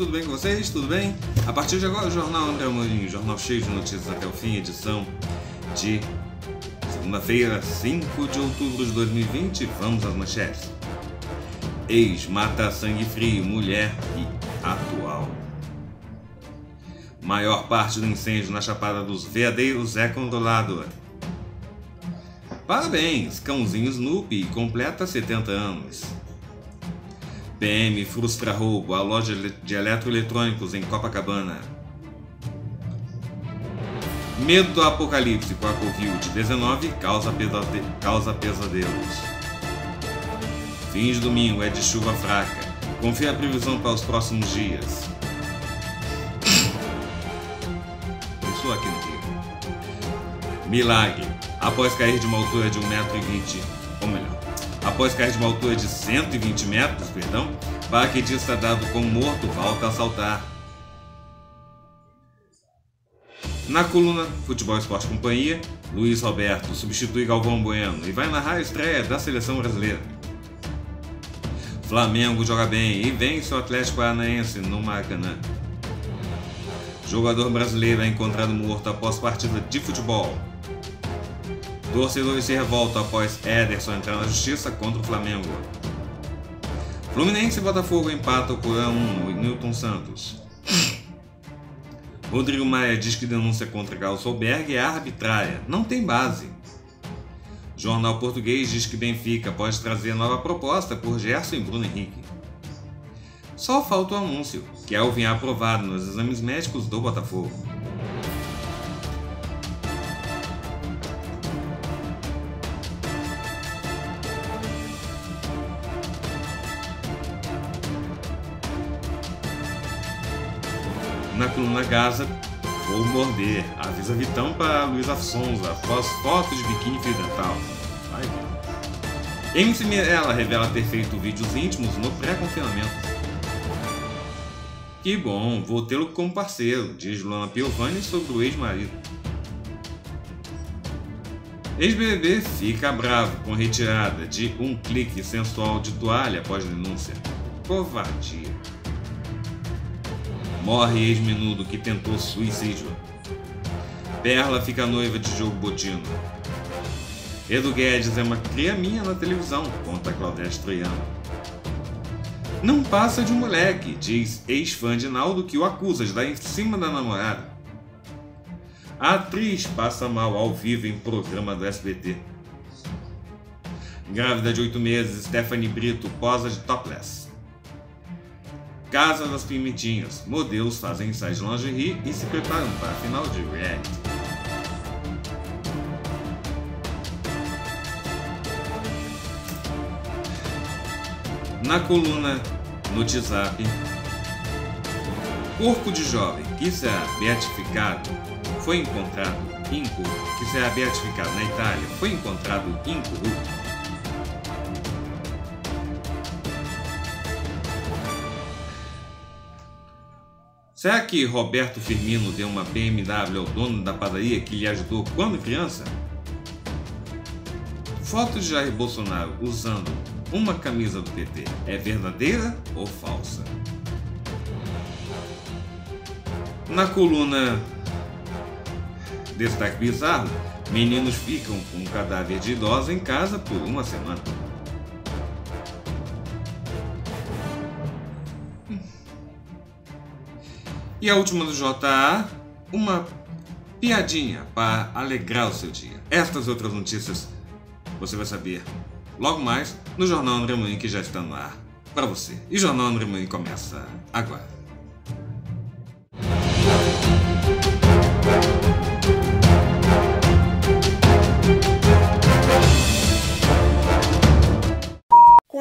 tudo bem com vocês? Tudo bem? A partir de agora, o Jornal André Amorim, jornal cheio de notícias até o fim, edição de segunda-feira, 5 de outubro de 2020. Vamos às manchetes. Ex mata sangue frio, mulher e atual. Maior parte do incêndio na Chapada dos Veadeiros é controlado. Parabéns, cãozinho Snoopy completa 70 anos. PM frustra roubo à loja de eletroeletrônicos em Copacabana. Medo do apocalipse com a Covid-19 causa, pesade causa pesadelos. Fim de domingo é de chuva fraca. Confia a previsão para os próximos dias. Pessoa aqui no dia. Milagre. Após cair de uma altura de 1,20m, ou melhor, Após cair de uma altura de 120 metros, perdão, paraquedista dado como morto volta a saltar. Na coluna Futebol Esporte Companhia, Luiz Roberto substitui Galvão Bueno e vai narrar a estreia da seleção brasileira. Flamengo joga bem e vence o Atlético Paranaense no Maracanã. Jogador brasileiro é encontrado morto após partida de futebol. Torcedores se revoltam após Ederson entrar na justiça contra o Flamengo. Fluminense e Botafogo empatam por 1 a 1 Newton Santos. Rodrigo Maia diz que denúncia contra Carlos Solberg é arbitrária, não tem base. Jornal Português diz que Benfica pode trazer nova proposta por Gerson e Bruno Henrique. Só falta o anúncio, que Alvin é aprovado nos exames médicos do Botafogo. Na Gaza, vou morder. Avisa Vitão para Luiz Afsonza após fotos de biquíni fio dental. Ai. MC Mirella revela ter feito vídeos íntimos no pré-confinamento. Que bom, vou tê-lo como parceiro, diz Luana Piovani sobre o ex-marido. Ex-BBB fica bravo com retirada de um clique sensual de toalha após denúncia. Covardia. Morre ex-menudo que tentou suicídio. Perla fica noiva de jogo botino. Edu Guedes é uma cria minha na televisão, conta Claudete Troiano. Não passa de um moleque, diz ex-fã de Naldo que o acusa de dar em cima da namorada. A atriz passa mal ao vivo em programa do SBT. Grávida de oito meses, Stephanie Brito posa de topless. Casa das Pimentinhas. Modelos fazem ensaios de lingerie e se preparam para a final de React. Na coluna no WhatsApp, corpo de jovem que será é beatificado foi encontrado em que será é beatificado na Itália, foi encontrado em Será que Roberto Firmino deu uma BMW ao dono da padaria que lhe ajudou quando criança? Foto de Jair Bolsonaro usando uma camisa do PT é verdadeira ou falsa? Na coluna Destaque Bizarro, meninos ficam com um cadáver de idosa em casa por uma semana. E a última do JA, uma piadinha para alegrar o seu dia. Estas outras notícias você vai saber logo mais no Jornal André Mãe que já está no ar para você. E Jornal André Mãe começa agora.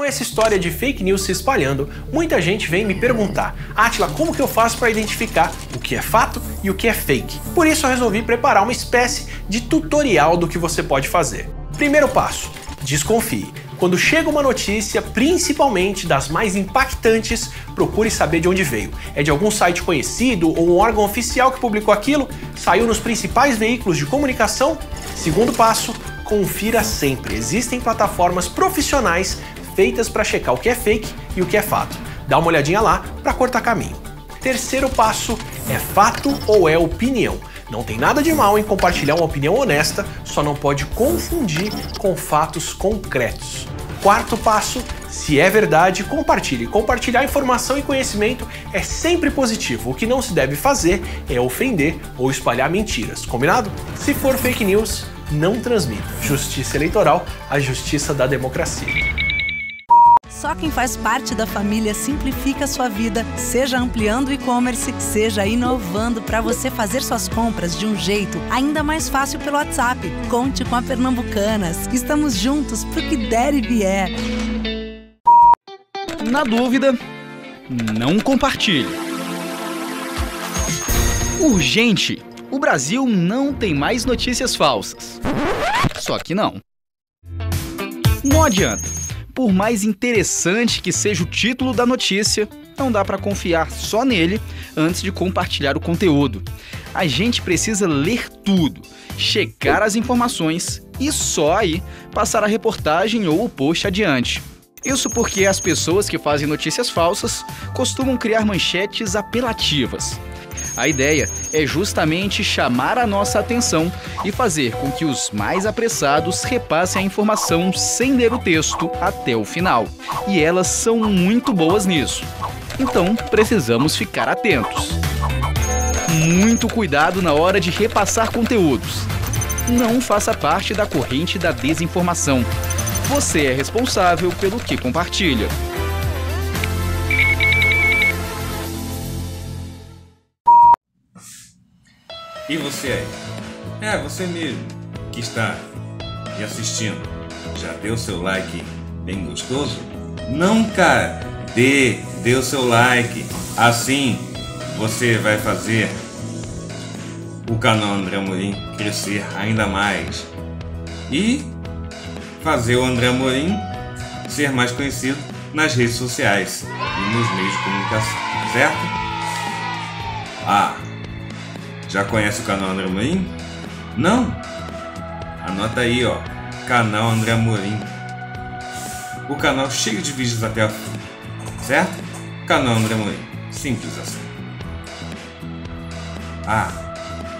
essa história de fake news se espalhando, muita gente vem me perguntar: Atila, como que eu faço para identificar o que é fato e o que é fake? Por isso eu resolvi preparar uma espécie de tutorial do que você pode fazer. Primeiro passo: desconfie. Quando chega uma notícia, principalmente das mais impactantes, procure saber de onde veio. É de algum site conhecido ou um órgão oficial que publicou aquilo? Saiu nos principais veículos de comunicação? Segundo passo, confira sempre. Existem plataformas profissionais feitas para checar o que é fake e o que é fato. Dá uma olhadinha lá para cortar caminho. Terceiro passo é fato ou é opinião. Não tem nada de mal em compartilhar uma opinião honesta, só não pode confundir com fatos concretos. Quarto passo, se é verdade, compartilhe. Compartilhar informação e conhecimento é sempre positivo. O que não se deve fazer é ofender ou espalhar mentiras, combinado? Se for fake news, não transmita. Justiça eleitoral, a justiça da democracia. Só quem faz parte da família simplifica a sua vida, seja ampliando o e-commerce, seja inovando para você fazer suas compras de um jeito ainda mais fácil pelo WhatsApp. Conte com a Pernambucanas. Estamos juntos pro que der e vier. Na dúvida, não compartilhe. Urgente! O Brasil não tem mais notícias falsas. Só que não. Não adianta. Por mais interessante que seja o título da notícia, não dá para confiar só nele antes de compartilhar o conteúdo. A gente precisa ler tudo, checar as informações e só aí passar a reportagem ou o post adiante. Isso porque as pessoas que fazem notícias falsas costumam criar manchetes apelativas. A ideia é justamente chamar a nossa atenção e fazer com que os mais apressados repassem a informação sem ler o texto até o final. E elas são muito boas nisso. Então, precisamos ficar atentos. Muito cuidado na hora de repassar conteúdos. Não faça parte da corrente da desinformação. Você é responsável pelo que compartilha. E você aí? É, você mesmo que está me assistindo. Já deu seu like bem gostoso? Não, cara. Dê, dê o seu like. Assim você vai fazer o canal André Amorim crescer ainda mais. E fazer o André Amorim ser mais conhecido nas redes sociais e nos meios de comunicação, certo? Ah, já conhece o canal André Amorim? Não? Anota aí, ó. Canal André Amorim. O canal cheio de vídeos até a fim. Certo? Canal André Amorim. Simples assim. Ah,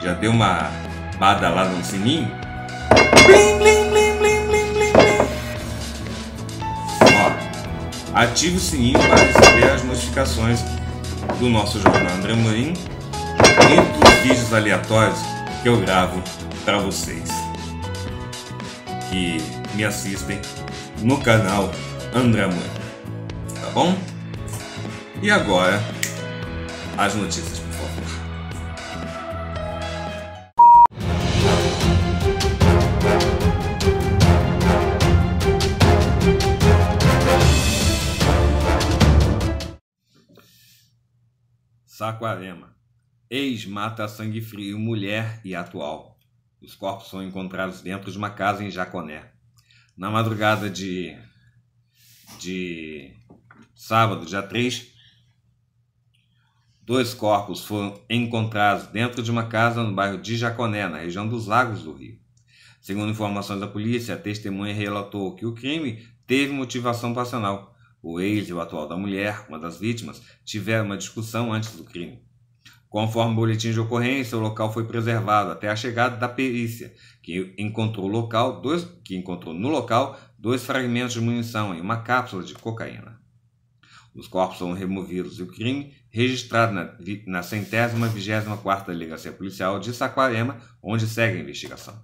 já deu uma badalada no sininho? Blim, blim, blim, blim, blim, blim, blim. Ó, ative o sininho para receber as notificações do nosso jornal André Amorim e vídeos aleatórios que eu gravo para vocês que me assistem no canal Andraman. tá bom? E agora, as notícias, por favor. Saquarema Ex mata a sangue frio mulher e atual. Os corpos são encontrados dentro de uma casa em Jaconé. Na madrugada de, de sábado, dia 3, dois corpos foram encontrados dentro de uma casa no bairro de Jaconé, na região dos Lagos do Rio. Segundo informações da polícia, a testemunha relatou que o crime teve motivação passional. O ex e o atual da mulher, uma das vítimas, tiveram uma discussão antes do crime. Conforme o boletim de ocorrência, o local foi preservado até a chegada da perícia, que encontrou, local dois, que encontrou no local dois fragmentos de munição e uma cápsula de cocaína. Os corpos foram removidos e o crime registrado na, na centésima vigésima quarta delegacia policial de Saquarema, onde segue a investigação.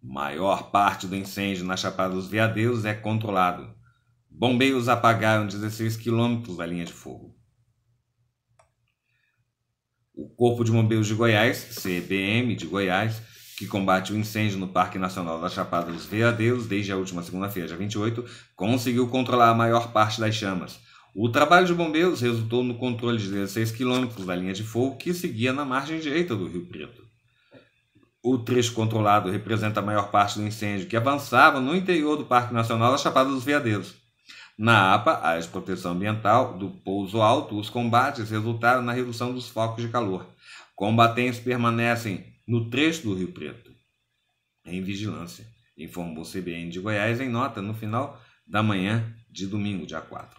Maior parte do incêndio na Chapada dos Veadeiros é controlado. Bombeiros apagaram 16 quilômetros da linha de fogo o Corpo de Bombeiros de Goiás, CBM de Goiás, que combate o incêndio no Parque Nacional da Chapada dos Veadeiros desde a última segunda-feira, dia 28, conseguiu controlar a maior parte das chamas. O trabalho de bombeiros resultou no controle de 16 quilômetros da linha de fogo que seguia na margem direita do Rio Preto. O trecho controlado representa a maior parte do incêndio que avançava no interior do Parque Nacional da Chapada dos Veadeiros. Na APA, a de proteção ambiental do Pouso Alto, os combates resultaram na redução dos focos de calor. Combatentes permanecem no trecho do Rio Preto em vigilância, informou o CBN de Goiás em nota no final da manhã de domingo, dia 4.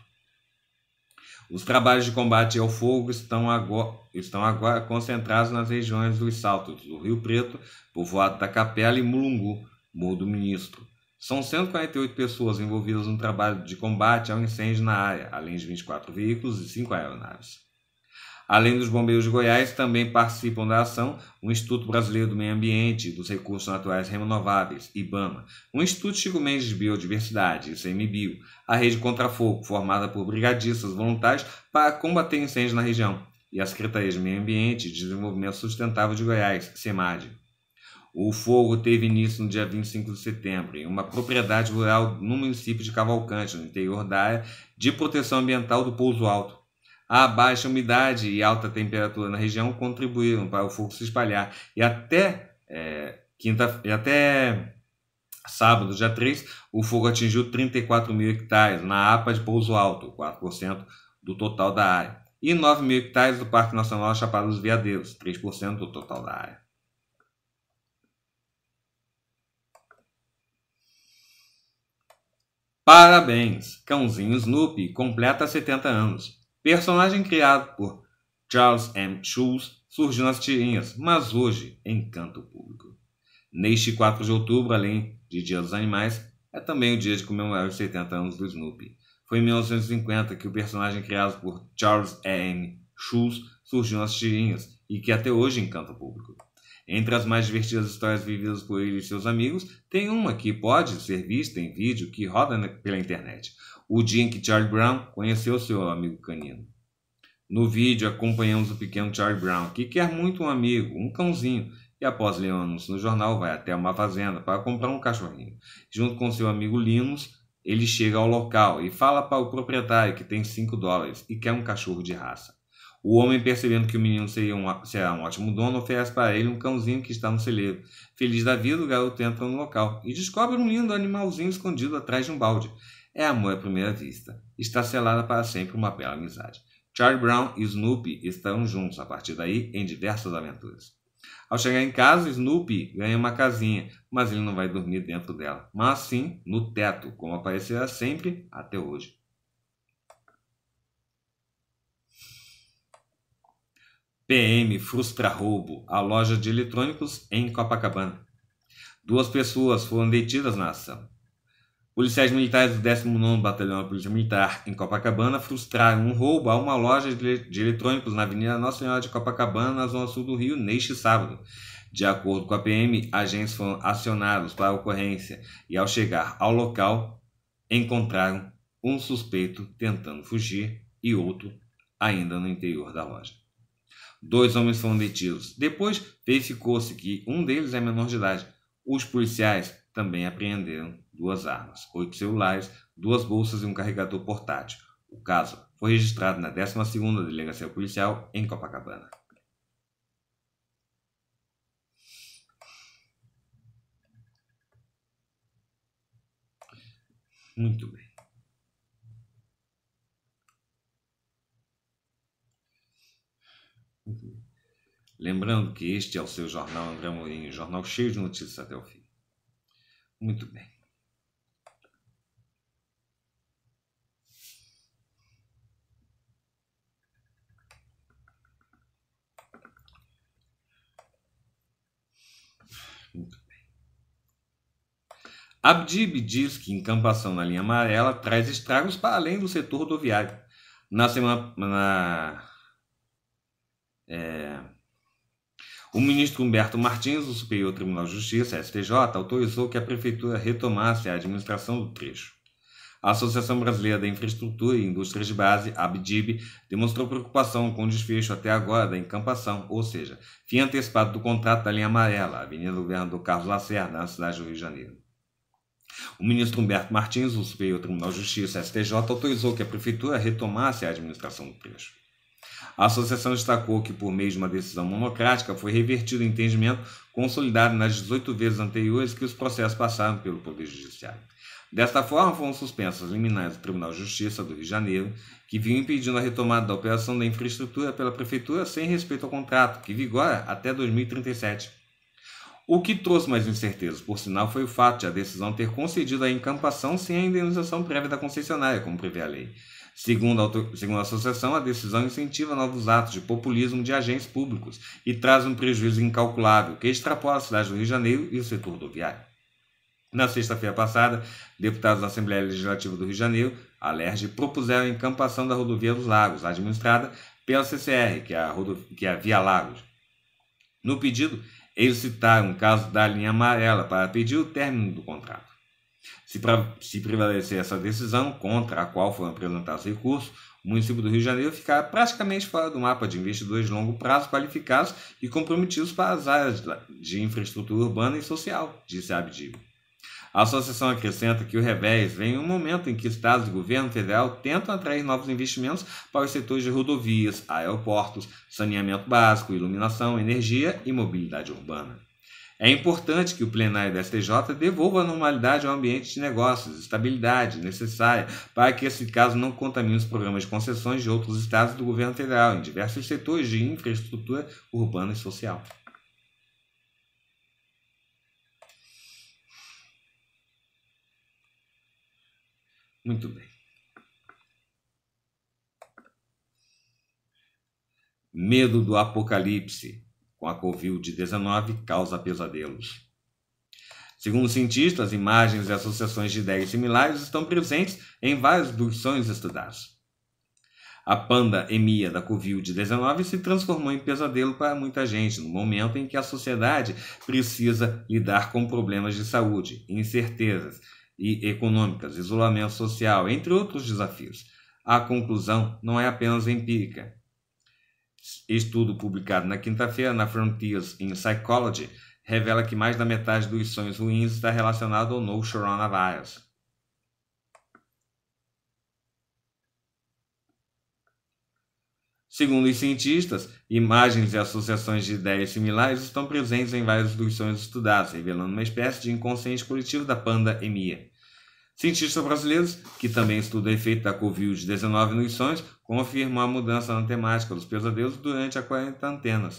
Os trabalhos de combate ao fogo estão agora, estão agora concentrados nas regiões dos Saltos do Rio Preto, povoado da Capela e Mulungu, Morro do Ministro, são 148 pessoas envolvidas no trabalho de combate ao incêndio na área, além de 24 veículos e 5 aeronaves. Além dos bombeiros de Goiás, também participam da ação o Instituto Brasileiro do Meio Ambiente e dos Recursos Naturais Renováveis, IBAMA, o Instituto Chico Mendes de Biodiversidade, ICMBio, a Rede Contra Fogo, formada por brigadistas voluntários para combater incêndios na região, e a Secretaria de Meio Ambiente e Desenvolvimento Sustentável de Goiás, SEMAD. O fogo teve início no dia 25 de setembro, em uma propriedade rural no município de Cavalcante, no interior da área de proteção ambiental do Pouso Alto. A baixa umidade e alta temperatura na região contribuíram para o fogo se espalhar e até, é, quinta, e até sábado, dia 3, o fogo atingiu 34 mil hectares na APA de Pouso Alto, 4% do total da área, e 9 mil hectares do Parque Nacional Chapada dos Veadeiros, 3% do total da área. Parabéns! Cãozinho Snoopy completa 70 anos. Personagem criado por Charles M. Schulz surgiu nas tirinhas, mas hoje encanta o público. Neste 4 de outubro, além de Dia dos Animais, é também o dia de comemorar os 70 anos do Snoopy. Foi em 1950 que o personagem criado por Charles M. Schulz surgiu nas tirinhas e que até hoje encanta o público. Entre as mais divertidas histórias vividas por ele e seus amigos, tem uma que pode ser vista em vídeo que roda pela internet. O dia em que Charlie Brown conheceu seu amigo canino. No vídeo acompanhamos o pequeno Charlie Brown, que quer muito um amigo, um cãozinho, e após ler um anúncio no jornal, vai até uma fazenda para comprar um cachorrinho. Junto com seu amigo Linus, ele chega ao local e fala para o proprietário que tem 5 dólares e quer um cachorro de raça. O homem, percebendo que o menino seria um, será um ótimo dono, oferece para ele um cãozinho que está no celeiro. Feliz da vida, o garoto entra no local e descobre um lindo animalzinho escondido atrás de um balde. É amor à primeira vista. Está selada para sempre uma bela amizade. Charlie Brown e Snoopy estão juntos a partir daí em diversas aventuras. Ao chegar em casa, Snoopy ganha uma casinha, mas ele não vai dormir dentro dela, mas sim no teto, como aparecerá sempre até hoje. PM frustra roubo à loja de eletrônicos em Copacabana. Duas pessoas foram detidas na ação. Policiais militares do 19º Batalhão de Polícia Militar em Copacabana frustraram um roubo a uma loja de eletrônicos na Avenida Nossa Senhora de Copacabana, na zona sul do Rio, neste sábado. De acordo com a PM, agentes foram acionados para a ocorrência e, ao chegar ao local, encontraram um suspeito tentando fugir e outro ainda no interior da loja dois homens foram detidos. Depois verificou-se que um deles é menor de idade. Os policiais também apreenderam duas armas, oito celulares, duas bolsas e um carregador portátil. O caso foi registrado na 12 Delegacia Policial em Copacabana. Muito bem. Lembrando que este é o seu jornal André Mourinho, jornal cheio de notícias até o fim. Muito bem. Muito bem. Abdib diz que encampação na linha amarela traz estragos para além do setor rodoviário. Na semana. Na, é, o ministro Humberto Martins, do Superior Tribunal de Justiça, STJ, autorizou que a Prefeitura retomasse a administração do trecho. A Associação Brasileira da Infraestrutura e Indústrias de Base, ABDIB, demonstrou preocupação com o desfecho até agora da encampação, ou seja, fim antecipado do contrato da linha amarela, Avenida do Carlos Lacerda, na cidade do Rio de Janeiro. O ministro Humberto Martins, do Superior Tribunal de Justiça, STJ, autorizou que a Prefeitura retomasse a administração do trecho. A associação destacou que, por meio de uma decisão monocrática, foi revertido o entendimento consolidado nas 18 vezes anteriores que os processos passaram pelo Poder Judiciário. Desta forma, foram suspensas liminares do Tribunal de Justiça do Rio de Janeiro, que vinham impedindo a retomada da operação da infraestrutura pela Prefeitura sem respeito ao contrato, que vigora até 2037. O que trouxe mais incertezas, por sinal, foi o fato de a decisão ter concedido a encampação sem a indenização prévia da concessionária, como prevê a lei. Segundo a, segundo a associação, a decisão incentiva novos atos de populismo de agentes públicos e traz um prejuízo incalculável que extrapola a cidade do Rio de Janeiro e o setor rodoviário. Na sexta-feira passada, deputados da Assembleia Legislativa do Rio de Janeiro, a propuseram a encampação da rodovia dos Lagos, administrada pela CCR, que é a, rodovia, que é a Via Lagos. No pedido, eles citaram o caso da linha amarela para pedir o término do contrato. Se, pra, se prevalecer essa decisão, contra a qual foram apresentados recursos, o município do Rio de Janeiro ficará praticamente fora do mapa de investidores de longo prazo qualificados e comprometidos para as áreas de infraestrutura urbana e social, disse Abdib. A associação acrescenta que o revés vem em um momento em que estados e governo federal tentam atrair novos investimentos para os setores de rodovias, aeroportos, saneamento básico, iluminação, energia e mobilidade urbana. É importante que o plenário da STJ devolva a normalidade ao ambiente de negócios, estabilidade necessária para que esse caso não contamine os programas de concessões de outros estados do governo federal em diversos setores de infraestrutura urbana e social. Muito bem. Medo do apocalipse com a Covid-19 causa pesadelos. Segundo cientistas, imagens e associações de ideias similares estão presentes em vários dos sonhos estudados. A pandemia da Covid-19 se transformou em pesadelo para muita gente no momento em que a sociedade precisa lidar com problemas de saúde, incertezas e econômicas, isolamento social, entre outros desafios. A conclusão não é apenas empírica, Estudo publicado na quinta-feira na Frontiers in Psychology revela que mais da metade dos sonhos ruins está relacionado ao novo coronavirus. Segundo os cientistas, imagens e associações de ideias similares estão presentes em vários dos sonhos estudados, revelando uma espécie de inconsciente coletivo da pandemia. Cientistas brasileiros, que também estudam o efeito da Covid-19 nos sonhos, confirmou a mudança na temática dos pesadelos durante a quarentena.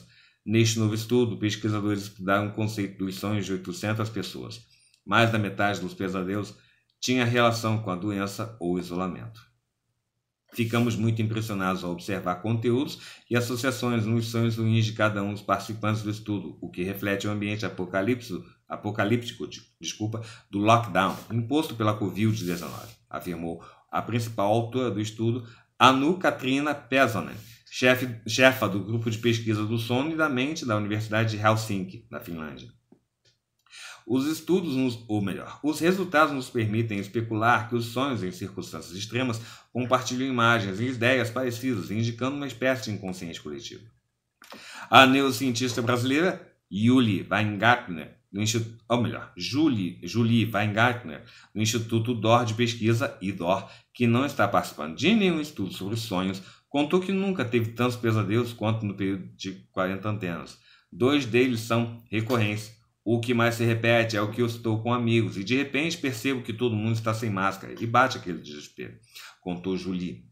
Neste novo estudo, pesquisadores estudaram o conceito dos sonhos de 800 pessoas. Mais da metade dos pesadelos tinha relação com a doença ou isolamento. Ficamos muito impressionados ao observar conteúdos e associações nos sonhos ruins de cada um dos participantes do estudo, o que reflete o ambiente apocalíptico, apocalíptico de, desculpa, do lockdown imposto pela Covid-19, afirmou a principal autora do estudo, Anu Katrina Pesonen, chefe, chefa do Grupo de Pesquisa do Sono e da Mente da Universidade de Helsinki, na Finlândia. Os estudos, nos, ou melhor, os resultados nos permitem especular que os sonhos em circunstâncias extremas compartilham imagens e ideias parecidas, indicando uma espécie de inconsciente coletivo. A neurocientista brasileira Yuli Weingartner no Instituto, ou melhor, Julie, Julie Weingartner, do Instituto DOR de Pesquisa, IDOR, que não está participando de nenhum estudo sobre sonhos, contou que nunca teve tantos pesadelos quanto no período de 40 antenas. Dois deles são recorrentes. O que mais se repete é o que eu estou com amigos e de repente percebo que todo mundo está sem máscara e bate aquele desespero, contou Julie.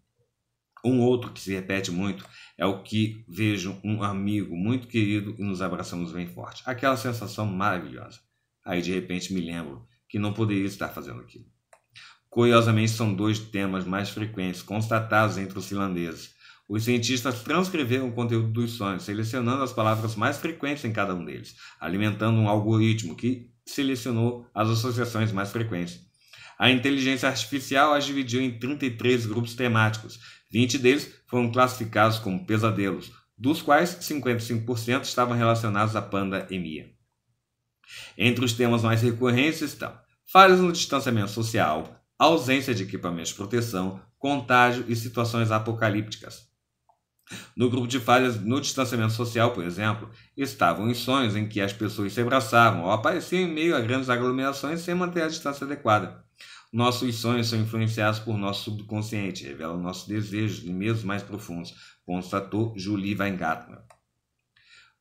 Um outro que se repete muito é o que vejo um amigo muito querido e nos abraçamos bem forte. Aquela sensação maravilhosa. Aí de repente me lembro que não poderia estar fazendo aquilo. Curiosamente, são dois temas mais frequentes constatados entre os finlandeses. Os cientistas transcreveram o conteúdo dos sonhos, selecionando as palavras mais frequentes em cada um deles, alimentando um algoritmo que selecionou as associações mais frequentes. A inteligência artificial as dividiu em 33 grupos temáticos, 20 deles foram classificados como pesadelos, dos quais 55% estavam relacionados à pandemia. Entre os temas mais recorrentes estão falhas no distanciamento social, ausência de equipamentos de proteção, contágio e situações apocalípticas. No grupo de falhas no distanciamento social, por exemplo, estavam os sonhos em que as pessoas se abraçavam ou apareciam em meio a grandes aglomerações sem manter a distância adequada. Nossos sonhos são influenciados por nosso subconsciente, revelam nossos desejos e medos mais profundos, constatou Julie Weingartner.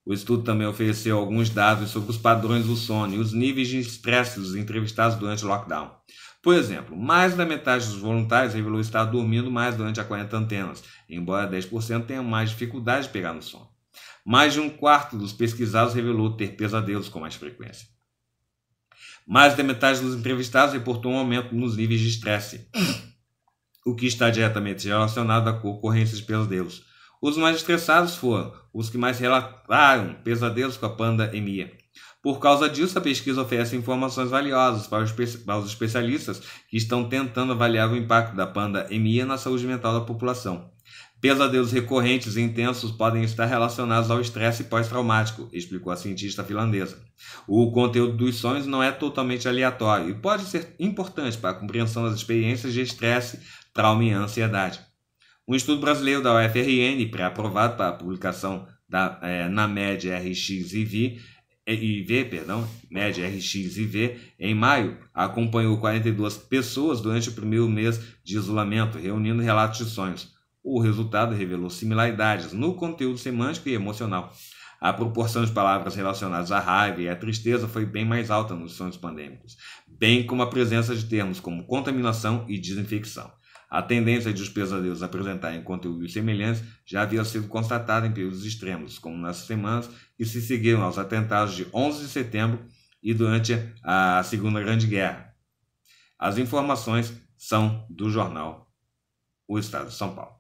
O estudo também ofereceu alguns dados sobre os padrões do sono e os níveis de estresse dos entrevistados durante o lockdown. Por exemplo, mais da metade dos voluntários revelou estar dormindo mais durante a quarentena. embora 10% tenham mais dificuldade de pegar no sono. Mais de um quarto dos pesquisados revelou ter pesadelos com mais frequência. Mais da metade dos entrevistados reportou um aumento nos níveis de estresse, o que está diretamente relacionado à ocorrência de pesadelos. Os mais estressados foram os que mais relataram pesadelos com a pandemia. Por causa disso, a pesquisa oferece informações valiosas para os, para os especialistas que estão tentando avaliar o impacto da pandemia na saúde mental da população. Pesadelos recorrentes e intensos podem estar relacionados ao estresse pós-traumático, explicou a cientista finlandesa. O conteúdo dos sonhos não é totalmente aleatório e pode ser importante para a compreensão das experiências de estresse, trauma e ansiedade. Um estudo brasileiro da UFRN, pré-aprovado para publicação da, é, na média RXIV, é, IV, perdão, média RXIV, em maio, acompanhou 42 pessoas durante o primeiro mês de isolamento, reunindo relatos de sonhos. O resultado revelou similaridades no conteúdo semântico e emocional. A proporção de palavras relacionadas à raiva e à tristeza foi bem mais alta nos sonhos pandêmicos, bem como a presença de termos como contaminação e desinfecção. A tendência de os pesadelos apresentarem conteúdos semelhantes já havia sido constatada em períodos extremos, como nas semanas que se seguiram aos atentados de 11 de setembro e durante a Segunda Grande Guerra. As informações são do jornal O Estado de São Paulo.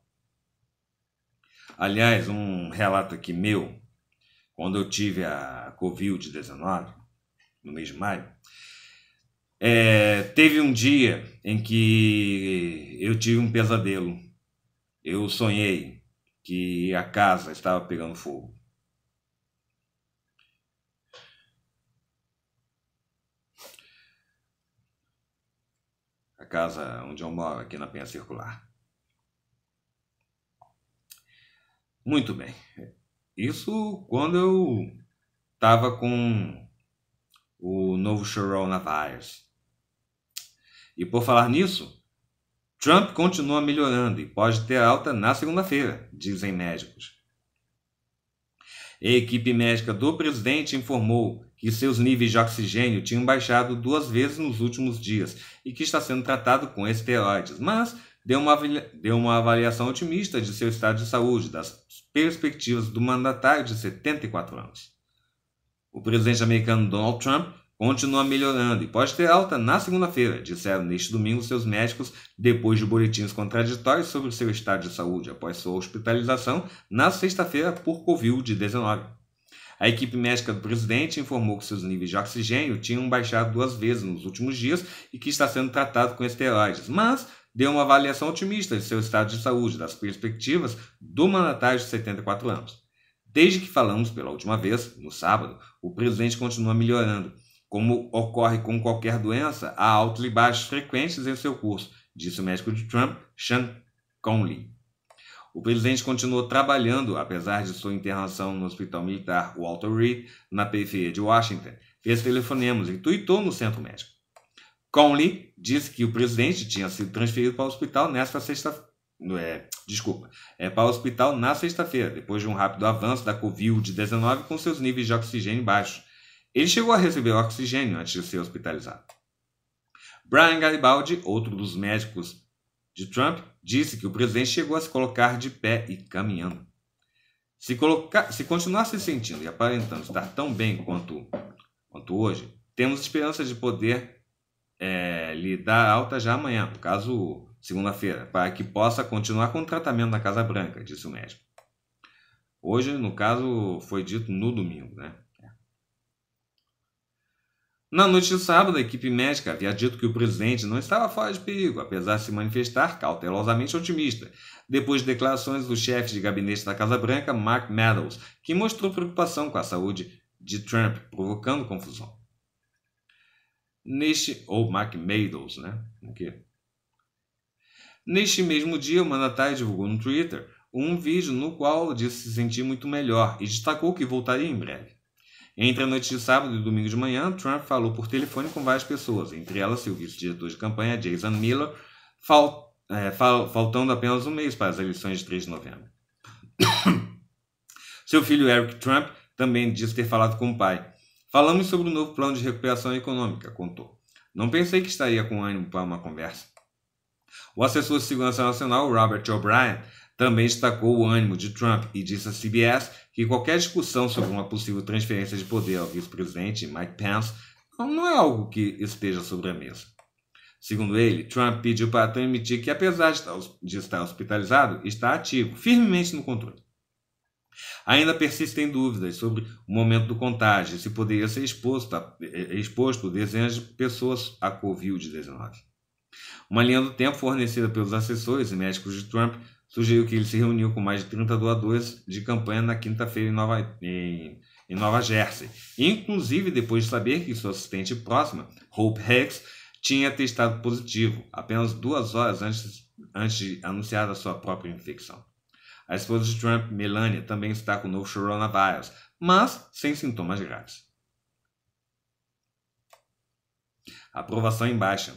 Aliás, um relato aqui meu, quando eu tive a Covid-19, no mês de maio, é, teve um dia em que eu tive um pesadelo. Eu sonhei que a casa estava pegando fogo. A casa onde eu moro, aqui na Penha Circular. Muito bem. Isso quando eu estava com o novo coronavirus. E por falar nisso, Trump continua melhorando e pode ter alta na segunda-feira, dizem médicos. A equipe médica do presidente informou que seus níveis de oxigênio tinham baixado duas vezes nos últimos dias e que está sendo tratado com esteroides, mas deu uma, deu uma avaliação otimista de seu estado de saúde, das perspectivas do mandatário de 74 anos. O presidente americano Donald Trump continua melhorando e pode ter alta na segunda-feira, disseram neste domingo seus médicos, depois de boletins contraditórios sobre seu estado de saúde após sua hospitalização na sexta-feira por Covid-19. A equipe médica do presidente informou que seus níveis de oxigênio tinham baixado duas vezes nos últimos dias e que está sendo tratado com esteroides, mas deu uma avaliação otimista de seu estado de saúde, das perspectivas do mandatário de 74 anos. Desde que falamos pela última vez, no sábado, o presidente continua melhorando. Como ocorre com qualquer doença, há altos e baixos frequentes em seu curso, disse o médico de Trump, Sean Conley. O presidente continuou trabalhando, apesar de sua internação no Hospital Militar Walter Reed, na periferia de Washington. Fez telefonemas e tuitou no centro médico. Conley disse que o presidente tinha sido transferido para o hospital nesta sexta é, desculpa, é para o hospital na sexta-feira, depois de um rápido avanço da Covid-19 com seus níveis de oxigênio baixos. Ele chegou a receber oxigênio antes de ser hospitalizado. Brian Garibaldi, outro dos médicos de Trump, disse que o presidente chegou a se colocar de pé e caminhando. Se, colocar, se continuar se sentindo e aparentando estar tão bem quanto, quanto hoje, temos esperança de poder é, lhe dar alta já amanhã, no caso, segunda-feira, para que possa continuar com o tratamento na Casa Branca, disse o médico. Hoje, no caso, foi dito no domingo, né? É. Na noite de sábado, a equipe médica havia dito que o presidente não estava fora de perigo, apesar de se manifestar cautelosamente otimista, depois de declarações do chefe de gabinete da Casa Branca, Mark Meadows, que mostrou preocupação com a saúde de Trump, provocando confusão. Neste, ou Mac Meadows, né? Aqui. Neste mesmo dia, o mandatário divulgou no Twitter um vídeo no qual disse se sentir muito melhor e destacou que voltaria em breve. Entre a noite de sábado e domingo de manhã, Trump falou por telefone com várias pessoas, entre elas seu vice-diretor de campanha, Jason Miller, fal é, fal faltando apenas um mês para as eleições de 3 de novembro. seu filho Eric Trump também disse ter falado com o pai, Falamos sobre o novo plano de recuperação econômica, contou. Não pensei que estaria com ânimo para uma conversa. O assessor de segurança nacional, Robert O'Brien, também destacou o ânimo de Trump e disse à CBS que qualquer discussão sobre uma possível transferência de poder ao vice-presidente Mike Pence não é algo que esteja sobre a mesa. Segundo ele, Trump pediu para transmitir que, apesar de estar hospitalizado, está ativo, firmemente no controle. Ainda persistem dúvidas sobre o momento do contágio, se poderia ser exposto, a, eh, eh, exposto dezenas de pessoas à Covid-19. Uma linha do tempo fornecida pelos assessores e médicos de Trump sugeriu que ele se reuniu com mais de 30 doadores de campanha na quinta-feira em Nova, em, em Nova Jersey, inclusive depois de saber que sua assistente próxima, Hope Hicks, tinha testado positivo apenas duas horas antes, antes de anunciar a sua própria infecção. A esposa de Trump, Melania, também está com o novo coronavírus, mas sem sintomas graves. Aprovação em baixa.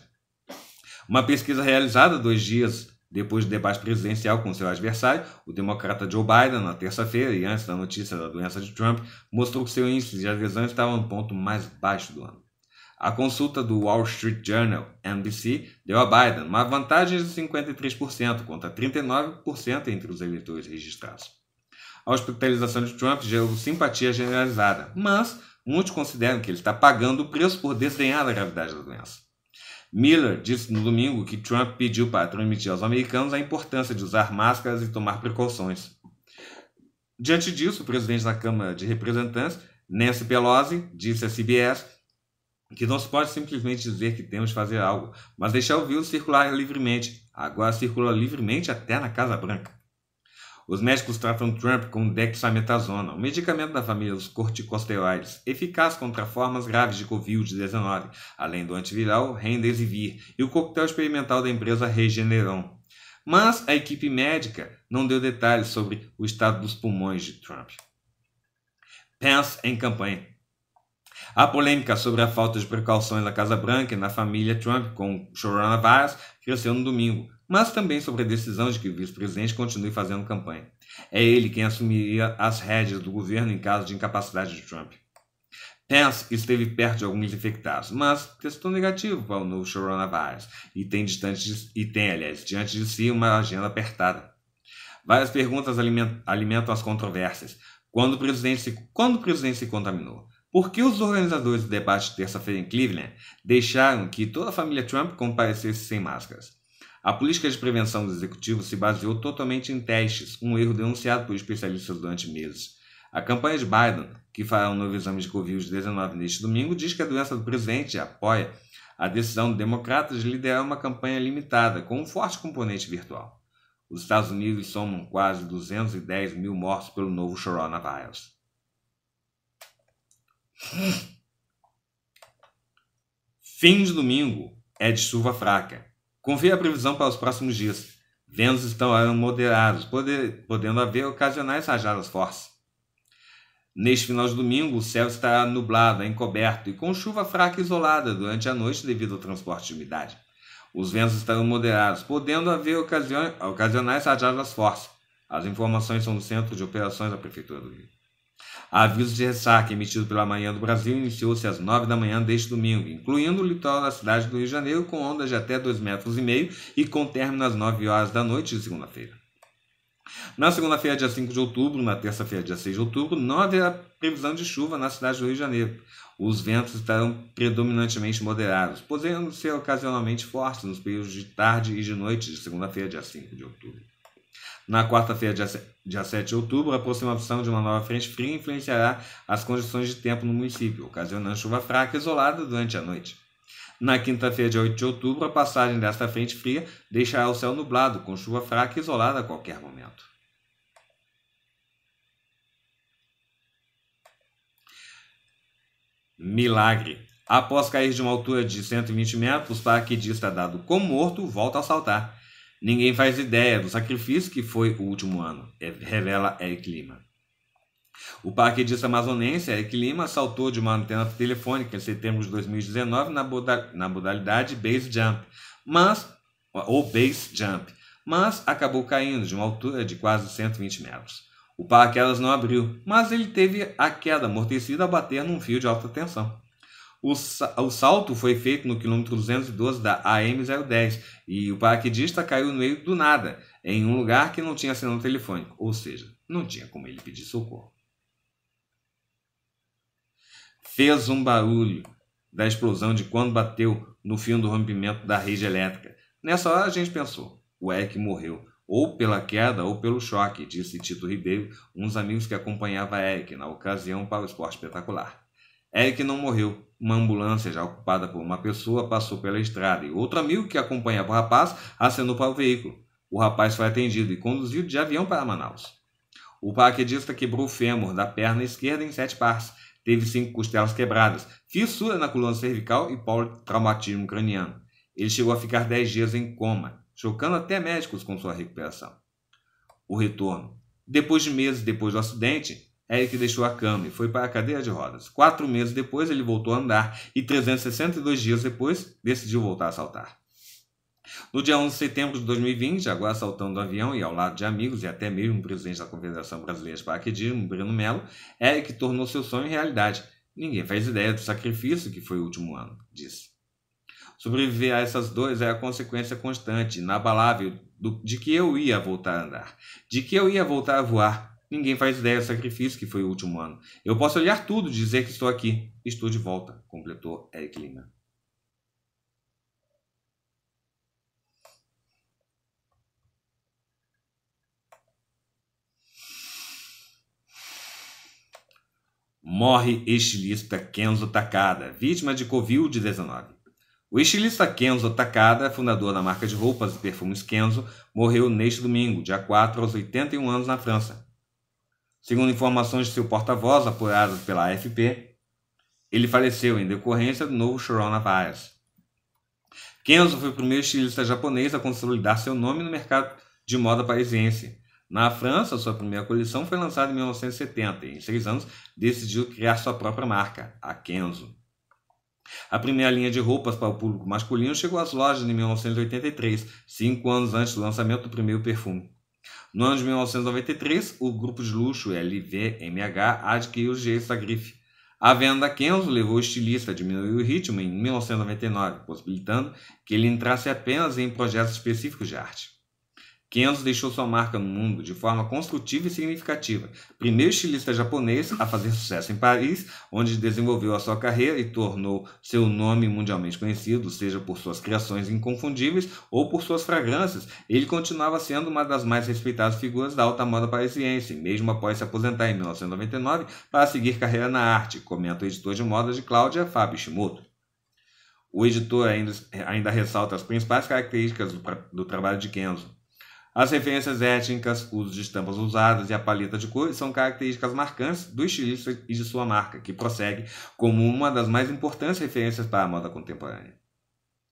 Uma pesquisa realizada dois dias depois do debate presidencial com seu adversário, o democrata Joe Biden, na terça-feira e antes da notícia da doença de Trump, mostrou que seu índice de adesão estava no ponto mais baixo do ano. A consulta do Wall Street Journal, NBC, deu a Biden uma vantagem de 53% contra 39% entre os eleitores registrados. A hospitalização de Trump gerou simpatia generalizada, mas muitos consideram que ele está pagando o preço por desdenhar da gravidade da doença. Miller disse no domingo que Trump pediu para transmitir aos americanos a importância de usar máscaras e tomar precauções. Diante disso, o presidente da Câmara de Representantes, Nancy Pelosi, disse à CBS que não se pode simplesmente dizer que temos de fazer algo, mas deixar o vírus circular livremente. Agora circula livremente até na Casa Branca. Os médicos tratam Trump com dexametasona, um medicamento da família dos corticosteroides, eficaz contra formas graves de Covid-19, além do antiviral Remdesivir e o coquetel experimental da empresa Regeneron. Mas a equipe médica não deu detalhes sobre o estado dos pulmões de Trump. Pence em campanha. A polêmica sobre a falta de precauções da Casa Branca e na família Trump com o coronavírus cresceu no domingo, mas também sobre a decisão de que o vice-presidente continue fazendo campanha. É ele quem assumiria as rédeas do governo em caso de incapacidade de Trump. Pence esteve perto de alguns infectados, mas testou negativo para o novo coronavírus e tem, distante e tem, aliás, diante de si uma agenda apertada. Várias perguntas alimentam as controvérsias. Quando o presidente se, quando o presidente se contaminou? Por que os organizadores do debate de terça-feira em Cleveland deixaram que toda a família Trump comparecesse sem máscaras? A política de prevenção do executivo se baseou totalmente em testes, um erro denunciado por especialistas durante meses. A campanha de Biden, que fará um novo exame de Covid-19 neste domingo, diz que a doença do presidente apoia a decisão do democrata de liderar uma campanha limitada, com um forte componente virtual. Os Estados Unidos somam quase 210 mil mortos pelo novo coronavírus. Fim de domingo é de chuva fraca. Confia a previsão para os próximos dias. Ventos estão moderados, poder, podendo haver ocasionais rajadas fortes. Neste final de domingo, o céu estará nublado, encoberto e com chuva fraca isolada durante a noite devido ao transporte de umidade. Os ventos estarão moderados, podendo haver ocasionais rajadas fortes. As informações são do Centro de Operações da Prefeitura do Rio. Aviso de ressaca emitido pela Manhã do Brasil iniciou-se às 9 da manhã deste domingo, incluindo o litoral da cidade do Rio de Janeiro, com ondas de até 2,5 metros e, meio, e com término às 9 horas da noite de segunda-feira. Na segunda-feira, dia 5 de outubro, na terça-feira, dia 6 de outubro, não haverá previsão de chuva na cidade do Rio de Janeiro. Os ventos estarão predominantemente moderados, podendo ser ocasionalmente fortes nos períodos de tarde e de noite de segunda-feira, dia 5 de outubro. Na quarta-feira, dia 7 de outubro, a aproximação de uma nova frente fria influenciará as condições de tempo no município, ocasionando chuva fraca isolada durante a noite. Na quinta-feira, dia 8 de outubro, a passagem desta frente fria deixará o céu nublado, com chuva fraca isolada a qualquer momento. Milagre. Após cair de uma altura de 120 metros, o paraquedista dado como morto volta a saltar. Ninguém faz ideia do sacrifício que foi o último ano, é, revela Eric Lima. O parquedista amazonense Eric Lima saltou de uma antena telefônica em setembro de 2019 na, modalidade base jump, mas ou base jump, mas acabou caindo de uma altura de quase 120 metros. O paraquedas não abriu, mas ele teve a queda amortecida a bater num fio de alta tensão. O, o salto foi feito no quilômetro 212 da AM010 e o paraquedista caiu no meio do nada, em um lugar que não tinha sinal telefônico, ou seja, não tinha como ele pedir socorro. Fez um barulho da explosão de quando bateu no fio do rompimento da rede elétrica. Nessa hora a gente pensou, o Eric morreu, ou pela queda ou pelo choque, disse Tito Ribeiro, uns amigos que acompanhava Eric na ocasião para o esporte espetacular. É Eric não morreu. Uma ambulância, já ocupada por uma pessoa, passou pela estrada e outro amigo que acompanhava o rapaz acenou para o veículo. O rapaz foi atendido e conduzido de avião para Manaus. O paraquedista quebrou o fêmur da perna esquerda em sete partes, teve cinco costelas quebradas, fissura na coluna cervical e traumatismo craniano. Ele chegou a ficar dez dias em coma, chocando até médicos com sua recuperação. O retorno. Depois de meses depois do acidente, Eric deixou a cama e foi para a cadeira de rodas. Quatro meses depois, ele voltou a andar e 362 dias depois, decidiu voltar a saltar. No dia 11 de setembro de 2020, agora saltando o avião e ao lado de amigos e até mesmo o presidente da Confederação Brasileira de Paraquedismo, Bruno Melo, Eric tornou seu sonho realidade. Ninguém faz ideia do sacrifício que foi o último ano, disse. Sobreviver a essas dores é a consequência constante, inabalável, do, de que eu ia voltar a andar, de que eu ia voltar a voar, Ninguém faz ideia do sacrifício que foi o último ano. Eu posso olhar tudo e dizer que estou aqui. Estou de volta, completou Eric Lima. Morre estilista Kenzo Takada, vítima de Covid-19. O estilista Kenzo Takada, fundador da marca de roupas e perfumes Kenzo, morreu neste domingo, dia 4, aos 81 anos, na França. Segundo informações de seu porta-voz, apurado pela AFP, ele faleceu em decorrência do novo coronavírus. Kenzo foi o primeiro estilista japonês a consolidar seu nome no mercado de moda parisiense. Na França, sua primeira coleção foi lançada em 1970 e, em seis anos, decidiu criar sua própria marca, a Kenzo. A primeira linha de roupas para o público masculino chegou às lojas em 1983, cinco anos antes do lançamento do primeiro perfume. No ano de 1993, o grupo de luxo LVMH adquiriu Geisa grife. A venda a Kenzo levou o estilista a diminuir o ritmo em 1999, possibilitando que ele entrasse apenas em projetos específicos de arte. Kenzo deixou sua marca no mundo de forma construtiva e significativa. Primeiro estilista japonês a fazer sucesso em Paris, onde desenvolveu a sua carreira e tornou seu nome mundialmente conhecido, seja por suas criações inconfundíveis ou por suas fragrâncias. Ele continuava sendo uma das mais respeitadas figuras da alta moda parisiense, mesmo após se aposentar em 1999 para seguir carreira na arte, comenta o editor de moda de Cláudia, Fábio Shimoto. O editor ainda, ainda ressalta as principais características do, do trabalho de Kenzo as referências étnicas, os uso de estampas usadas e a paleta de cores são características marcantes do estilista e de sua marca, que prossegue como uma das mais importantes referências para a moda contemporânea.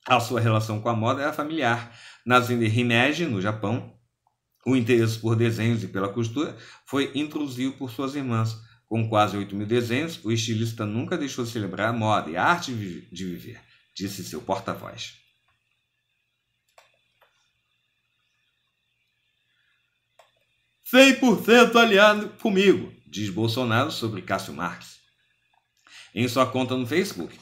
A sua relação com a moda era familiar. Nascendo em Himeji, no Japão, o interesse por desenhos e pela costura foi introduzido por suas irmãs. Com quase 8 mil desenhos, o estilista nunca deixou de celebrar a moda e a arte de viver, disse seu porta-voz. 100% aliado comigo, diz Bolsonaro sobre Cássio Marques. Em sua conta no Facebook,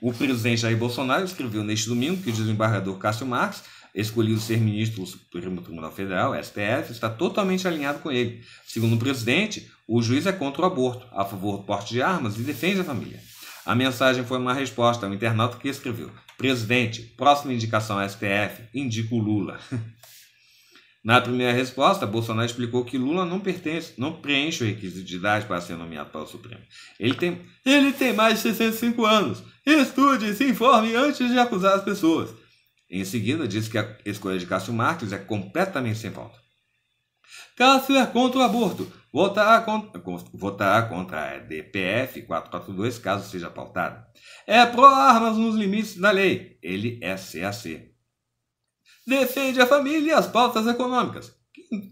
o presidente Jair Bolsonaro escreveu neste domingo que o desembargador Cássio Marques, escolhido ser ministro do Supremo Tribunal Federal, STF, está totalmente alinhado com ele. Segundo o presidente, o juiz é contra o aborto, a favor do porte de armas e defende a família. A mensagem foi uma resposta ao internauta que escreveu: Presidente, próxima indicação STF, indico Lula. Na primeira resposta, Bolsonaro explicou que Lula não pertence, não preenche o requisito de idade para ser nomeado para o Supremo. Ele tem, ele tem mais de 65 anos. Estude e se informe antes de acusar as pessoas. Em seguida, disse que a escolha de Cássio Marques é completamente sem pauta. Cássio é contra o aborto. Votará contra, votará contra a DPF 442, caso seja pautada. É pró-armas nos limites da lei. Ele é CAC. Defende a família e as pautas econômicas.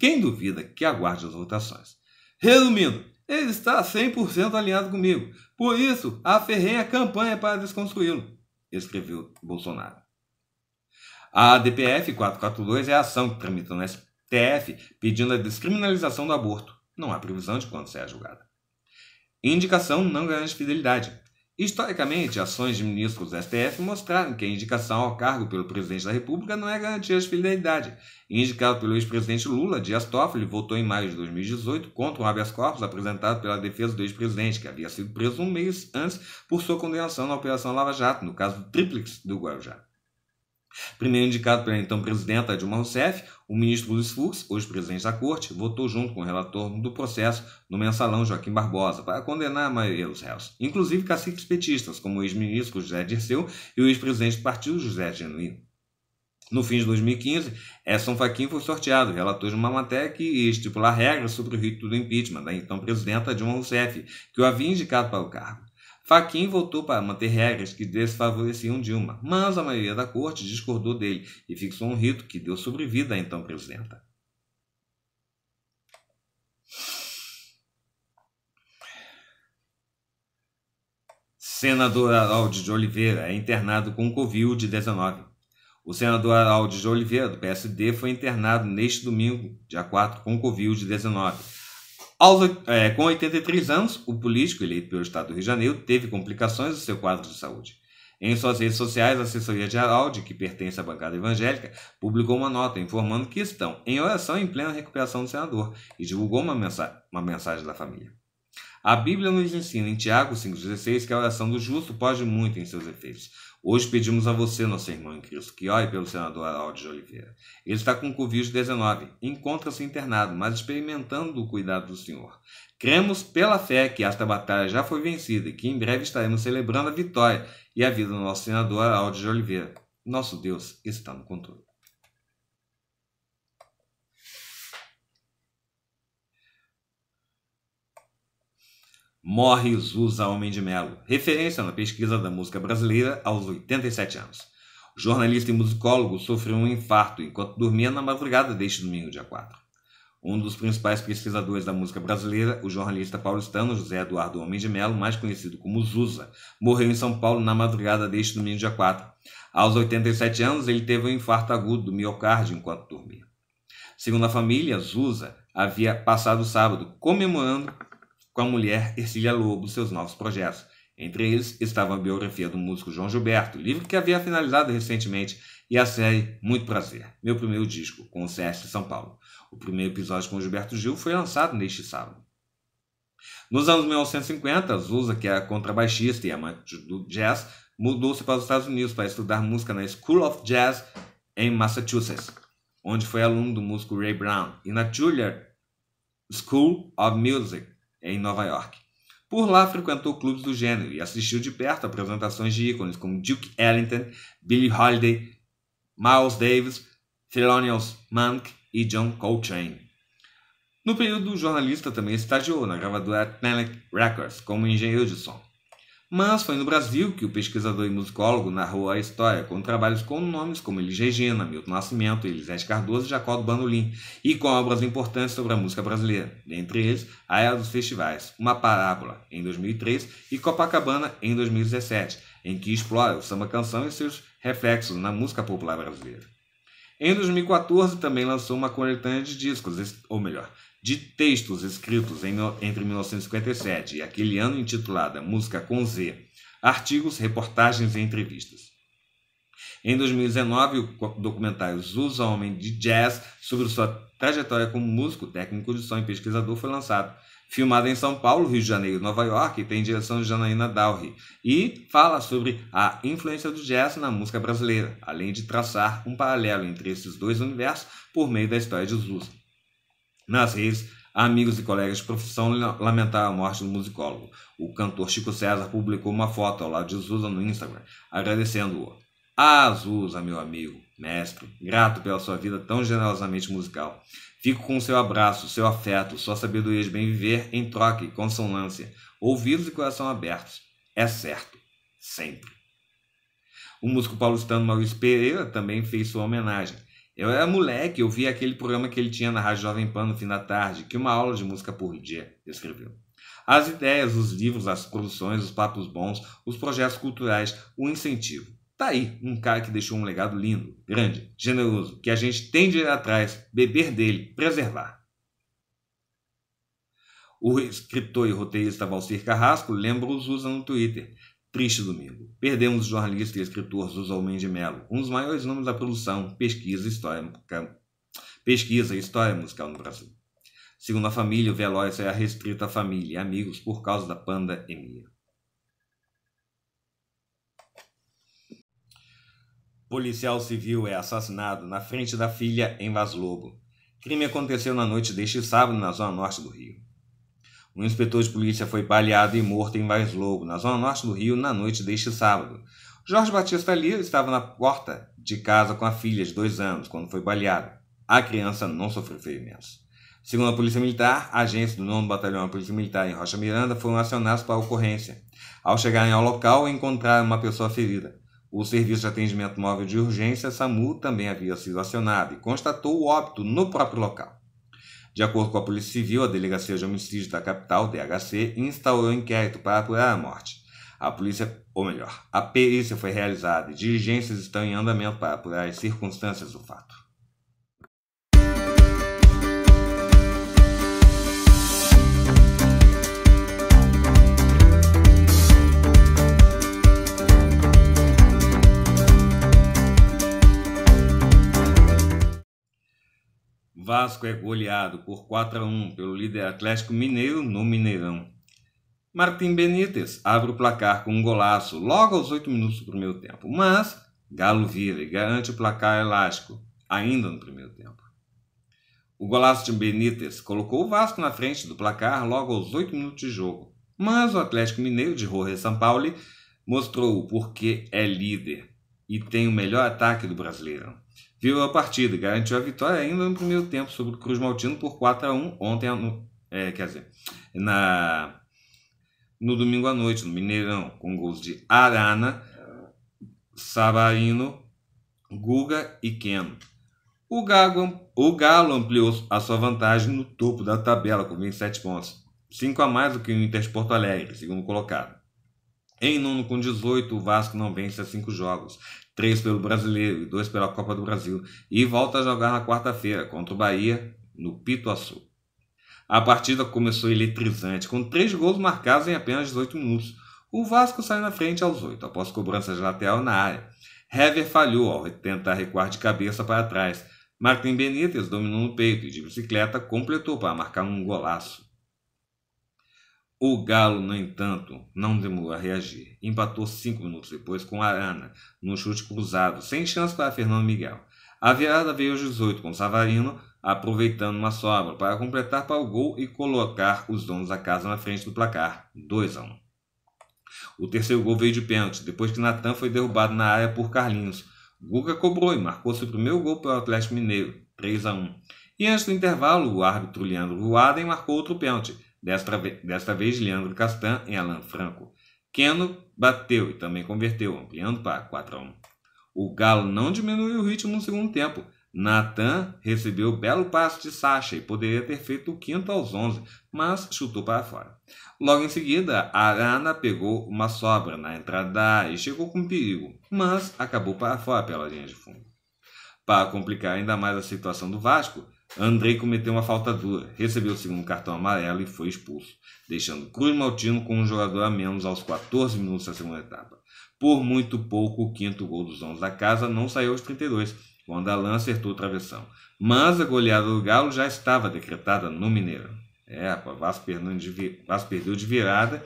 Quem duvida que aguarde as votações. Resumindo, ele está 100% alinhado comigo. Por isso, aferrei a campanha para desconstruí-lo, escreveu Bolsonaro. A DPF 442 é a ação que tramita no STF pedindo a descriminalização do aborto. Não há previsão de quando será julgada. Indicação não garante fidelidade. Historicamente, ações de ministros do STF mostraram que a indicação ao cargo pelo presidente da República não é garantia de fidelidade. Indicado pelo ex-presidente Lula, Dias Toffoli votou em maio de 2018 contra um habeas corpus apresentado pela defesa do ex-presidente, que havia sido preso um mês antes por sua condenação na Operação Lava Jato, no caso do Tríplix do Guarujá. Primeiro indicado pela então presidenta Dilma Rousseff, o ministro Luiz Fux, hoje presidente da corte, votou junto com o relator do processo no mensalão Joaquim Barbosa para condenar a maioria dos réus, inclusive caciques petistas, como o ex-ministro José Dirceu e o ex-presidente do partido José Genuíno. No fim de 2015, Edson Fachin foi sorteado, relator de uma matéria que estipular regras sobre o rito do impeachment da então presidenta Dilma Rousseff, que o havia indicado para o cargo. Fachin votou para manter regras que desfavoreciam Dilma, mas a maioria da corte discordou dele e fixou um rito que deu sobrevida à então presidenta. Senador Araldo de Oliveira é internado com Covid-19. O senador Araldo de Oliveira, do PSD, foi internado neste domingo, dia 4, com Covid-19 aos, é, com 83 anos, o político eleito pelo Estado do Rio de Janeiro teve complicações no seu quadro de saúde. Em suas redes sociais, a assessoria de Araldi, que pertence à bancada evangélica, publicou uma nota informando que estão em oração em plena recuperação do senador e divulgou uma, mensa uma mensagem da família. A Bíblia nos ensina em Tiago 5,16 que a oração do justo pode muito em seus efeitos. Hoje pedimos a você, nosso irmão em Cristo, que ore pelo senador Aldo de Oliveira. Ele está com Covid-19, encontra-se internado, mas experimentando o cuidado do Senhor. Cremos pela fé que esta batalha já foi vencida e que em breve estaremos celebrando a vitória e a vida do nosso senador Aldo de Oliveira. Nosso Deus está no controle. Morre Zusa Homem de Melo, referência na pesquisa da música brasileira aos 87 anos. O jornalista e musicólogo sofreu um infarto enquanto dormia na madrugada deste domingo, dia 4. Um dos principais pesquisadores da música brasileira, o jornalista paulistano José Eduardo Homem de Melo, mais conhecido como Zusa, morreu em São Paulo na madrugada deste domingo, dia 4. Aos 87 anos, ele teve um infarto agudo do miocárdio enquanto dormia. Segundo a família, Zusa havia passado o sábado comemorando com a mulher Ercília Lobo seus novos projetos. Entre eles estava a biografia do músico João Gilberto, livro que havia finalizado recentemente, e a série Muito Prazer, meu primeiro disco, com o CS de São Paulo. O primeiro episódio com Gilberto Gil foi lançado neste sábado. Nos anos 1950, Zusa, que é contrabaixista e amante do jazz, mudou-se para os Estados Unidos para estudar música na School of Jazz em Massachusetts, onde foi aluno do músico Ray Brown, e na Juilliard School of Music, em Nova York. Por lá, frequentou clubes do gênero e assistiu de perto a apresentações de ícones como Duke Ellington, Billie Holiday, Miles Davis, Thelonious Monk e John Coltrane. No período, o jornalista também estagiou na gravadora Atlantic Records como engenheiro de som. Mas foi no Brasil que o pesquisador e musicólogo narrou a história com trabalhos com nomes como Elis Regina, Milton Nascimento, Elisete Cardoso e Jacó do Bandolim, e com obras importantes sobre a música brasileira, dentre eles A Era dos Festivais, Uma Parábola, em 2003, e Copacabana, em 2017, em que explora o samba-canção e seus reflexos na música popular brasileira. Em 2014 também lançou uma coletânea de discos, ou melhor, de textos escritos em, entre 1957 e aquele ano intitulada Música com Z, artigos, reportagens e entrevistas. Em 2019, o documentário Zuz Homem de Jazz, sobre sua trajetória como músico, técnico de som e pesquisador, foi lançado. Filmado em São Paulo, Rio de Janeiro e Nova York, tem direção de Janaína Dalry e fala sobre a influência do jazz na música brasileira, além de traçar um paralelo entre esses dois universos por meio da história de Zuz. Nas redes, amigos e colegas de profissão lamentaram a morte do musicólogo. O cantor Chico César publicou uma foto ao lado de Azusa no Instagram, agradecendo-o. Ah, meu amigo, mestre, grato pela sua vida tão generosamente musical. Fico com seu abraço, seu afeto, sua sabedoria de bem viver em troca e consonância, ouvidos e coração abertos. É certo, sempre. O músico paulistano Maurício Pereira também fez sua homenagem. Eu era moleque, eu via aquele programa que ele tinha na Rádio Jovem Pan no fim da tarde, que é uma aula de música por dia, escreveu. As ideias, os livros, as produções, os papos bons, os projetos culturais, o incentivo. Tá aí um cara que deixou um legado lindo, grande, generoso, que a gente tem de ir atrás, beber dele, preservar. O escritor e roteirista Valcir Carrasco lembra os usa no Twitter. Triste domingo. Perdemos o jornalista e escritor Zuzalmen de Mello, um dos maiores nomes da produção, pesquisa, história, pesquisa e história musical no Brasil. Segundo a família, o velório será é restrito à família e amigos por causa da pandemia. Policial civil é assassinado na frente da filha em Vaslobo. Crime aconteceu na noite deste sábado na zona norte do Rio. Um inspetor de polícia foi baleado e morto em Lobo, na zona norte do Rio, na noite deste sábado. Jorge Batista Lira estava na porta de casa com a filha de dois anos quando foi baleado. A criança não sofreu ferimentos. Segundo a Polícia Militar, agentes do 9 Batalhão da Polícia Militar em Rocha Miranda foram acionados para a ocorrência. Ao chegarem ao local, encontraram uma pessoa ferida. O Serviço de Atendimento Móvel de Urgência, SAMU, também havia sido acionado e constatou o óbito no próprio local. De acordo com a Polícia Civil, a Delegacia de Homicídios da capital, DHC, instaurou inquérito para apurar a morte. A polícia, ou melhor, a perícia foi realizada e diligências estão em andamento para apurar as circunstâncias do fato. Vasco é goleado por 4 a 1 pelo líder Atlético Mineiro no Mineirão. Martim Benítez abre o placar com um golaço logo aos 8 minutos do primeiro tempo, mas Galo vira e garante o placar elástico ainda no primeiro tempo. O golaço de Benítez colocou o Vasco na frente do placar logo aos 8 minutos de jogo, mas o Atlético Mineiro de Jorge Sampaoli mostrou o porquê é líder e tem o melhor ataque do Brasileirão viu a partida, garantiu a vitória ainda no primeiro tempo sobre o Cruz Maltino por 4 a 1 ontem, no, é, quer dizer, na, no domingo à noite, no Mineirão, com gols de Arana, Sabarino, Guga e Keno. O, Gago, o Galo ampliou a sua vantagem no topo da tabela com 27 pontos, 5 a mais do que o Inter de Porto Alegre, segundo colocado. Em nono com 18, o Vasco não vence a 5 jogos três pelo Brasileiro e dois pela Copa do Brasil, e volta a jogar na quarta-feira contra o Bahia, no Pituaçu. A partida começou eletrizante, com três gols marcados em apenas 18 minutos. O Vasco sai na frente aos 8, após cobrança de lateral na área. Hever falhou ao tentar recuar de cabeça para trás. Martin Benítez dominou no peito e de bicicleta completou para marcar um golaço. O Galo, no entanto, não demorou a reagir. Empatou cinco minutos depois com Arana, num chute cruzado, sem chance para Fernando Miguel. A virada veio aos 18 com Savarino, aproveitando uma sobra para completar para o gol e colocar os donos da casa na frente do placar, 2 a 1. O terceiro gol veio de pênalti, depois que Natan foi derrubado na área por Carlinhos. Guga cobrou e marcou seu primeiro gol pelo Atlético Mineiro, 3 a 1. E antes do intervalo, o árbitro Leandro Ruaden marcou outro pênalti, desta, desta vez Leandro Castan e Alan Franco. Keno bateu e também converteu, ampliando para 4 a 1. O Galo não diminuiu o ritmo no segundo tempo. Nathan recebeu o belo passo de Sacha e poderia ter feito o quinto aos 11, mas chutou para fora. Logo em seguida, Arana pegou uma sobra na entrada da e chegou com perigo, mas acabou para fora pela linha de fundo. Para complicar ainda mais a situação do Vasco, Andrei cometeu uma falta dura, recebeu o segundo cartão amarelo e foi expulso, deixando Cruz Maltino com um jogador a menos aos 14 minutos da segunda etapa. Por muito pouco, o quinto gol dos donos da casa não saiu aos 32, quando Alain acertou o travessão. Mas a goleada do Galo já estava decretada no Mineiro. É, o Vasco, Vasco perdeu de virada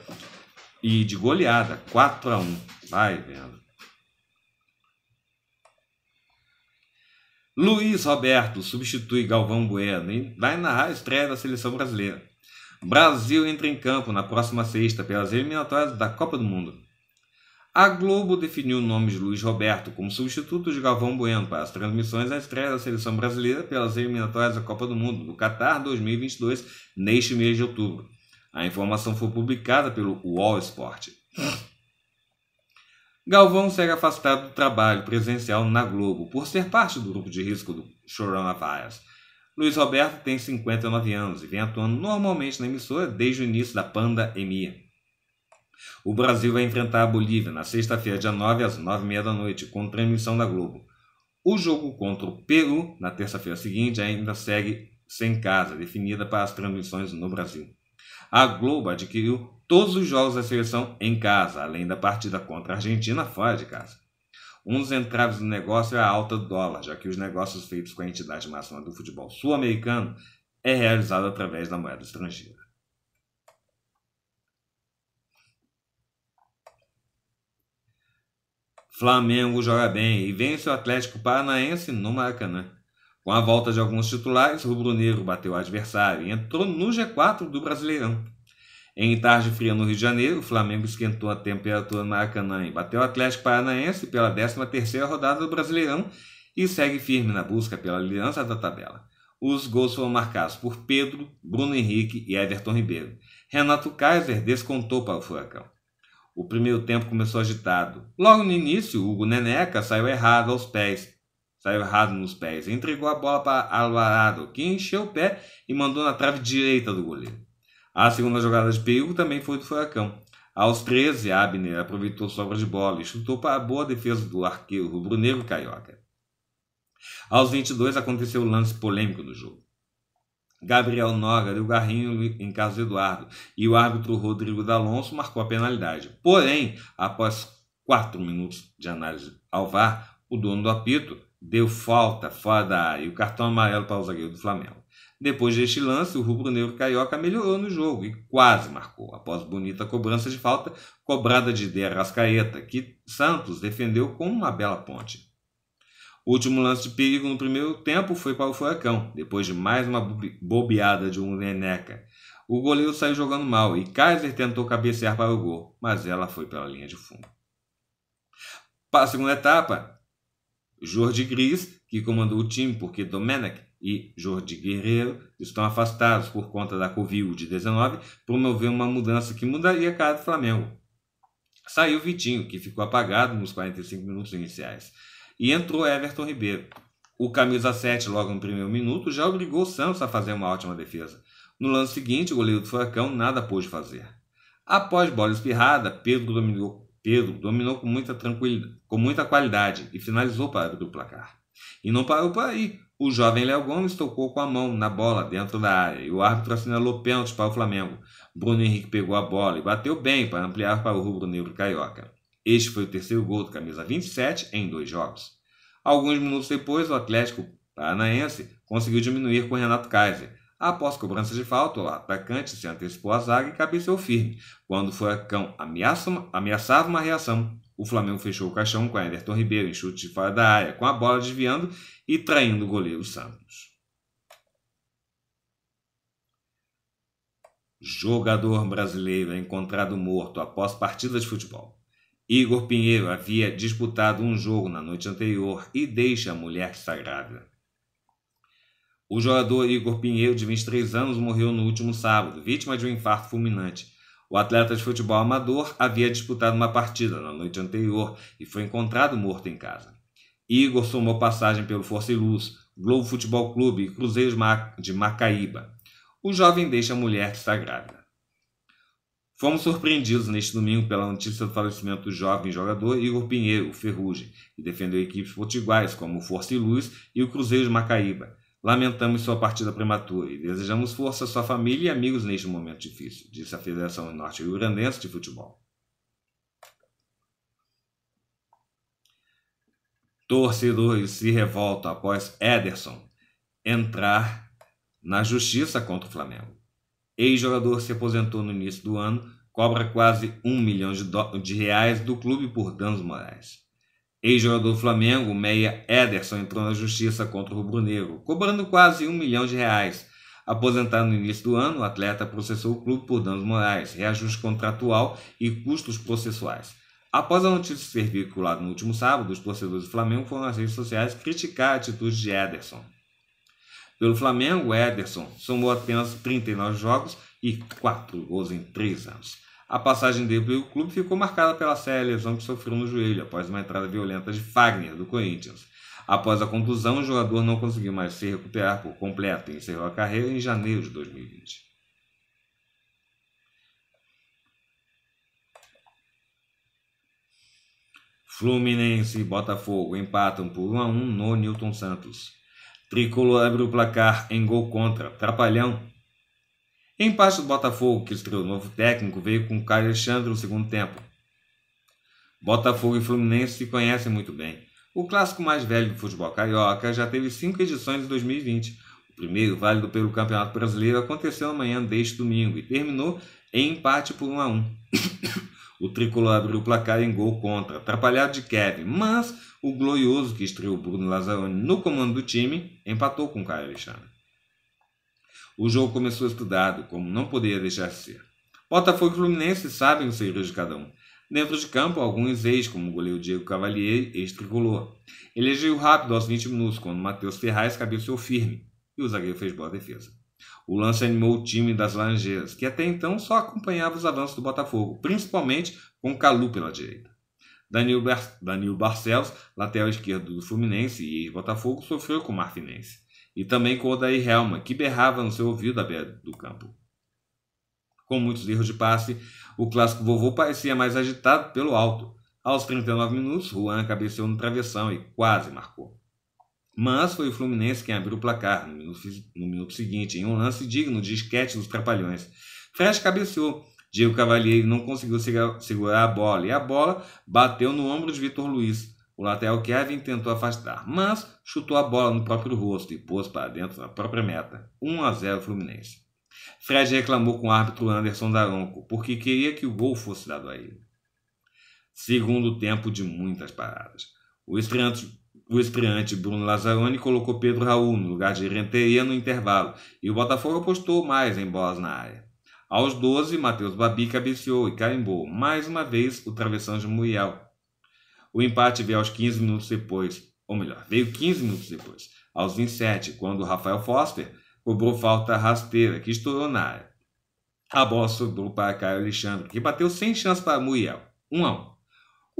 e de goleada, 4 a 1 Vai vendo. Luiz Roberto substitui Galvão Bueno e vai narrar a estreia da seleção brasileira. Brasil entra em campo na próxima sexta pelas eliminatórias da Copa do Mundo. A Globo definiu o nome de Luiz Roberto como substituto de Galvão Bueno para as transmissões da estreia da seleção brasileira pelas eliminatórias da Copa do Mundo do Qatar 2022 neste mês de outubro. A informação foi publicada pelo Wall Esporte. Galvão segue afastado do trabalho presencial na Globo por ser parte do grupo de risco do Coronavirus. Luiz Roberto tem 59 anos e vem atuando normalmente na emissora desde o início da pandemia. O Brasil vai enfrentar a Bolívia na sexta-feira, dia 9, às 9h30 da noite, com transmissão da Globo. O jogo contra o Peru, na terça-feira seguinte, ainda segue sem casa, definida para as transmissões no Brasil. A Globo adquiriu todos os jogos da seleção em casa, além da partida contra a Argentina fora de casa. Um dos entraves do negócio é a alta do dólar, já que os negócios feitos com a entidade máxima do futebol sul-americano é realizado através da moeda estrangeira. Flamengo joga bem e vence o Atlético Paranaense no Maracanã. Com a volta de alguns titulares, o Rubro Negro bateu o adversário e entrou no G4 do Brasileirão. Em tarde fria no Rio de Janeiro, o Flamengo esquentou a temperatura no Maracanã e bateu o Atlético Paranaense pela 13ª rodada do Brasileirão e segue firme na busca pela liderança da tabela. Os gols foram marcados por Pedro, Bruno Henrique e Everton Ribeiro. Renato Kaiser descontou para o Furacão. O primeiro tempo começou agitado. Logo no início, Hugo Neneca saiu errado aos pés. Saiu errado nos pés. Entregou a bola para Alvarado, que encheu o pé e mandou na trave direita do goleiro. A segunda jogada de perigo também foi do Furacão. Aos 13, Abner aproveitou sobra de bola e chutou para a boa defesa do arqueiro rubro-negro carioca. Aos 22 aconteceu o lance polêmico do jogo. Gabriel Noga deu garrinho em casa de Eduardo e o árbitro Rodrigo D'Alonso marcou a penalidade. Porém, após 4 minutos de análise ao VAR, o dono do apito deu falta fora da área e o cartão amarelo para o zagueiro do Flamengo. Depois deste lance, o rubro-negro carioca melhorou no jogo e quase marcou, após bonita cobrança de falta cobrada de De Arrascaeta, que Santos defendeu com uma bela ponte. O último lance de perigo no primeiro tempo foi para o Furacão, depois de mais uma bobeada de um Neneca. O goleiro saiu jogando mal e Kaiser tentou cabecear para o gol, mas ela foi pela linha de fundo. Para a segunda etapa, Jordi Gris, que comandou o time porque Domenech e Jordi Guerreiro estão afastados por conta da Covid-19, promoveu uma mudança que mudaria a cara do Flamengo. Saiu Vitinho, que ficou apagado nos 45 minutos iniciais, e entrou Everton Ribeiro. O camisa 7, logo no primeiro minuto, já obrigou o Santos a fazer uma ótima defesa. No lance seguinte, o goleiro do Furacão nada pôde fazer. Após bola espirrada, Pedro dominou, Pedro dominou com, muita tranquilidade, com muita qualidade e finalizou para abrir o placar. E não parou por aí. O jovem Léo Gomes tocou com a mão na bola dentro da área e o árbitro assinalou pênalti para o Flamengo. Bruno Henrique pegou a bola e bateu bem para ampliar para o rubro-negro carioca. Este foi o terceiro gol do camisa 27 em dois jogos. Alguns minutos depois, o Atlético Paranaense conseguiu diminuir com Renato Kaiser. Após cobrança de falta, o atacante se antecipou à zaga e cabeceou firme. Quando o Furacão ameaçava uma reação, o Flamengo fechou o caixão com Everton Ribeiro em chute de fora da área, com a bola desviando e traindo o goleiro Santos. Jogador brasileiro encontrado morto após partida de futebol. Igor Pinheiro havia disputado um jogo na noite anterior e deixa a mulher que está grávida. O jogador Igor Pinheiro, de 23 anos, morreu no último sábado, vítima de um infarto fulminante. O atleta de futebol amador havia disputado uma partida na noite anterior e foi encontrado morto em casa. Igor somou passagem pelo Força e Luz, Globo Futebol Clube e Cruzeiros de Macaíba. O jovem deixa a mulher que está grávida. Fomos surpreendidos neste domingo pela notícia do falecimento do jovem jogador Igor Pinheiro, Ferrugem, que defendeu equipes potiguais como o Força e Luz e o Cruzeiro de Macaíba. Lamentamos sua partida prematura e desejamos força à sua família e amigos neste momento difícil, disse a Federação Norte Rio Grandense de Futebol. torcedores se revoltam após Ederson entrar na justiça contra o Flamengo. Ex-jogador se aposentou no início do ano, cobra quase um milhão de, de reais do clube por danos morais. Ex-jogador Flamengo, meia Ederson entrou na justiça contra o rubro-negro, cobrando quase um milhão de reais. Aposentado no início do ano, o atleta processou o clube por danos morais, reajuste contratual e custos processuais. Após a notícia ser veiculada no último sábado, os torcedores do Flamengo foram nas redes sociais criticar a atitude de Ederson. Pelo Flamengo, Ederson somou apenas 39 jogos e 4 gols em 3 anos. A passagem dele pelo clube ficou marcada pela séria lesão que sofreu no joelho após uma entrada violenta de Fagner, do Corinthians. Após a conclusão, o jogador não conseguiu mais se recuperar por completo e encerrou a carreira em janeiro de 2020. Fluminense e Botafogo empatam por 1 a 1 no Newton Santos. Tricolor abre o placar em gol contra Trapalhão. Empate do Botafogo, que estreou o novo técnico, veio com Caio Alexandre no segundo tempo. Botafogo e Fluminense se conhecem muito bem. O clássico mais velho do futebol carioca já teve cinco edições em 2020. O primeiro, válido pelo Campeonato Brasileiro, aconteceu amanhã deste domingo e terminou em empate por 1 a 1. O tricolor abriu o placar em gol contra, atrapalhado de Kevin, mas o glorioso que estreou Bruno Lazzaroni no comando do time empatou com Caio Alexandre. O jogo começou estudado, como não poderia deixar de ser. Botafogo e Fluminense sabem os segredos de cada um. Dentro de campo, alguns ex, como o goleiro Diego Cavalieri, ex-tricolor. Ele agiu rápido aos 20 minutos, quando Matheus Ferraz cabeceou firme e o zagueiro fez boa defesa. O lance animou o time das Laranjeiras, que até então só acompanhava os avanços do Botafogo, principalmente com Calu pela direita. Danilo, Bar Danilo Barcelos, lateral esquerdo do Fluminense e ex-Botafogo, sofreu com o Marfinense. E também com o Odair Helma, que berrava no seu ouvido à beira do campo. Com muitos erros de passe, o clássico vovô parecia mais agitado pelo alto. Aos 39 minutos, Juan cabeceou no travessão e quase marcou mas foi o Fluminense quem abriu o placar no minuto, no minuto seguinte, em um lance digno de esquete dos Trapalhões. Fred cabeceou. Diego Cavalheiro não conseguiu segurar a bola e a bola bateu no ombro de Vitor Luiz. O lateral Kevin tentou afastar, mas chutou a bola no próprio rosto e pôs para dentro da própria meta. 1 a 0 Fluminense. Fred reclamou com o árbitro Anderson Daronco, porque queria que o gol fosse dado a ele. Segundo tempo de muitas paradas. O estreante o estreante Bruno Lazzaroni colocou Pedro Raul no lugar de Renteria no intervalo e o Botafogo apostou mais em bolas na área. Aos 12, Matheus Babi cabeceou e carimbou mais uma vez o travessão de Muriel. O empate veio aos 15 minutos depois, ou melhor, veio 15 minutos depois, aos 27, quando Rafael Foster cobrou falta rasteira que estourou na área. A bola sobrou para Caio Alexandre, que bateu sem chance para Muriel. 1 a 1.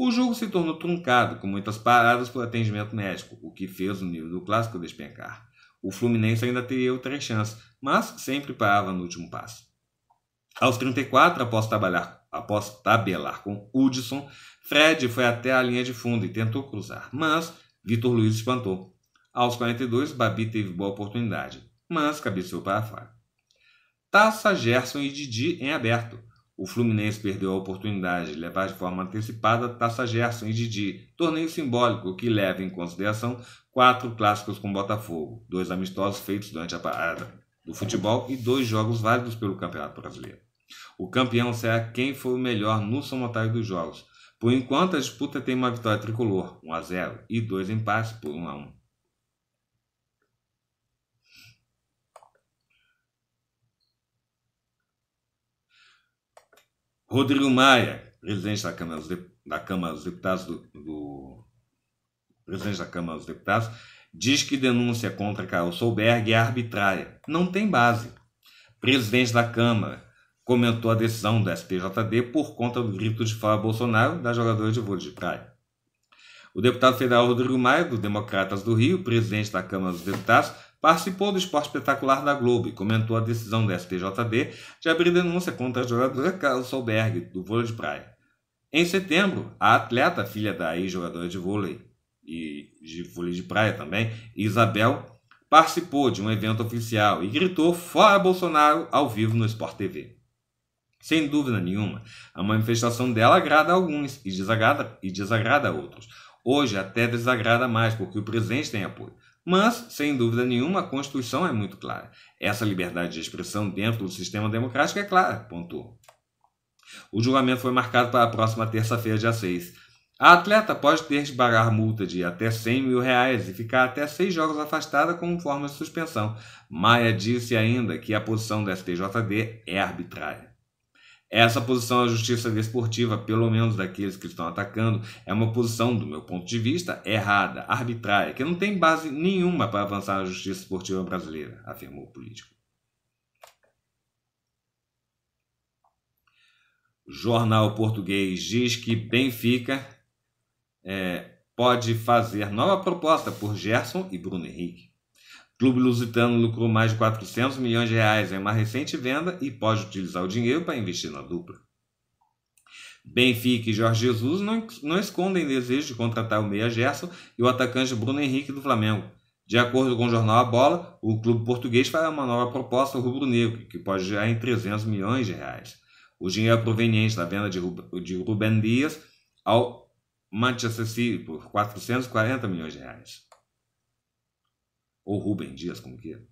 O jogo se tornou truncado, com muitas paradas por atendimento médico, o que fez o nível do clássico despencar. O Fluminense ainda teria outras chances, mas sempre parava no último passo. Aos 34, após trabalhar, após tabelar com Hudson, Fred foi até a linha de fundo e tentou cruzar, mas Vitor Luiz espantou. Aos 42, Babi teve boa oportunidade, mas cabeceou para fora. Taça, Gerson e Didi em aberto. O Fluminense perdeu a oportunidade de levar de forma antecipada a Taça Gerson e Didi, torneio simbólico que leva em consideração quatro clássicos com Botafogo, dois amistosos feitos durante a parada do futebol e dois jogos válidos pelo Campeonato Brasileiro. O campeão será quem foi o melhor no somatório dos jogos. Por enquanto, a disputa tem uma vitória tricolor, 1 a 0 e dois empates por 1 a 1. Rodrigo Maia, presidente da Câmara dos, da Câmara dos Deputados, do, do, presidente da Câmara dos Deputados, diz que denúncia contra Carol Solberg é arbitrária. Não tem base. Presidente da Câmara comentou a decisão do SPJD por conta do grito de fala Bolsonaro da jogadora de vôlei de praia. O deputado federal Rodrigo Maia, do Democratas do Rio, presidente da Câmara dos Deputados, participou do Esporte Espetacular da Globo e comentou a decisão da STJD de abrir denúncia contra a jogadora Carla Solberg, do vôlei de praia. Em setembro, a atleta, filha da ex-jogadora de vôlei e de vôlei de praia também, Isabel, participou de um evento oficial e gritou fora Bolsonaro ao vivo no Sport TV. Sem dúvida nenhuma, a manifestação dela agrada a alguns e desagrada, e desagrada a outros. Hoje até desagrada mais, porque o presidente tem apoio. Mas, sem dúvida nenhuma, a Constituição é muito clara. Essa liberdade de expressão dentro do sistema democrático é clara, pontuou. O julgamento foi marcado para a próxima terça-feira, dia 6. A atleta pode ter de pagar multa de até 100 mil reais e ficar até seis jogos afastada conforme forma de suspensão. Maia disse ainda que a posição da STJD é arbitrária. Essa posição da justiça desportiva, pelo menos daqueles que estão atacando, é uma posição, do meu ponto de vista, errada, arbitrária, que não tem base nenhuma para avançar a justiça esportiva brasileira, afirmou o político. O jornal português diz que Benfica é, pode fazer nova proposta por Gerson e Bruno Henrique. Clube Lusitano lucrou mais de 400 milhões de reais em uma recente venda e pode utilizar o dinheiro para investir na dupla. Benfica e Jorge Jesus não, não escondem desejo de contratar o meia Gerson e o atacante Bruno Henrique do Flamengo. De acordo com o jornal A Bola, o clube português fará uma nova proposta ao rubro-negro, que pode gerar em 300 milhões de reais. O dinheiro é proveniente da venda de, de Rubem Dias ao Manchester City por 440 milhões de reais ou Rubem Dias, como queira. É?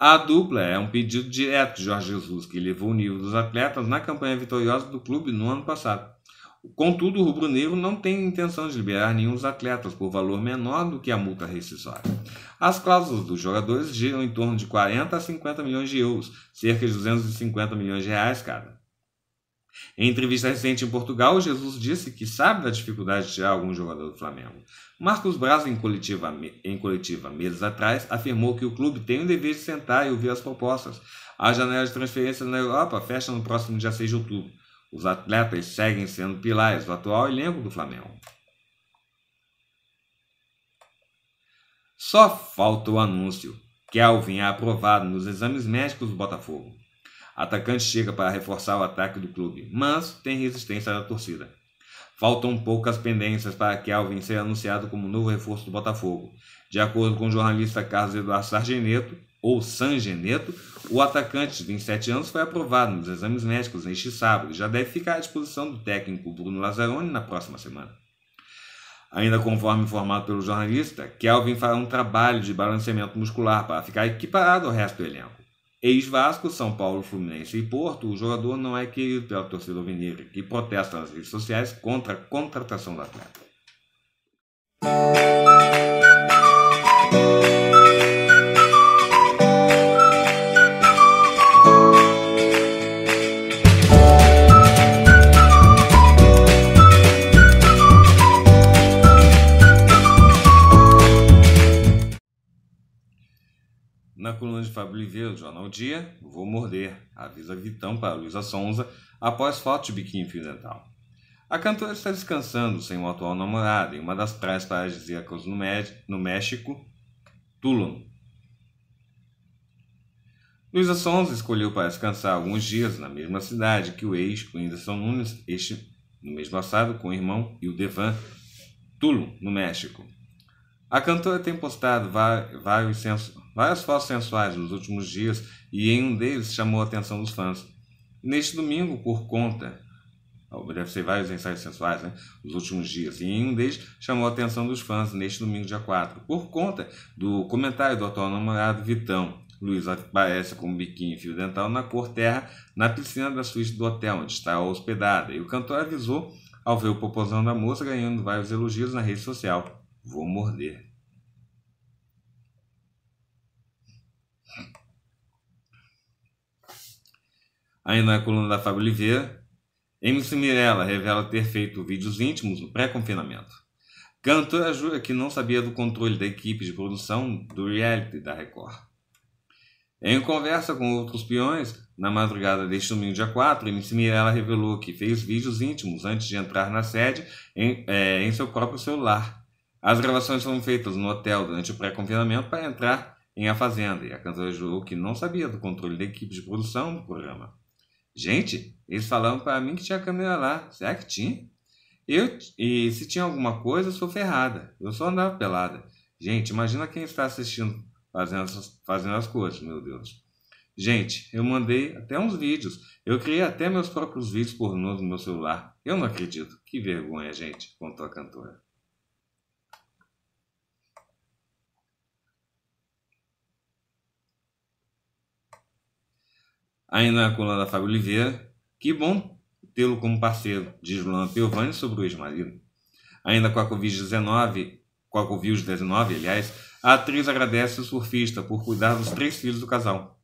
A dupla é um pedido direto de Jorge Jesus, que elevou o nível dos atletas na campanha vitoriosa do clube no ano passado. Contudo, o rubro-negro não tem intenção de liberar nenhum dos atletas por valor menor do que a multa rescisória. As cláusulas dos jogadores giram em torno de 40 a 50 milhões de euros, cerca de 250 milhões de reais cada. Em entrevista recente em Portugal, Jesus disse que sabe da dificuldade de tirar algum jogador do Flamengo. Marcos Braz, em coletiva, em coletiva meses atrás, afirmou que o clube tem o dever de sentar e ouvir as propostas. A janela de transferência na Europa fecha no próximo dia 6 de outubro. Os atletas seguem sendo pilares do atual elenco do Flamengo. Só falta o anúncio. Kelvin é aprovado nos exames médicos do Botafogo. Atacante chega para reforçar o ataque do clube, mas tem resistência da torcida. Faltam poucas pendências para Kelvin ser anunciado como novo reforço do Botafogo. De acordo com o jornalista Carlos Eduardo Sargeneto, ou Sangeneto, o atacante de 27 anos foi aprovado nos exames médicos neste sábado e já deve ficar à disposição do técnico Bruno Lazzaroni na próxima semana. Ainda conforme informado pelo jornalista, Kelvin fará um trabalho de balanceamento muscular para ficar equiparado ao resto do elenco. Ex-Vasco, São Paulo, Fluminense e Porto, o jogador não é querido pela torcida alvinegra, que protesta nas redes sociais contra a contratação do atleta. Fábio Oliveira, Jornal Dia, Vou Morder, avisa Vitão para Luísa Sonza após foto de biquíni fio dental. A cantora está descansando sem o atual namorado em uma das praias paradisíacas no, no México, Tulum. Luísa Sonza escolheu para descansar alguns dias na mesma cidade que o ex, o Nunes, este no mês passado com o irmão e o Devan, Tulum, no México. A cantora tem postado vários censos várias fotos sensuais nos últimos dias e em um deles chamou a atenção dos fãs. Neste domingo, por conta, deve ser vários ensaios sensuais, né? Nos últimos dias. E em um deles chamou a atenção dos fãs neste domingo, dia 4, por conta do comentário do atual namorado Vitão. Luiz aparece com um biquinho e fio dental na cor terra na piscina da suíte do hotel onde está hospedada. E o cantor avisou ao ver o popozão da moça ganhando vários elogios na rede social. Vou morder. ainda na coluna da Fábio Oliveira, MC Mirella revela ter feito vídeos íntimos no pré-confinamento. Cantora jura que não sabia do controle da equipe de produção do reality da Record. Em conversa com outros peões, na madrugada deste domingo, dia 4, MC Mirella revelou que fez vídeos íntimos antes de entrar na sede em, é, em seu próprio celular. As gravações foram feitas no hotel durante o pré-confinamento para entrar em A Fazenda, e a cantora jurou que não sabia do controle da equipe de produção do programa. Gente, eles falaram para mim que tinha câmera lá. Será que tinha? Eu, e se tinha alguma coisa, eu sou ferrada. Eu só andava pelada. Gente, imagina quem está assistindo fazendo, fazendo as coisas, meu Deus. Gente, eu mandei até uns vídeos. Eu criei até meus próprios vídeos pornô no meu celular. Eu não acredito. Que vergonha, gente, contou a cantora. Ainda na coluna da Fábio Oliveira, que bom tê-lo como parceiro, diz Luana Piovani sobre o ex-marido. Ainda com a Covid-19, com a Covid-19, aliás, a atriz agradece o surfista por cuidar dos três filhos do casal.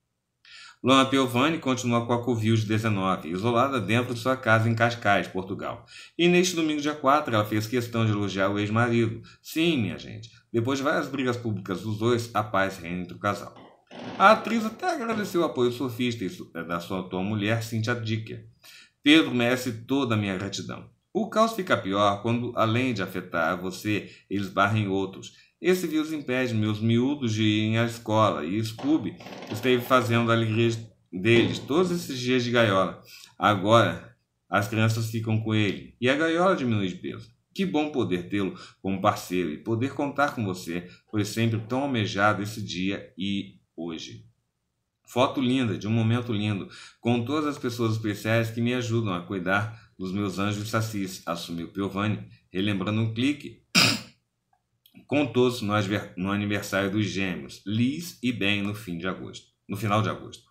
Luana Piovani continua com a Covid-19, isolada dentro de sua casa em Cascais, Portugal. E neste domingo, dia 4, ela fez questão de elogiar o ex-marido. Sim, minha gente, depois de várias brigas públicas dos dois, a paz reina entre o casal. A atriz até agradeceu o apoio surfista é da sua atual mulher, Cynthia Dicker. Pedro merece toda a minha gratidão. O caos fica pior quando, além de afetar você, eles barrem outros. Esse vírus impede meus miúdos de irem à escola e Scooby esteve fazendo a alegria deles todos esses dias de gaiola. Agora, as crianças ficam com ele e a gaiola diminui de peso. Que bom poder tê-lo como parceiro e poder contar com você. Foi sempre tão almejado esse dia e hoje. Foto linda, de um momento lindo, com todas as pessoas especiais que me ajudam a cuidar dos meus anjos sacis, assumiu Piovani, relembrando um clique com todos no, no aniversário dos gêmeos, Liz e Ben no fim de agosto, no final de agosto.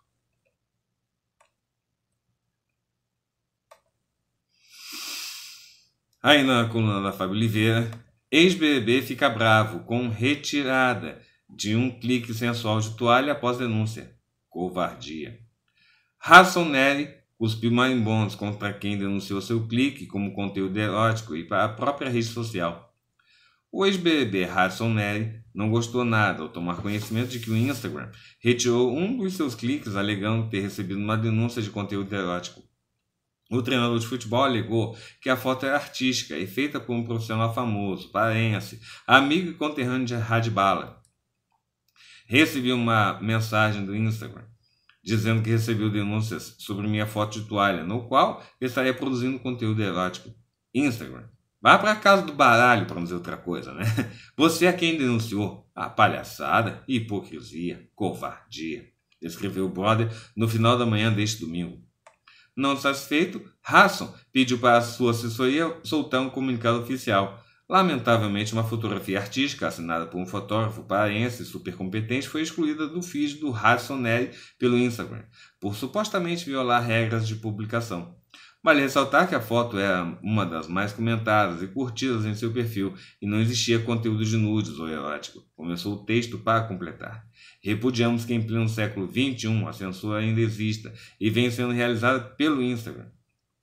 Aí na coluna da Fábio Oliveira, ex-BBB fica bravo com retirada de um clique sensual de toalha após denúncia. Covardia. Hasson Nelly cuspiu marimbondos contra quem denunciou seu clique como conteúdo erótico e para a própria rede social. O ex-BBB Hasson Nelly não gostou nada ao tomar conhecimento de que o Instagram retirou um dos seus cliques alegando ter recebido uma denúncia de conteúdo erótico. O treinador de futebol alegou que a foto era artística e feita por um profissional famoso, paraense, amigo e conterrâneo de Radbala Recebi uma mensagem do Instagram dizendo que recebeu denúncias sobre minha foto de toalha, no qual eu estaria produzindo conteúdo erótico. Instagram. Vá para casa do baralho para não dizer outra coisa, né? Você é quem denunciou a palhaçada, hipocrisia, covardia. Escreveu o brother no final da manhã deste domingo. Não satisfeito, Hasson pediu para a sua assessoria soltar um comunicado oficial Lamentavelmente, uma fotografia artística assinada por um fotógrafo paraense supercompetente foi excluída do feed do Hudson Nelly pelo Instagram, por supostamente violar regras de publicação. Vale ressaltar que a foto era é uma das mais comentadas e curtidas em seu perfil e não existia conteúdo de nudes ou erótico. Começou o texto para completar. Repudiamos que em pleno século XXI a censura ainda exista e vem sendo realizada pelo Instagram.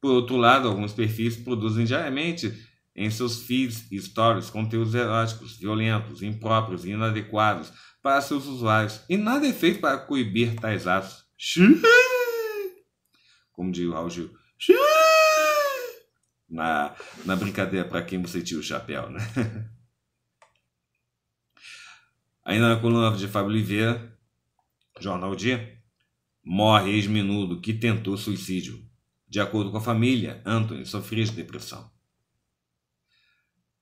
Por outro lado, alguns perfis produzem diariamente em seus feeds e stories conteúdos eróticos, violentos, impróprios e inadequados para seus usuários, e nada é feito para coibir tais atos. Como diz o Raul Gil. Na, na brincadeira para quem você tira o chapéu, né? Ainda na coluna de Fábio Oliveira, Jornal Dia, morre ex-menudo que tentou suicídio. De acordo com a família, Anthony sofria de depressão.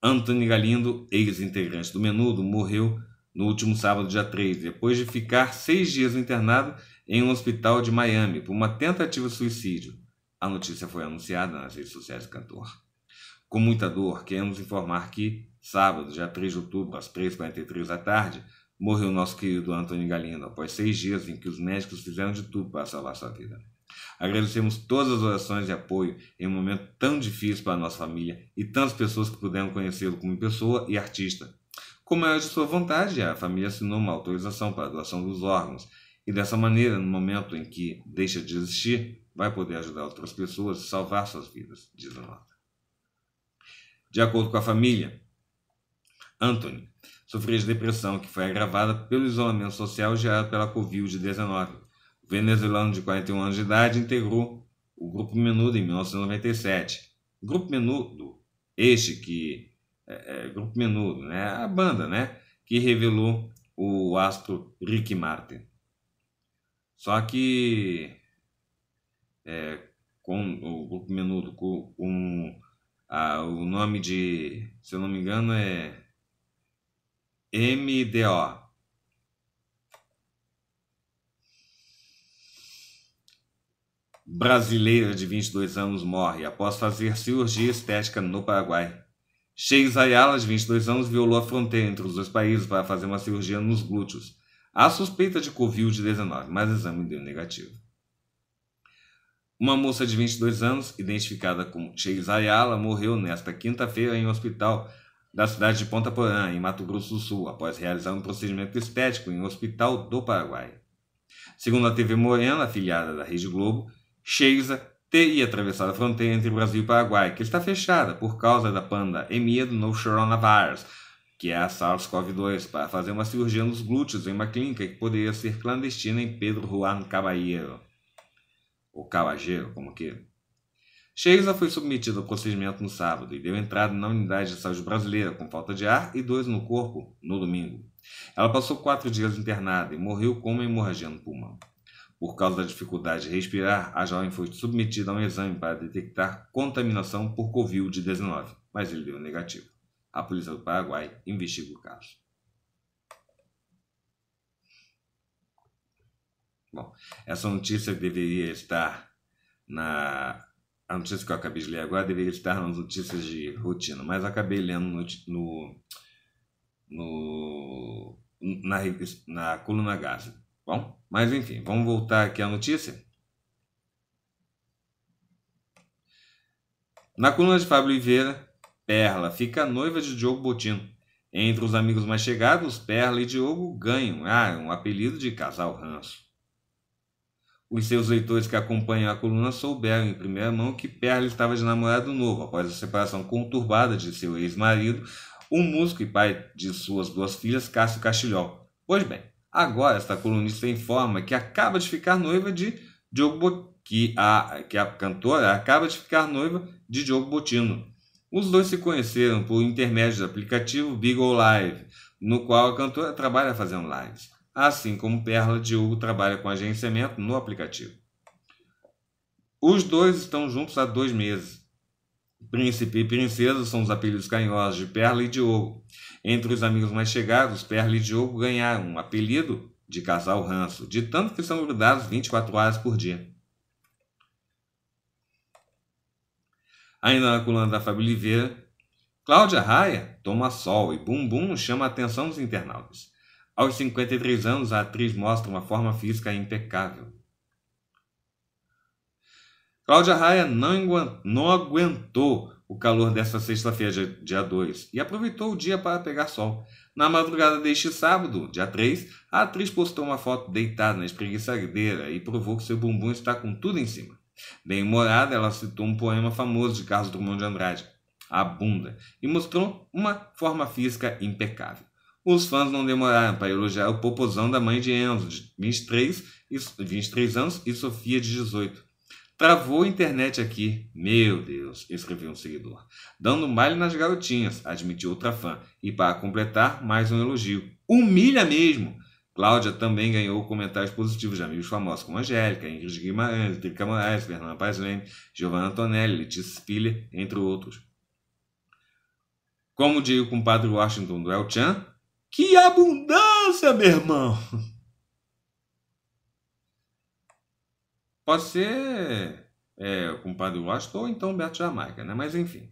Anthony Galindo, ex-integrante do Menudo, morreu no último sábado, dia 3, depois de ficar seis dias internado em um hospital de Miami por uma tentativa de suicídio. A notícia foi anunciada nas redes sociais do cantor. Com muita dor, queremos informar que, sábado, dia 3 de outubro, às 3h43 da tarde, morreu nosso querido Antônio Galindo, após seis dias em que os médicos fizeram de tudo para salvar sua vida. Agradecemos todas as orações de apoio em um momento tão difícil para a nossa família e tantas pessoas que puderam conhecê-lo como pessoa e artista. Como é de sua vontade, a família assinou uma autorização para a doação dos órgãos e dessa maneira, no momento em que deixa de existir, vai poder ajudar outras pessoas e salvar suas vidas, diz a nota. De acordo com a família, Anthony sofreu de depressão que foi agravada pelo isolamento social gerado pela Covid-19 venezuelano de 41 anos de idade, integrou o Grupo Menudo em 1997. Grupo Menudo, este que. É, é, Grupo Menudo, né? A banda, né? Que revelou o astro Rick Martin. Só que. É, com o Grupo Menudo, com, com a, o nome de. Se eu não me engano, é. MDO brasileira de 22 anos morre após fazer cirurgia estética no Paraguai. Cheiz Ayala, de 22 anos, violou a fronteira entre os dois países para fazer uma cirurgia nos glúteos. Há suspeita de Covid-19, mas o exame deu negativo. Uma moça de 22 anos, identificada como Cheiz Ayala, morreu nesta quinta-feira em um hospital da cidade de Ponta Porã, em Mato Grosso do Sul, após realizar um procedimento estético em um hospital do Paraguai. Segundo a TV Morena, afiliada da Rede Globo, Cheiza teria atravessado a fronteira entre Brasil e Paraguai, que está fechada por causa da pandemia do novo coronavírus, que é a SARS-CoV-2, para fazer uma cirurgia nos glúteos em uma clínica que poderia ser clandestina em Pedro Juan Caballero, ou Caballero, como que. Sheila foi submetida ao procedimento no sábado e deu entrada na unidade de saúde brasileira com falta de ar e dois no corpo no domingo. Ela passou quatro dias internada e morreu com uma hemorragia no pulmão. Por causa da dificuldade de respirar, a jovem foi submetida a um exame para detectar contaminação por Covid-19, mas ele deu negativo. A polícia do Paraguai investiga o caso. Bom, essa notícia deveria estar na. A notícia que eu acabei de ler agora deveria estar nas notícias de rotina, mas acabei lendo no, no, no na, na coluna gás. Bom, mas enfim, vamos voltar aqui à notícia. Na coluna de Fábio Oliveira, Perla fica noiva de Diogo Botino. Entre os amigos mais chegados, Perla e Diogo ganham ah, um apelido de casal ranço. Os seus leitores que acompanham a coluna souberam em primeira mão que Perla estava de namorado novo após a separação conturbada de seu ex-marido, o um músico e pai de suas duas filhas, Cássio Castilho. Pois bem, Agora, esta colunista informa que acaba de ficar noiva de Diogo Bo... que a, que a cantora acaba de ficar noiva de Diogo Botino. Os dois se conheceram por intermédio do aplicativo Beagle Live, no qual a cantora trabalha fazendo lives, assim como Perla Diogo trabalha com agenciamento no aplicativo. Os dois estão juntos há dois meses. Príncipe e princesa são os apelidos carinhosos de Perla e Diogo. Entre os amigos mais chegados, Perla e Diogo ganharam um apelido de casal ranço, de tanto que são grudados 24 horas por dia. Ainda na coluna da Fábio Oliveira, Cláudia Raia toma sol e bumbum chama a atenção dos internautas. Aos 53 anos, a atriz mostra uma forma física impecável. Cláudia Raia não, não aguentou o calor dessa sexta-feira, dia 2, e aproveitou o dia para pegar sol. Na madrugada deste sábado, dia 3, a atriz postou uma foto deitada na espreguiçadeira e provou que seu bumbum está com tudo em cima. Bem-humorada, ela citou um poema famoso de Carlos Drummond de Andrade, A Bunda, e mostrou uma forma física impecável. Os fãs não demoraram para elogiar o popozão da mãe de Enzo, de 23, 23 anos, e Sofia, de 18. Travou a internet aqui. Meu Deus, escreveu um seguidor. Dando malho nas garotinhas, admitiu outra fã. E para completar, mais um elogio. Humilha mesmo! Cláudia também ganhou comentários positivos de amigos famosos como Angélica, Ingrid Guimarães, Rodrigo Camarães, Fernanda Paz Leme, Giovanna Antonelli, Letícia Spiller, entre outros. Como diz o compadre Washington do El Chan, que abundância, meu irmão! Pode ser é, o compadre Washington ou então Beto Jamaica, né? Mas enfim.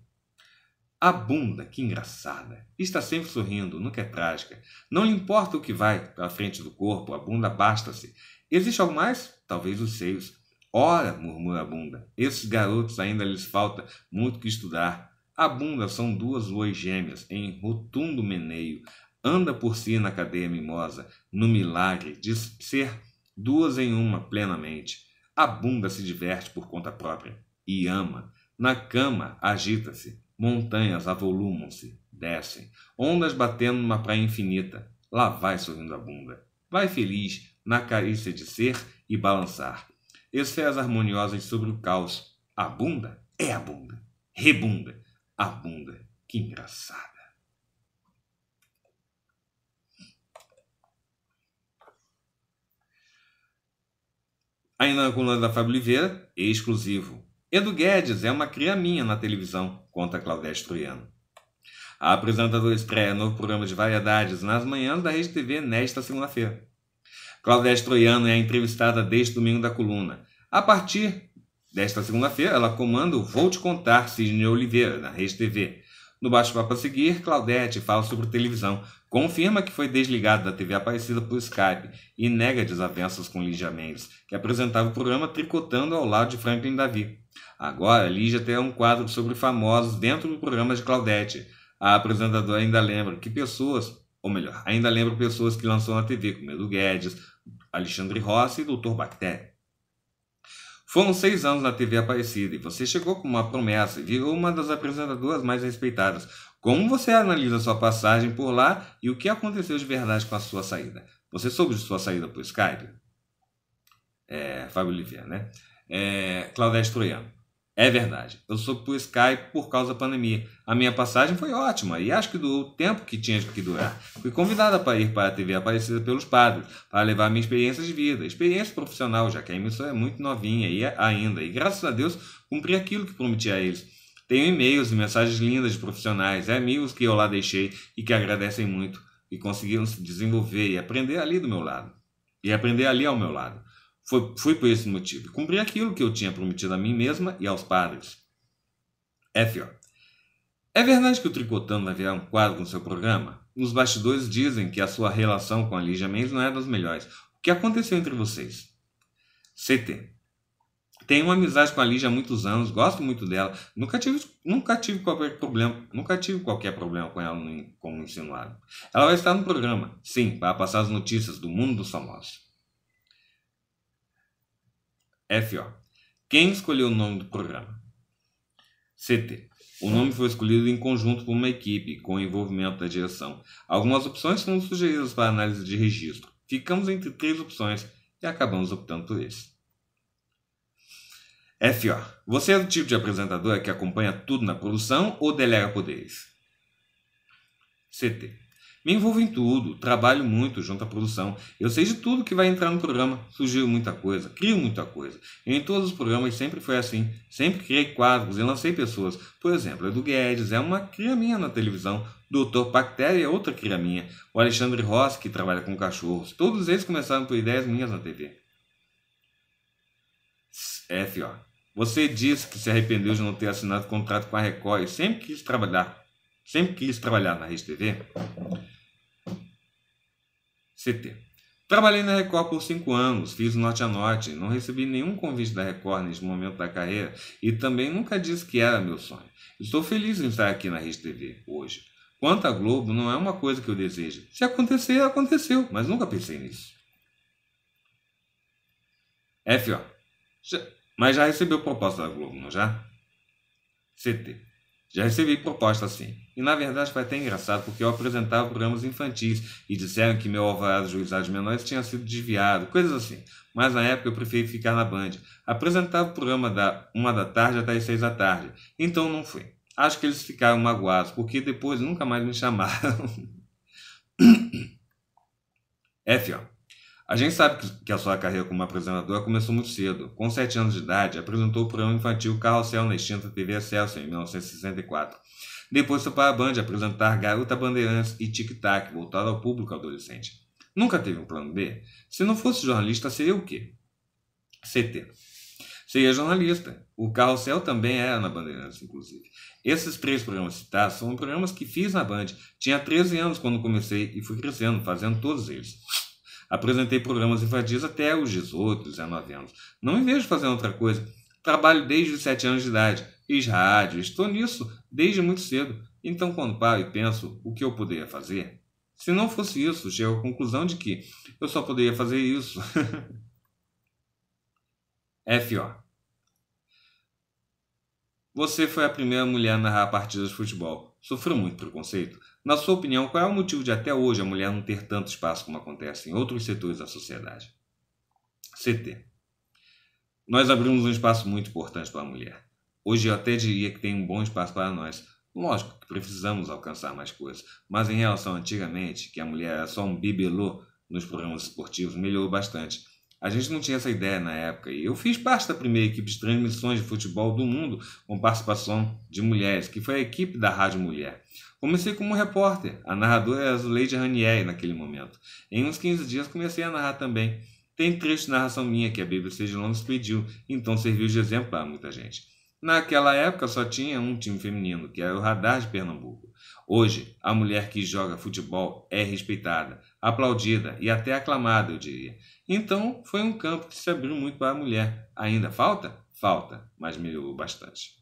A bunda, que engraçada, está sempre sorrindo, nunca é trágica. Não lhe importa o que vai à frente do corpo, a bunda basta-se. Existe algo mais? Talvez os seios. Ora, murmura a bunda, esses garotos ainda lhes falta muito que estudar. A bunda são duas luas gêmeas, em rotundo meneio. Anda por si na cadeia mimosa, no milagre de ser duas em uma plenamente. A bunda se diverte por conta própria e ama. Na cama agita-se, montanhas avolumam-se, descem, ondas batendo numa praia infinita. Lá vai sorrindo a bunda. Vai feliz na carícia de ser e balançar. Esferas harmoniosas sobre o caos. A bunda é a bunda. Rebunda. A bunda. Que engraçado. Ainda na coluna da Fábio Oliveira, exclusivo. Edu Guedes é uma cria minha na televisão, conta Claudete Troiano. A apresentadora estreia novo programa de variedades nas manhãs da Rede TV nesta segunda-feira. Claudete Troiano é entrevistada desde domingo da coluna. A partir desta segunda-feira, ela comanda o Vou Te Contar Sidney Oliveira, na Rede TV. No Baixo Papo a seguir, Claudete fala sobre televisão, Confirma que foi desligado da TV Aparecida por Skype e nega desavenças com Lígia Mendes, que apresentava o programa tricotando ao lado de Franklin Davi. Agora, Lígia tem um quadro sobre famosos dentro do programa de Claudete. A apresentadora ainda lembra que pessoas, ou melhor, ainda lembra pessoas que lançou na TV, como Edu Guedes, Alexandre Rossi e Dr. Bactéria. Foram seis anos na TV Aparecida e você chegou com uma promessa e virou uma das apresentadoras mais respeitadas, como você analisa sua passagem por lá e o que aconteceu de verdade com a sua saída? Você soube de sua saída por Skype? É, Fábio Oliveira, né? É, Claudete Troiano. É verdade. Eu soube por Skype por causa da pandemia. A minha passagem foi ótima e acho que durou o tempo que tinha que durar. Fui convidada para ir para a TV Aparecida pelos padres, para levar minha experiência de vida, experiência profissional, já que a emissora é muito novinha e é ainda. E graças a Deus cumpri aquilo que prometi a eles tenho e-mails e mensagens lindas de profissionais e é amigos que eu lá deixei e que agradecem muito e conseguiram se desenvolver e aprender ali do meu lado. E aprender ali ao meu lado. Foi, fui por esse motivo. Cumpri aquilo que eu tinha prometido a mim mesma e aos padres. F.O. É verdade que o Tricotando vai virar um quadro no seu programa? Os bastidores dizem que a sua relação com a Lígia Mendes não é das melhores. O que aconteceu entre vocês? CT. Tenho uma amizade com a Lígia há muitos anos, gosto muito dela. Nunca tive, nunca tive qualquer problema, nunca tive qualquer problema com ela como insinuado. Ela vai estar no programa, sim, para passar as notícias do mundo dos famosos. F.O. Quem escolheu o nome do programa? CT. O nome foi escolhido em conjunto com uma equipe, com envolvimento da direção. Algumas opções foram sugeridas para análise de registro. Ficamos entre três opções e acabamos optando por esse. FO. Você é do tipo de apresentador que acompanha tudo na produção ou delega poderes? CT. Me envolvo em tudo, trabalho muito junto à produção. Eu sei de tudo que vai entrar no programa, sugiro muita coisa, crio muita coisa. em todos os programas sempre foi assim. Sempre criei quadros e lancei pessoas. Por exemplo, Edu Guedes é uma cria minha na televisão, Doutor Bactéria é outra cria minha, o Alexandre Rossi, que trabalha com cachorros. Todos eles começaram por ideias minhas na TV. FO. Você disse que se arrependeu de não ter assinado contrato com a Record e sempre quis trabalhar, sempre quis trabalhar na Rede TV. CT. Trabalhei na Record por cinco anos, fiz norte a norte, não recebi nenhum convite da Record neste momento da carreira e também nunca disse que era meu sonho. Estou feliz em estar aqui na Rede TV hoje. Quanto à Globo, não é uma coisa que eu desejo. Se acontecer, aconteceu, mas nunca pensei nisso. F.O. Já... Mas já recebeu proposta da Globo, não já? CT. Já recebi proposta assim. E na verdade foi até engraçado porque eu apresentava programas infantis e disseram que meu alvo de juizados menores tinha sido desviado, coisas assim. Mas na época eu preferi ficar na Band. Apresentava o programa da uma da tarde até as seis da tarde. Então não fui. Acho que eles ficaram magoados, porque depois nunca mais me chamaram. F, ó. A gente sabe que a sua carreira como apresentadora começou muito cedo. Com 7 anos de idade, apresentou o programa infantil Carrossel na extinta TV Celso em 1964. Depois foi para a Band apresentar Garota Bandeirantes e Tic Tac, voltado ao público adolescente. Nunca teve um plano B? Se não fosse jornalista, seria o quê? CT. Seria jornalista. O Carrossel também era na Bandeirantes, inclusive. Esses três programas citados são programas que fiz na Band. Tinha 13 anos quando comecei e fui crescendo, fazendo todos eles. Apresentei programas infantis até os 18, 19 anos. Não me vejo fazendo outra coisa. Trabalho desde os 7 anos de idade. Fiz rádio, estou nisso desde muito cedo. Então, quando paro e penso o que eu poderia fazer, se não fosse isso, chego à conclusão de que eu só poderia fazer isso. F.O. Você foi a primeira mulher a narrar partidas de futebol. Sofreu muito preconceito. Na sua opinião, qual é o motivo de até hoje a mulher não ter tanto espaço como acontece em outros setores da sociedade? CT. Nós abrimos um espaço muito importante para a mulher. Hoje eu até diria que tem um bom espaço para nós. Lógico que precisamos alcançar mais coisas, mas em relação a antigamente, que a mulher era só um bibelô nos programas esportivos, melhorou bastante. A gente não tinha essa ideia na época e eu fiz parte da primeira equipe de transmissões de futebol do mundo com participação de mulheres, que foi a equipe da Rádio Mulher. Comecei como repórter. A narradora era é Zuleide Ranieri naquele momento. Em uns 15 dias comecei a narrar também. Tem trecho de narração minha que a BBC de Londres pediu, então serviu de exemplo para muita gente. Naquela época só tinha um time feminino, que era o Radar de Pernambuco. Hoje, a mulher que joga futebol é respeitada, aplaudida e até aclamada, eu diria. Então, foi um campo que se abriu muito para a mulher. Ainda falta? Falta, mas melhorou bastante.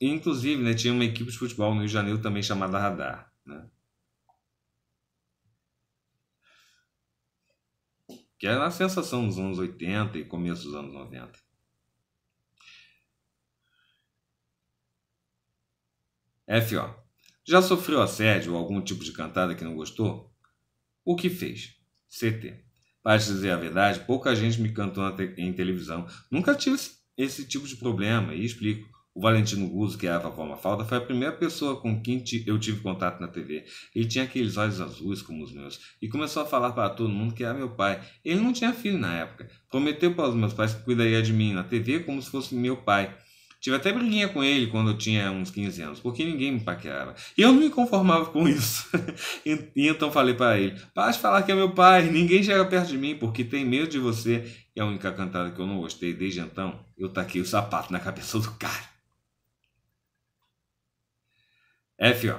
Inclusive, né, tinha uma equipe de futebol no Rio de Janeiro também chamada Radar. Né? Que era a sensação dos anos 80 e começo dos anos 90. F.O. Já sofreu assédio ou algum tipo de cantada que não gostou? O que fez? CT. Para te dizer a verdade, pouca gente me cantou te em televisão. Nunca tive esse tipo de problema e explico. O Valentino Guzzo, que é a vovó Mafalda, foi a primeira pessoa com quem eu tive contato na TV. Ele tinha aqueles olhos azuis como os meus e começou a falar para todo mundo que era meu pai. Ele não tinha filho na época. Prometeu para os meus pais que cuidaria de mim na TV como se fosse meu pai. Tive até briguinha com ele quando eu tinha uns 15 anos, porque ninguém me paquerava. E eu não me conformava com isso. e, e então falei para ele: Para de falar que é meu pai, ninguém chega perto de mim porque tem medo de você. E a única cantada que eu não gostei desde então, eu taquei o sapato na cabeça do cara. É, F, ó.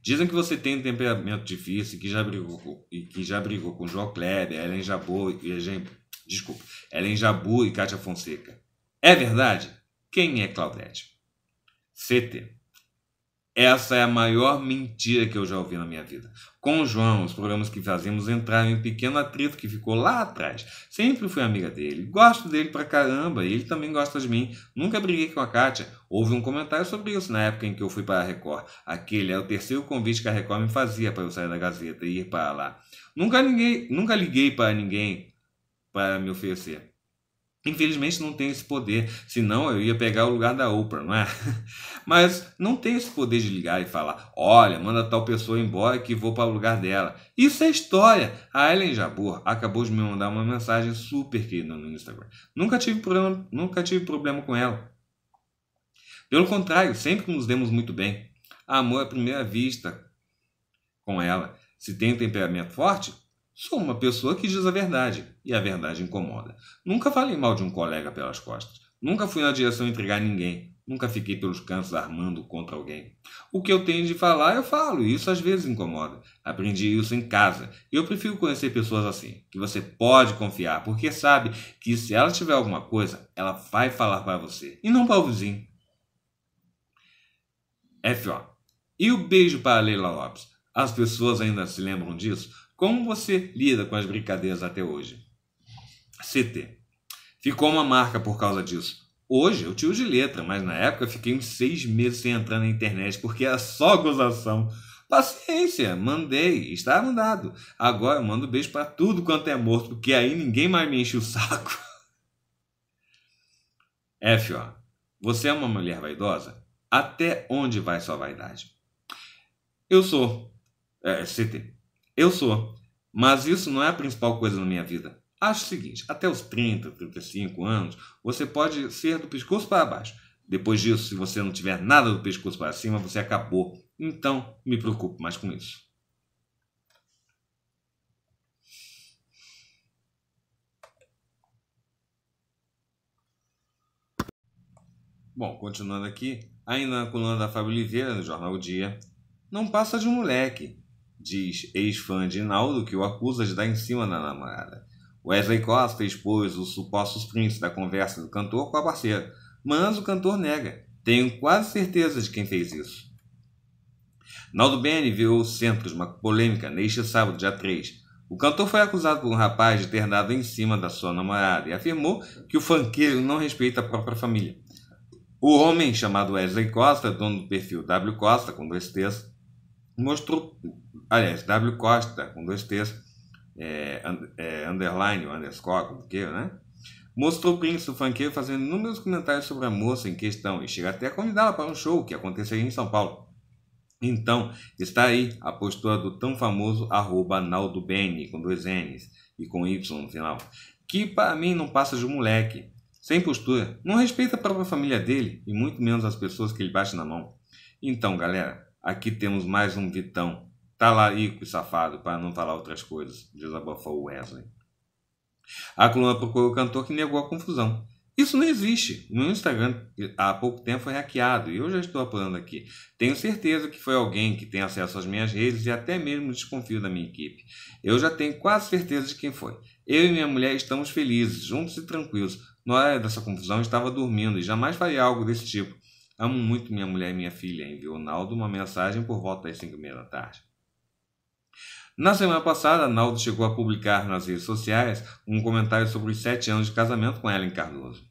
Dizem que você tem um temperamento difícil que já brigou com, e que já brigou com João Kleber, Ellen Jabu e desculpa, Ellen Jabu e Cátia Fonseca. É verdade? Quem é Claudete? CT. Essa é a maior mentira que eu já ouvi na minha vida. Com o João, os programas que fazíamos entraram em um pequeno atrito que ficou lá atrás. Sempre fui amiga dele, gosto dele pra caramba e ele também gosta de mim. Nunca briguei com a Kátia. Houve um comentário sobre isso na época em que eu fui para a Record. Aquele é o terceiro convite que a Record me fazia para eu sair da Gazeta e ir para lá. Nunca, ninguém, nunca liguei para ninguém para me oferecer. Infelizmente não tenho esse poder, senão eu ia pegar o lugar da Oprah, não é? mas não tem esse poder de ligar e falar: olha, manda tal pessoa embora que vou para o lugar dela. Isso é história. A Ellen Jabour acabou de me mandar uma mensagem super querida no Instagram. Nunca tive problema, nunca tive problema com ela. Pelo contrário, sempre nos demos muito bem. Amor à primeira vista com ela. Se tem um temperamento forte, Sou uma pessoa que diz a verdade, e a verdade incomoda. Nunca falei mal de um colega pelas costas. Nunca fui na direção entregar ninguém. Nunca fiquei pelos cantos armando contra alguém. O que eu tenho de falar, eu falo, e isso às vezes incomoda. Aprendi isso em casa. E eu prefiro conhecer pessoas assim, que você pode confiar, porque sabe que se ela tiver alguma coisa, ela vai falar para você, e não para o vizinho. F.O. E o beijo para Leila Lopes. As pessoas ainda se lembram disso? Como você lida com as brincadeiras até hoje? CT. Ficou uma marca por causa disso. Hoje eu tiro de letra, mas na época eu fiquei uns seis meses sem entrar na internet porque era só gozação. Paciência, mandei, está mandado. Agora eu mando beijo para tudo quanto é morto, porque aí ninguém mais me enche o saco. F, ó. Você é uma mulher vaidosa? Até onde vai sua vaidade? Eu sou. É, CT. Eu sou. Mas isso não é a principal coisa na minha vida. Acho o seguinte: até os 30, 35 anos, você pode ser do pescoço para baixo. Depois disso, se você não tiver nada do pescoço para cima, você acabou. Então, me preocupo mais com isso. Bom, continuando aqui, ainda na coluna da Fábio Oliveira, no jornal o Dia, não passa de um moleque, diz ex-fã de Naldo que o acusa de dar em cima da namorada. Wesley Costa expôs os supostos prints da conversa do cantor com a parceira, mas o cantor nega. Tenho quase certeza de quem fez isso. Naldo Bene virou o centro de uma polêmica neste sábado, dia 3. O cantor foi acusado por um rapaz de ter dado em cima da sua namorada e afirmou que o funkeiro não respeita a própria família. O homem, chamado Wesley Costa, dono do perfil W Costa, com dois T's, mostrou. Aliás, W Costa, com dois T's, é, é, underline, underscore, como que, né? Mostrou o príncipe funkeiro fazendo inúmeros comentários sobre a moça em questão e chega até a convidá-la para um show que aconteceria em São Paulo. Então, está aí a postura do tão famoso arroba Naldo Bene, com dois N's e com Y no final, que para mim não passa de um moleque, sem postura, não respeita a própria família dele e muito menos as pessoas que ele bate na mão. Então, galera, aqui temos mais um Vitão Talarico tá safado, para não falar tá outras coisas, desabafou Wesley. A coluna procurou o cantor que negou a confusão. Isso não existe. meu Instagram há pouco tempo foi hackeado e eu já estou apurando aqui. Tenho certeza que foi alguém que tem acesso às minhas redes e até mesmo desconfio da minha equipe. Eu já tenho quase certeza de quem foi. Eu e minha mulher estamos felizes, juntos e tranquilos. Na hora dessa confusão estava dormindo e jamais faria algo desse tipo. Amo muito minha mulher e minha filha, enviou Naldo uma mensagem por volta das 5 da tarde. Na semana passada, Naldo chegou a publicar nas redes sociais um comentário sobre os sete anos de casamento com Ellen Cardoso.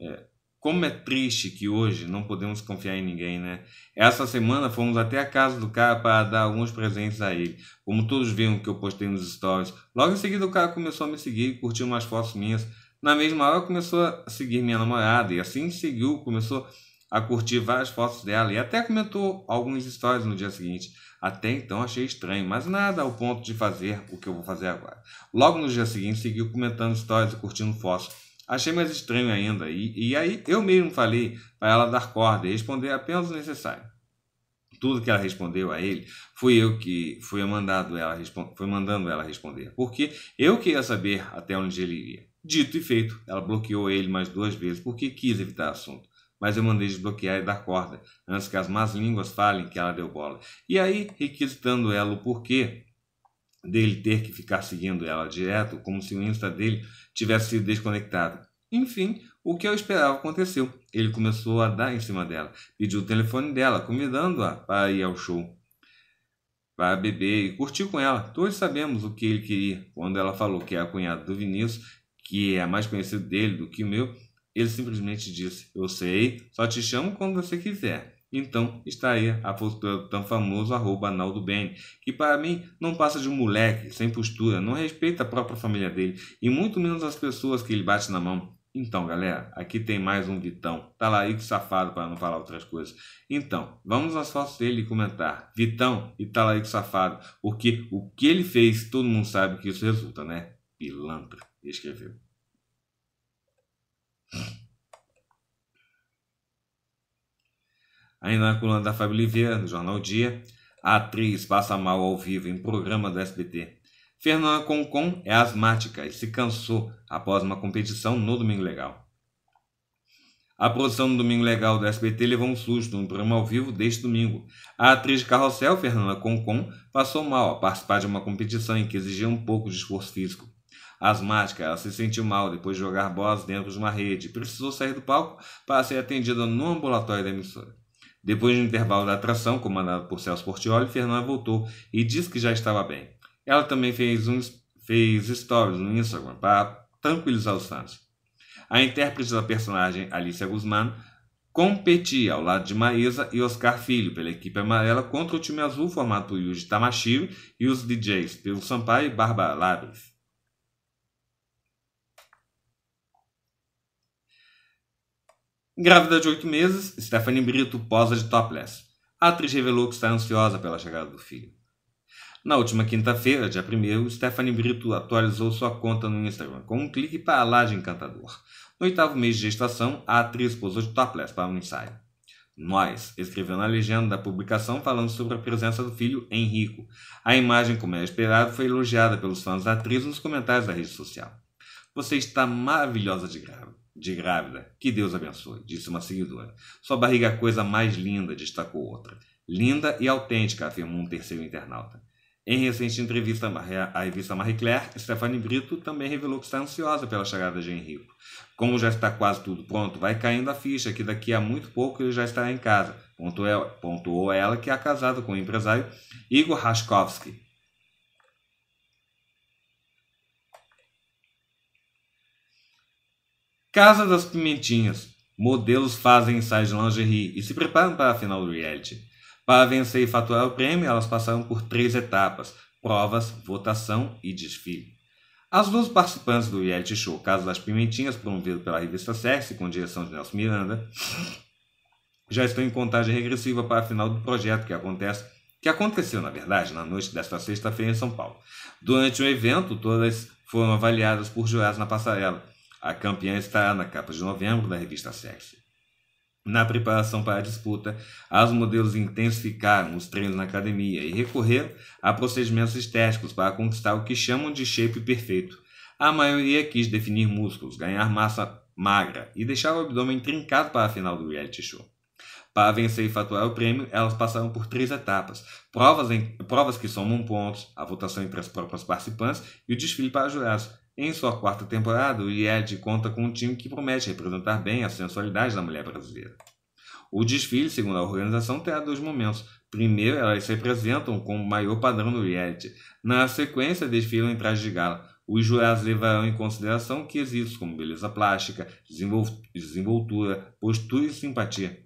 É, como é triste que hoje não podemos confiar em ninguém, né? Essa semana fomos até a casa do cara para dar alguns presentes a ele. Como todos viram que eu postei nos stories, logo em seguida o cara começou a me seguir e curtiu umas fotos minhas. Na mesma hora começou a seguir minha namorada e assim seguiu, começou a curtir várias fotos dela e até comentou alguns stories no dia seguinte. Até então achei estranho, mas nada ao ponto de fazer o que eu vou fazer agora. Logo no dia seguinte, seguiu comentando stories e curtindo fotos. Achei mais estranho ainda, e, e aí eu mesmo falei para ela dar corda e responder apenas o necessário. Tudo que ela respondeu a ele, fui eu que fui mandado ela foi mandando ela responder, porque eu queria saber até onde ele iria. Dito e feito, ela bloqueou ele mais duas vezes porque quis evitar assunto mas eu mandei desbloquear e dar corda, antes que as más línguas falem que ela deu bola. E aí, requisitando ela o porquê dele ter que ficar seguindo ela direto, como se o Insta dele tivesse sido desconectado. Enfim, o que eu esperava aconteceu. Ele começou a dar em cima dela, pediu o telefone dela, convidando-a para ir ao show, para beber e curtir com ela. Todos sabemos o que ele queria. Quando ela falou que é a cunhada do Vinícius, que é mais conhecido dele do que o meu, ele simplesmente disse: Eu sei, só te chamo quando você quiser. Então estaria a postura do tão famoso arroba Naldo Ben, que para mim não passa de um moleque, sem postura, não respeita a própria família dele e muito menos as pessoas que ele bate na mão. Então, galera, aqui tem mais um Vitão. Tá lá aí que safado para não falar outras coisas. Então, vamos às fotos dele e comentar. Vitão e tá lá aí que safado, porque o que ele fez, todo mundo sabe que isso resulta, né? Pilantra, escreveu. Ainda na coluna da Fábio Oliveira, do Jornal Dia, a atriz passa mal ao vivo em programa do SBT. Fernanda Concon é asmática e se cansou após uma competição no Domingo Legal. A produção do Domingo Legal do SBT levou um susto no programa ao vivo deste domingo. A atriz de carrossel, Fernanda Concon, passou mal a participar de uma competição em que exigia um pouco de esforço físico asmática. Ela se sentiu mal depois de jogar bolas dentro de uma rede. Precisou sair do palco para ser atendida no ambulatório da emissora. Depois de um intervalo da atração, comandado por Celso Portioli, Fernanda voltou e disse que já estava bem. Ela também fez, um, fez stories no Instagram para tranquilizar os fãs. A intérprete da personagem Alicia Guzmán competia ao lado de Maísa e Oscar Filho pela equipe amarela contra o time azul formado por Yuji Tamashiro e os DJs pelo Sampaio e Barba Labres. Grávida de oito meses, Stephanie Brito posa de topless. A atriz revelou que está ansiosa pela chegada do filho. Na última quinta-feira, dia 1, Stephanie Brito atualizou sua conta no Instagram com um clique para a laje encantador. No oitavo mês de gestação, a atriz posou de topless para um ensaio. Nós, escreveu na legenda da publicação falando sobre a presença do filho Henrico. A imagem, como era é esperado, foi elogiada pelos fãs da atriz nos comentários da rede social. Você está maravilhosa de grávida de grávida. Que Deus abençoe, disse uma seguidora. Sua barriga é a coisa mais linda, destacou outra. Linda e autêntica, afirmou um terceiro internauta. Em recente entrevista à revista Marie Claire, Stephanie Brito também revelou que está ansiosa pela chegada de Henrico. Como já está quase tudo pronto, vai caindo a ficha que daqui a muito pouco ele já estará em casa, pontuou ela, que é casada com o empresário Igor Raskowski, Casa das Pimentinhas. Modelos fazem ensaios de lingerie e se preparam para a final do reality. Para vencer e faturar o prêmio, elas passaram por três etapas: provas, votação e desfile. As duas participantes do reality show Casa das Pimentinhas, promovido pela revista Sexy com direção de Nelson Miranda, já estão em contagem regressiva para a final do projeto que acontece que aconteceu, na verdade, na noite desta sexta-feira em São Paulo. Durante o evento, todas foram avaliadas por jurados na passarela a campeã está na capa de novembro da revista Sexy. Na preparação para a disputa, as modelos intensificaram os treinos na academia e recorreram a procedimentos estéticos para conquistar o que chamam de shape perfeito. A maioria quis definir músculos, ganhar massa magra e deixar o abdômen trincado para a final do reality show. Para vencer e faturar o prêmio, elas passaram por três etapas: provas, em, provas que somam pontos, a votação entre as próprias participantes e o desfile para jurados. Em sua quarta temporada, o IED conta com um time que promete representar bem a sensualidade da mulher brasileira. O desfile, segundo a organização, terá dois momentos. Primeiro, elas se apresentam com o maior padrão do IED. Na sequência, desfilam em traje de gala. Os jurados levarão em consideração quesitos como beleza plástica, desenvoltura, postura e simpatia.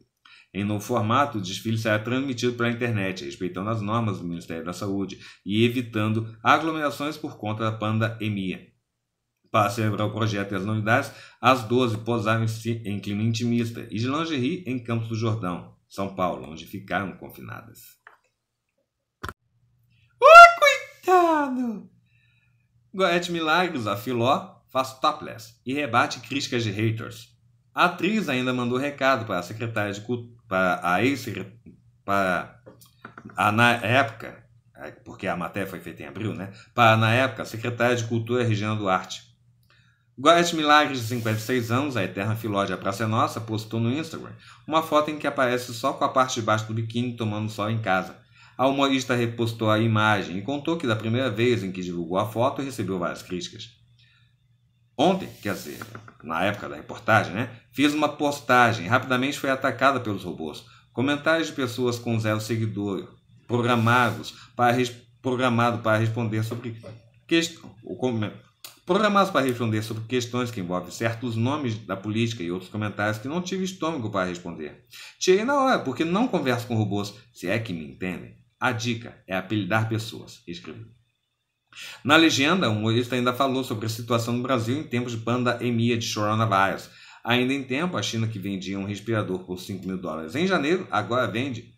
Em novo formato, o desfile será transmitido pela internet, respeitando as normas do Ministério da Saúde e evitando aglomerações por conta da pandemia. Para celebrar o projeto e as novidades, as 12 posaram em clima intimista e de lingerie em Campos do Jordão, São Paulo, onde ficaram confinadas. Oh, coitado! Goethe Milagres, a Filó, faz topless e rebate críticas de haters. A atriz ainda mandou recado para a secretária de culto, para a ex na época, porque a matéria foi feita em abril, né? Para na época, a secretária de cultura Regina Duarte. Guarda Milagres, de 56 anos, a eterna filó de A Praça é Nossa, postou no Instagram uma foto em que aparece só com a parte de baixo do biquíni tomando sol em casa. A humorista repostou a imagem e contou que da primeira vez em que divulgou a foto recebeu várias críticas. Ontem, quer dizer, na época da reportagem, né, fiz uma postagem e rapidamente foi atacada pelos robôs. Comentários de pessoas com zero seguidor, programados para, programado para responder sobre questões... o Programados para responder sobre questões que envolvem certos nomes da política e outros comentários que não tive estômago para responder. Tirei na hora, porque não converso com robôs, se é que me entendem. A dica é apelidar pessoas, escrevi. Na legenda, o humorista ainda falou sobre a situação no Brasil em tempos de pandemia de coronavírus. Ainda em tempo, a China que vendia um respirador por 5 mil dólares em janeiro, agora vende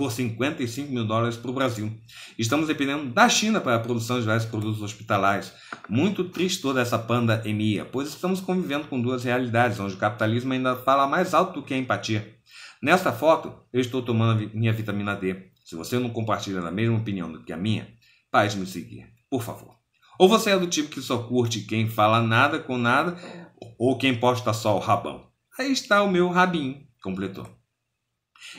por 55 mil dólares para o Brasil. Estamos dependendo da China para a produção de vários produtos hospitalares. Muito triste toda essa pandemia, pois estamos convivendo com duas realidades, onde o capitalismo ainda fala mais alto do que a empatia. Nesta foto, eu estou tomando minha vitamina D. Se você não compartilha da mesma opinião do que a minha, pare de me seguir, por favor. Ou você é do tipo que só curte quem fala nada com nada, ou quem posta só o rabão. Aí está o meu rabinho, completou.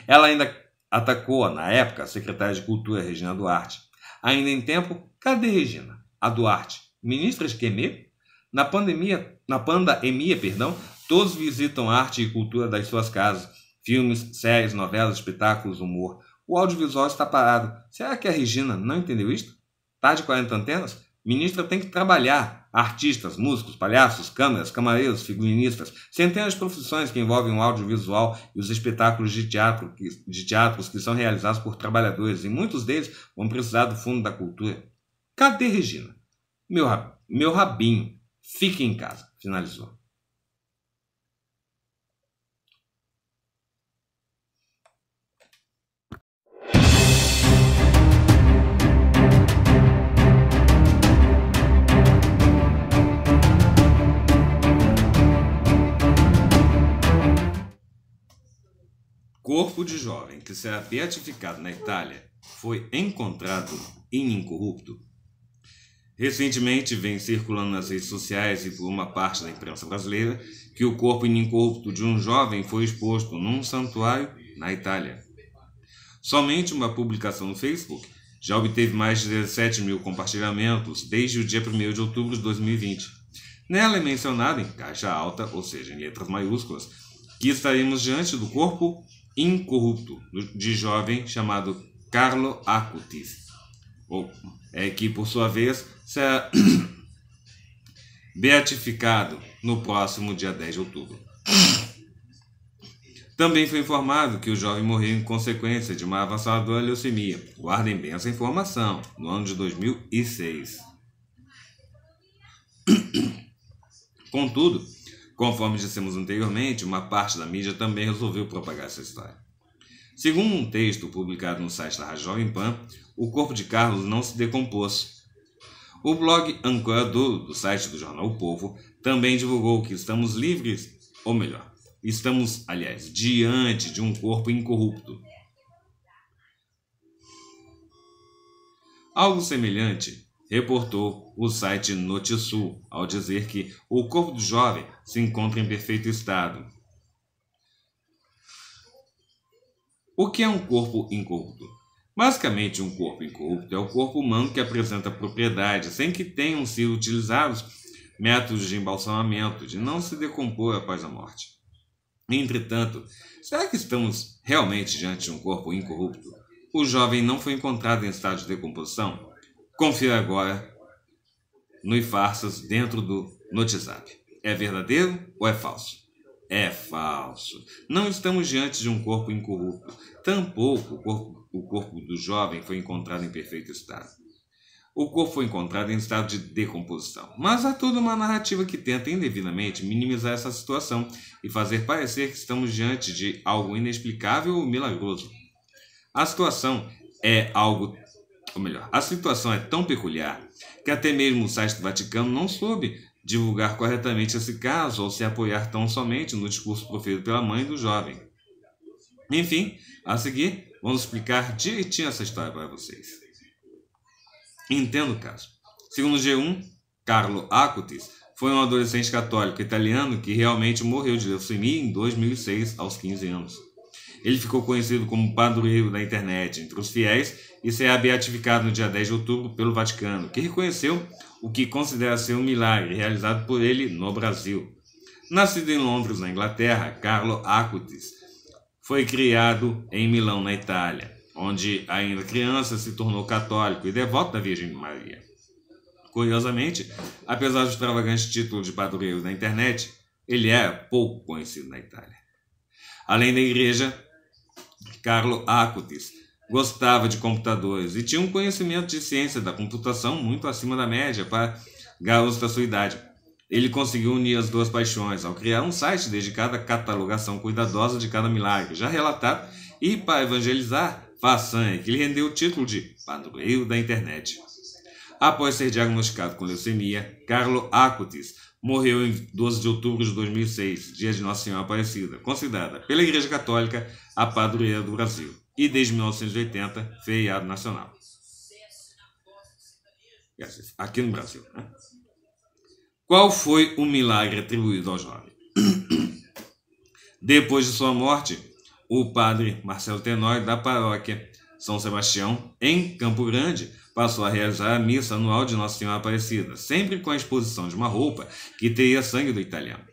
Ela ainda Atacou, na época, a secretária de Cultura, Regina Duarte. Ainda em tempo, cadê Regina? A Duarte, ministra de Quemê? Na pandemia, na pandemia, perdão, todos visitam arte e cultura das suas casas. Filmes, séries, novelas, espetáculos, humor. O audiovisual está parado. Será que a Regina não entendeu isto? Tá de 40 antenas? Ministra tem que trabalhar. Artistas, músicos, palhaços, câmeras, camareiros, figurinistas, centenas de profissões que envolvem o audiovisual e os espetáculos de teatro que, de teatros que são realizados por trabalhadores, e muitos deles vão precisar do fundo da cultura. Cadê Regina? Meu, meu rabinho, fique em casa, finalizou. Corpo de jovem que será beatificado na Itália foi encontrado em incorrupto. Recentemente vem circulando nas redes sociais e por uma parte da imprensa brasileira que o corpo incorrupto de um jovem foi exposto num santuário na Itália. Somente uma publicação no Facebook já obteve mais de 17 mil compartilhamentos desde o dia 1 de outubro de 2020. Nela é mencionado em caixa alta, ou seja, em letras maiúsculas, que estaremos diante do corpo incorrupto de jovem chamado Carlo Acutis, é que por sua vez será beatificado no próximo dia 10 de outubro. Também foi informado que o jovem morreu em consequência de uma avassaladora leucemia. Guardem bem essa informação, no ano de 2006. Contudo, Conforme dissemos anteriormente, uma parte da mídia também resolveu propagar essa história. Segundo um texto publicado no site da Rádio Jovem Pan, o corpo de Carlos não se decompôs. O blog Ancorador, do site do jornal O Povo, também divulgou que estamos livres, ou melhor, estamos, aliás, diante de um corpo incorrupto. Algo semelhante reportou o site Notisul, ao dizer que o corpo do jovem se encontra em perfeito estado. O que é um corpo incorrupto? Basicamente, um corpo incorrupto é o corpo humano que apresenta propriedades sem que tenham sido utilizados métodos de embalsamamento, de não se decompor após a morte. Entretanto, será que estamos realmente diante de um corpo incorrupto? O jovem não foi encontrado em estado de decomposição? Confira agora nos farsas dentro do WhatsApp. É verdadeiro ou é falso? É falso. Não estamos diante de um corpo incorrupto. Tampouco o corpo, o corpo do jovem foi encontrado em perfeito estado. O corpo foi encontrado em estado de decomposição. Mas há toda uma narrativa que tenta indevidamente minimizar essa situação e fazer parecer que estamos diante de algo inexplicável ou milagroso. A situação é algo ou melhor, a situação é tão peculiar que até mesmo o site do Vaticano não soube divulgar corretamente esse caso ou se apoiar tão somente no discurso proferido pela mãe do jovem. Enfim, a seguir, vamos explicar direitinho essa história para vocês. Entendo o caso. Segundo o G1, Carlo Acutis foi um adolescente católico italiano que realmente morreu de leucemia em 2006, aos 15 anos. Ele ficou conhecido como padroeiro da internet entre os fiéis e será é beatificado no dia 10 de outubro pelo Vaticano, que reconheceu o que considera ser um milagre realizado por ele no Brasil. Nascido em Londres, na Inglaterra, Carlo Acutis foi criado em Milão, na Itália, onde, ainda criança, se tornou católico e devoto da Virgem Maria. Curiosamente, apesar do extravagante título de padroeiro da internet, ele é pouco conhecido na Itália. Além da igreja, Carlo Acutis gostava de computadores e tinha um conhecimento de ciência da computação muito acima da média para garotos da sua idade. Ele conseguiu unir as duas paixões ao criar um site dedicado à catalogação cuidadosa de cada milagre, já relatado, e para evangelizar façanha que lhe rendeu o título de Padroeiro da Internet. Após ser diagnosticado com leucemia, Carlo Acutis morreu em 12 de outubro de 2006, dia de Nossa Senhora Aparecida, considerada pela Igreja Católica a padroeira do Brasil e desde 1980 feriado nacional. Aqui no Brasil. Né? Qual foi o milagre atribuído ao jovem? Depois de sua morte, o padre Marcelo Tenório, da paróquia São Sebastião, em Campo Grande, passou a realizar a missa anual de Nossa Senhora Aparecida, sempre com a exposição de uma roupa que teria sangue do italiano.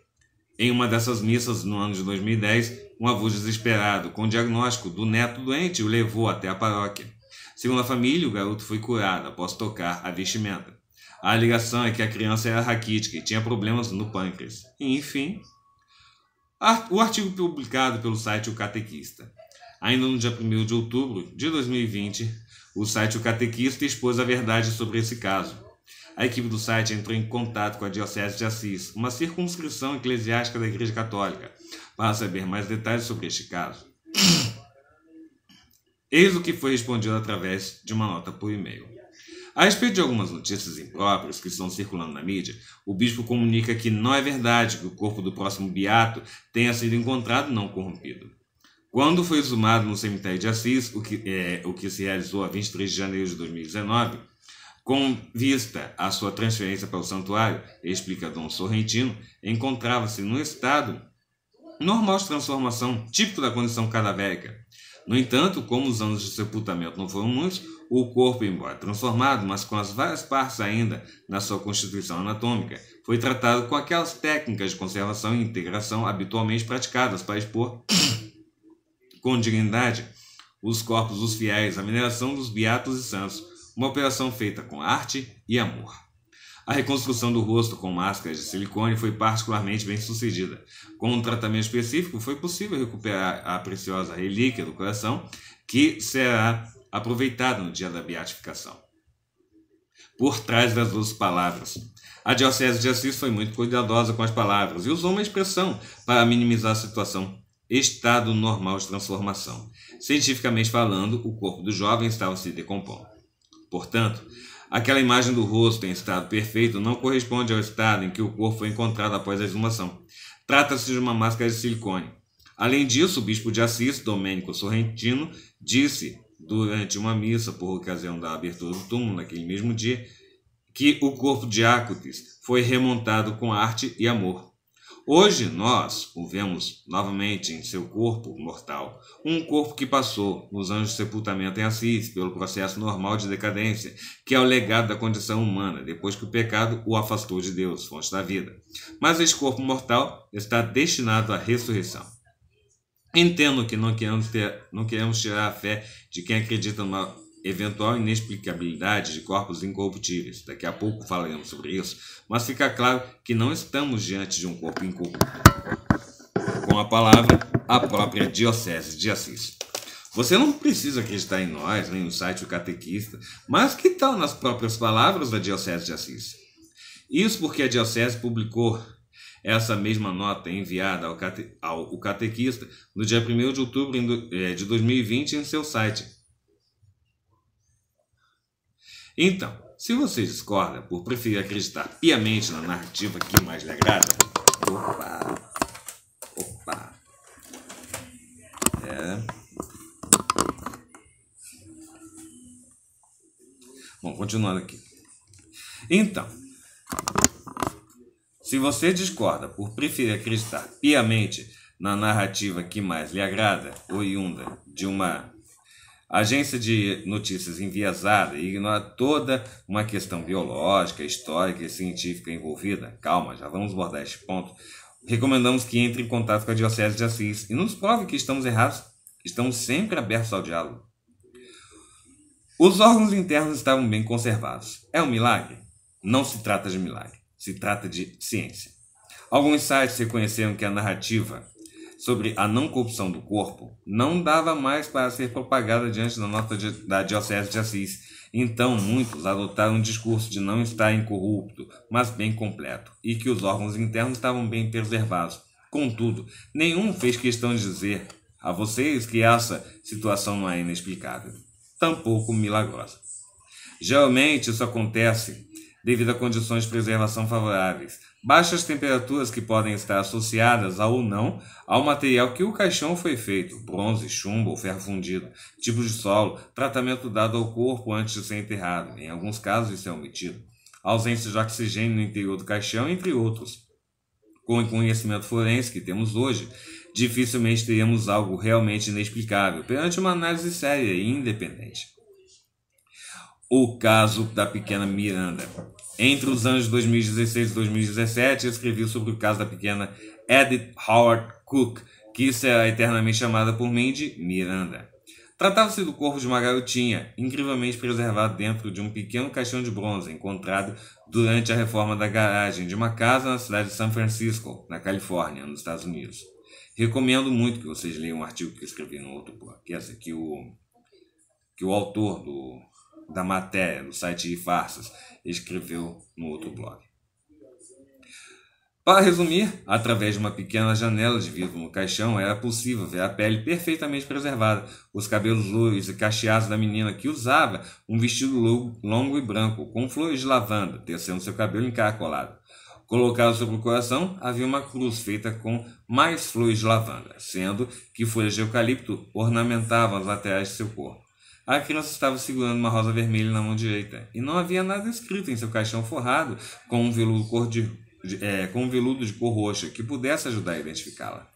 Em uma dessas missas, no ano de 2010, um avô desesperado, com o diagnóstico do neto doente, o levou até a paróquia. Segundo a família, o garoto foi curado após tocar a vestimenta. A alegação é que a criança era raquítica e tinha problemas no pâncreas. enfim, o artigo publicado pelo site O Catequista. Ainda no dia 1 de outubro de 2020, o site O Catequista expôs a verdade sobre esse caso. A equipe do site entrou em contato com a Diocese de Assis, uma circunscrição eclesiástica da Igreja Católica, para saber mais detalhes sobre este caso. Eis o que foi respondido através de uma nota por e-mail. A respeito de algumas notícias impróprias que estão circulando na mídia, o bispo comunica que não é verdade que o corpo do próximo beato tenha sido encontrado não corrompido. Quando foi exumado no cemitério de Assis, o que, é, o que se realizou a 23 de janeiro de 2019, com vista à sua transferência para o santuário, explica Dom Sorrentino, encontrava-se no estado normal de transformação, típico da condição cadavérica. No entanto, como os anos de sepultamento não foram muitos, o corpo, embora transformado, mas com as várias partes ainda na sua constituição anatômica, foi tratado com aquelas técnicas de conservação e integração habitualmente praticadas para expor com dignidade os corpos dos fiéis, a mineração dos beatos e santos, uma operação feita com arte e amor. A reconstrução do rosto com máscaras de silicone foi particularmente bem sucedida. Com um tratamento específico, foi possível recuperar a preciosa relíquia do coração, que será aproveitada no dia da beatificação. Por trás das duas palavras. A Diocese de Assis foi muito cuidadosa com as palavras e usou uma expressão para minimizar a situação estado normal de transformação. Cientificamente falando, o corpo do jovem estava se decompondo. Portanto, aquela imagem do rosto em estado perfeito não corresponde ao estado em que o corpo foi encontrado após a exumação. Trata-se de uma máscara de silicone. Além disso, o bispo de Assis, Domênico Sorrentino, disse durante uma missa por ocasião da abertura do túmulo naquele mesmo dia que o corpo de Ácutis foi remontado com arte e amor. Hoje nós o vemos novamente em seu corpo mortal, um corpo que passou nos anos de sepultamento em Assis pelo processo normal de decadência, que é o legado da condição humana, depois que o pecado o afastou de Deus, fonte da vida. Mas esse corpo mortal está destinado à ressurreição. Entendo que não queremos, ter, não queremos tirar a fé de quem acredita numa eventual inexplicabilidade de corpos incorruptíveis. Daqui a pouco falaremos sobre isso, mas fica claro que não estamos diante de um corpo incorruptível. Com a palavra, a própria Diocese de Assis. Você não precisa acreditar em nós, nem no site do Catequista, mas que tal nas próprias palavras da Diocese de Assis? Isso porque a Diocese publicou essa mesma nota enviada ao, cate, ao Catequista no dia 1 de outubro de 2020 eh, em seu site, então, se você discorda por preferir acreditar piamente na narrativa que mais lhe agrada, opa, opa, é. Bom, continuando aqui. Então, se você discorda por preferir acreditar piamente na narrativa que mais lhe agrada, oriunda de uma a agência de notícias enviesada ignora toda uma questão biológica, histórica e científica envolvida. Calma, já vamos abordar este ponto. Recomendamos que entre em contato com a Diocese de Assis e nos prove que estamos errados. Estamos sempre abertos ao diálogo. Os órgãos internos estavam bem conservados. É um milagre? Não se trata de milagre, se trata de ciência. Alguns sites reconheceram que a narrativa sobre a não corrupção do corpo não dava mais para ser propagada diante da nota de, da Diocese de Assis. Então, muitos adotaram um discurso de não estar incorrupto, mas bem completo, e que os órgãos internos estavam bem preservados. Contudo, nenhum fez questão de dizer a vocês que essa situação não é inexplicável, tampouco milagrosa. Geralmente, isso acontece devido a condições de preservação favoráveis, baixas temperaturas que podem estar associadas ao ou não ao material que o caixão foi feito, bronze, chumbo ou ferro fundido, tipo de solo, tratamento dado ao corpo antes de ser enterrado, em alguns casos isso é omitido, ausência de oxigênio no interior do caixão, entre outros. Com o conhecimento forense que temos hoje, dificilmente teríamos algo realmente inexplicável perante uma análise séria e independente. O caso da pequena Miranda. Entre os anos de 2016 e 2017, escrevi sobre o caso da pequena Edith Howard Cook, que será é eternamente chamada por mim de Miranda. Tratava-se do corpo de uma garotinha, incrivelmente preservado dentro de um pequeno caixão de bronze encontrado durante a reforma da garagem de uma casa na cidade de São Francisco, na Califórnia, nos Estados Unidos. Recomendo muito que vocês leiam um artigo que eu escrevi no outro blog, que é o, que o autor do, da matéria, do site Farsas, escreveu no outro blog. Para resumir, através de uma pequena janela de vidro no caixão era possível ver a pele perfeitamente preservada, os cabelos loiros e cacheados da menina que usava um vestido longo e branco, com flores de lavanda, tecendo seu cabelo encaracolado. Colocado sobre o coração, havia uma cruz feita com mais flores de lavanda, sendo que folhas de eucalipto ornamentavam as laterais de seu corpo. A criança estava segurando uma rosa vermelha na mão direita, e não havia nada escrito em seu caixão forrado com um veludo, cor de, de, é, com um veludo de cor roxa que pudesse ajudar a identificá-la.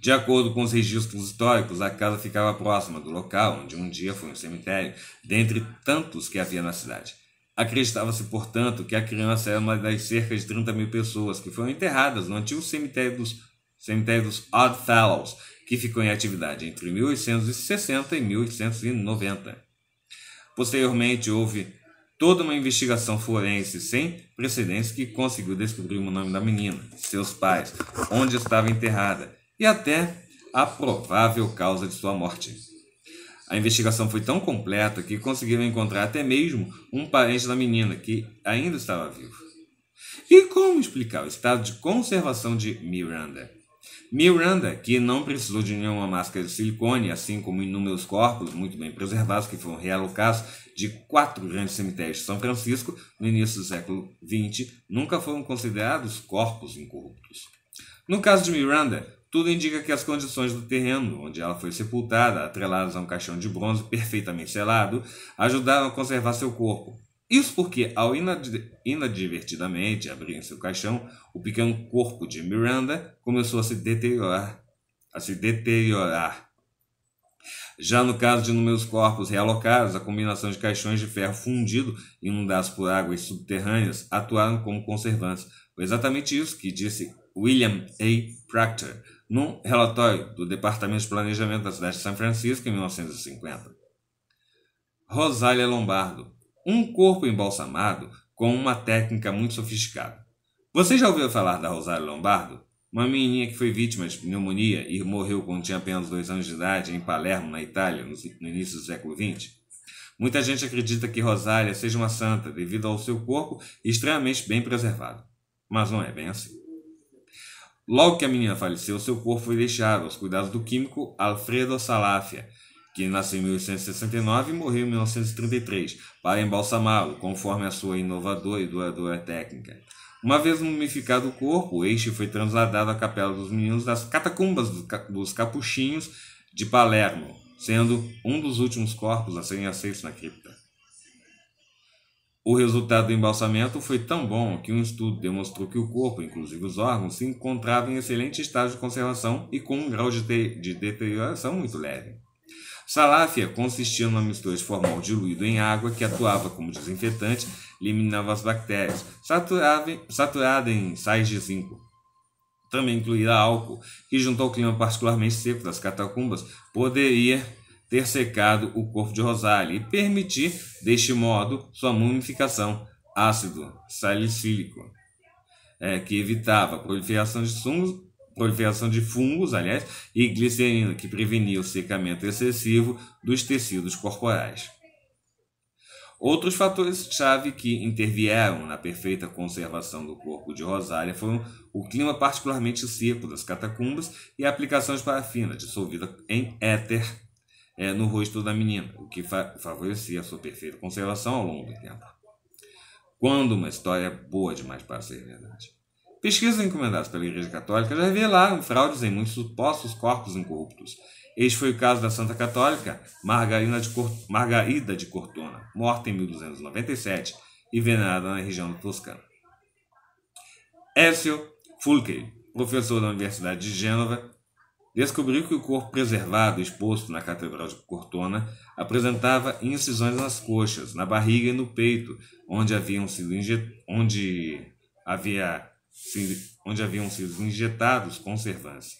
De acordo com os registros históricos, a casa ficava próxima do local onde um dia foi um cemitério, dentre tantos que havia na cidade. Acreditava-se, portanto, que a criança era uma das cerca de 30 mil pessoas que foram enterradas no antigo cemitério dos, cemitério dos Odd Fellows que ficou em atividade entre 1860 e 1890. Posteriormente, houve toda uma investigação forense sem precedentes que conseguiu descobrir o nome da menina, seus pais, onde estava enterrada e até a provável causa de sua morte. A investigação foi tão completa que conseguiram encontrar até mesmo um parente da menina que ainda estava vivo. E como explicar o estado de conservação de Miranda? Miranda, que não precisou de nenhuma máscara de silicone, assim como inúmeros corpos muito bem preservados que foram realocados de quatro grandes cemitérios de São Francisco no início do século XX, nunca foram considerados corpos incorruptos. No caso de Miranda, tudo indica que as condições do terreno onde ela foi sepultada, atreladas a um caixão de bronze perfeitamente selado, ajudaram a conservar seu corpo, isso porque, ao inad inadvertidamente abrir seu caixão, o pequeno corpo de Miranda começou a se deteriorar. A se deteriorar. Já no caso de inúmeros corpos realocados, a combinação de caixões de ferro fundido inundados por águas subterrâneas atuaram como conservantes. Foi exatamente isso que disse William A. Proctor num relatório do Departamento de Planejamento da cidade de São Francisco em 1950. Rosália Lombardo um corpo embalsamado com uma técnica muito sofisticada. Você já ouviu falar da Rosário Lombardo? Uma menininha que foi vítima de pneumonia e morreu quando tinha apenas dois anos de idade em Palermo, na Itália, no início do século XX? Muita gente acredita que Rosália seja uma santa devido ao seu corpo extremamente bem preservado. Mas não é bem assim. Logo que a menina faleceu, seu corpo foi deixado aos cuidados do químico Alfredo Salafia, que nasceu em 1869 e morreu em 1933, para embalsamá-lo, conforme a sua inovadora e doadora técnica. Uma vez mumificado o corpo, este foi transladado à Capela dos Meninos das Catacumbas dos Capuchinhos de Palermo, sendo um dos últimos corpos a serem aceitos na cripta. O resultado do embalsamento foi tão bom que um estudo demonstrou que o corpo, inclusive os órgãos, se encontrava em excelente estado de conservação e com um grau de, de deterioração muito leve. Saláfia consistia numa mistura de formol diluído em água que atuava como desinfetante, eliminava as bactérias, saturada em sais de zinco. Também incluía álcool, que junto ao clima particularmente seco das catacumbas, poderia ter secado o corpo de Rosália e permitir, deste modo, sua mumificação. Ácido salicílico, é, que evitava a proliferação de fungos, proliferação de fungos, aliás, e glicerina, que prevenia o secamento excessivo dos tecidos corporais. Outros fatores-chave que intervieram na perfeita conservação do corpo de Rosália foram o clima particularmente seco das catacumbas e a aplicação de parafina, dissolvida em éter, é, no rosto da menina, o que fa favorecia a sua perfeita conservação ao longo do tempo. Quando uma história é boa demais para ser verdade. Pesquisas encomendadas pela Igreja Católica já revelaram fraudes em muitos supostos corpos incorruptos. Este foi o caso da Santa Católica Margarida de, Cort... Margarida de Cortona, morta em 1297 e venerada na região toscana. Écio Fulke, professor da Universidade de Gênova, descobriu que o corpo preservado exposto na Catedral de Cortona apresentava incisões nas coxas, na barriga e no peito, onde haviam sido injet... onde havia onde haviam sido injetados conservantes.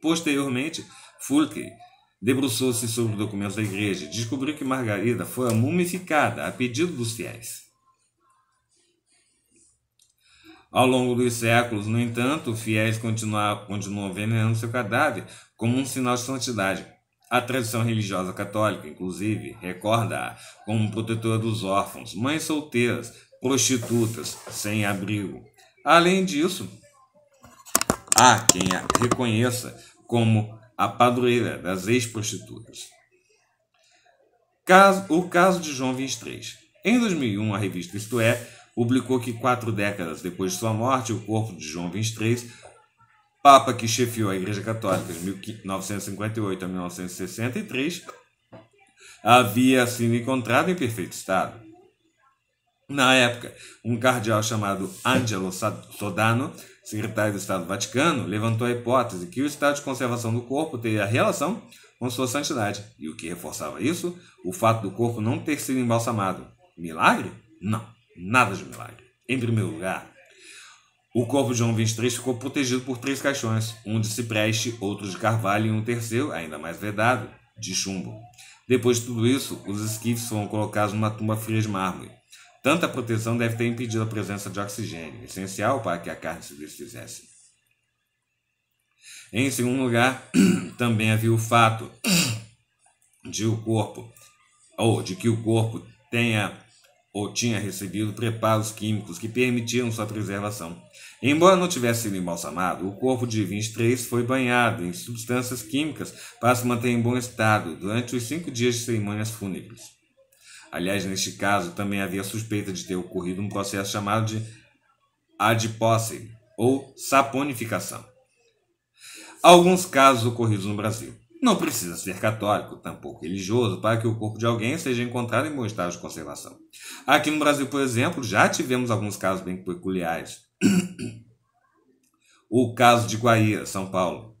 Posteriormente, Fulke debruçou-se sobre documentos da igreja e descobriu que Margarida foi mumificada a pedido dos fiéis. Ao longo dos séculos, no entanto, fiéis continuam venenando seu cadáver como um sinal de santidade. A tradição religiosa católica, inclusive, recorda-a como protetora dos órfãos, mães solteiras, prostitutas, sem abrigo, Além disso, há quem a reconheça como a padroeira das ex-prostitutas. O caso de João 23. Em 2001, a revista Isto É publicou que quatro décadas depois de sua morte, o corpo de João 23, papa que chefiou a Igreja Católica de 1958 a 1963, havia sido encontrado em perfeito estado. Na época, um cardeal chamado Angelo Sodano, secretário do Estado Vaticano, levantou a hipótese que o estado de conservação do corpo teria relação com sua santidade. E o que reforçava isso? O fato do corpo não ter sido embalsamado. Milagre? Não, nada de milagre. Em primeiro lugar, o corpo de João 23 ficou protegido por três caixões, um de cipreste, outro de carvalho e um terceiro, ainda mais vedado, de chumbo. Depois de tudo isso, os esquifes foram colocados numa tumba fria de mármore. Tanta proteção deve ter impedido a presença de oxigênio, essencial para que a carne se desfizesse. Em segundo lugar, também havia o fato de o corpo, ou de que o corpo tenha ou tinha recebido preparos químicos que permitiam sua preservação. Embora não tivesse sido embalsamado, o corpo de 23 foi banhado em substâncias químicas para se manter em bom estado durante os cinco dias de cerimônias fúnebres. Aliás, neste caso também havia suspeita de ter ocorrido um processo chamado de adipose ou saponificação. Alguns casos ocorridos no Brasil. Não precisa ser católico, tampouco religioso, para que o corpo de alguém seja encontrado em bom estado de conservação. Aqui no Brasil, por exemplo, já tivemos alguns casos bem peculiares. o caso de Guaíra, São Paulo.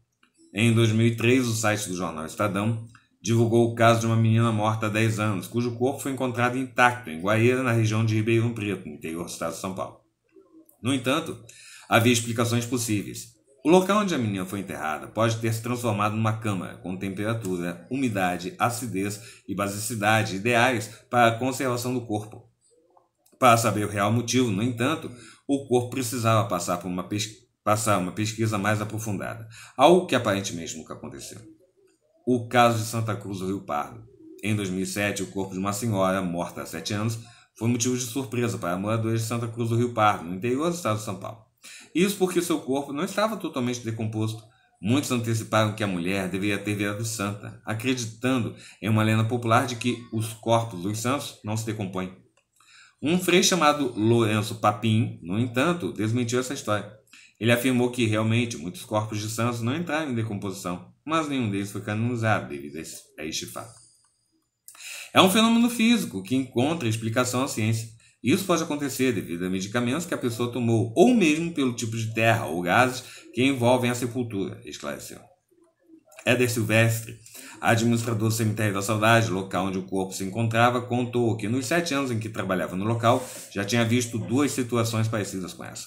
Em 2003, o site do jornal Estadão divulgou o caso de uma menina morta há 10 anos, cujo corpo foi encontrado intacto em Guaíra, na região de Ribeirão Preto, no interior do estado de São Paulo. No entanto, havia explicações possíveis. O local onde a menina foi enterrada pode ter se transformado numa câmara com temperatura, umidade, acidez e basicidade ideais para a conservação do corpo. Para saber o real motivo, no entanto, o corpo precisava passar por uma, pesqu passar uma pesquisa mais aprofundada, algo que aparentemente nunca aconteceu o caso de Santa Cruz do Rio Pardo. Em 2007, o corpo de uma senhora, morta há sete anos, foi motivo de surpresa para moradores de Santa Cruz do Rio Pardo, no interior do estado de São Paulo. Isso porque seu corpo não estava totalmente decomposto. Muitos anteciparam que a mulher deveria ter virado santa, acreditando em uma lenda popular de que os corpos dos santos não se decompõem. Um frei chamado Lourenço Papim, no entanto, desmentiu essa história. Ele afirmou que realmente muitos corpos de santos não entraram em decomposição mas nenhum deles foi canonizado devido a este fato. É um fenômeno físico que encontra explicação à ciência. Isso pode acontecer devido a medicamentos que a pessoa tomou, ou mesmo pelo tipo de terra ou gases que envolvem a sepultura, esclareceu. Éder Silvestre, administrador do cemitério da Saudade, local onde o corpo se encontrava, contou que nos sete anos em que trabalhava no local, já tinha visto duas situações parecidas com essa.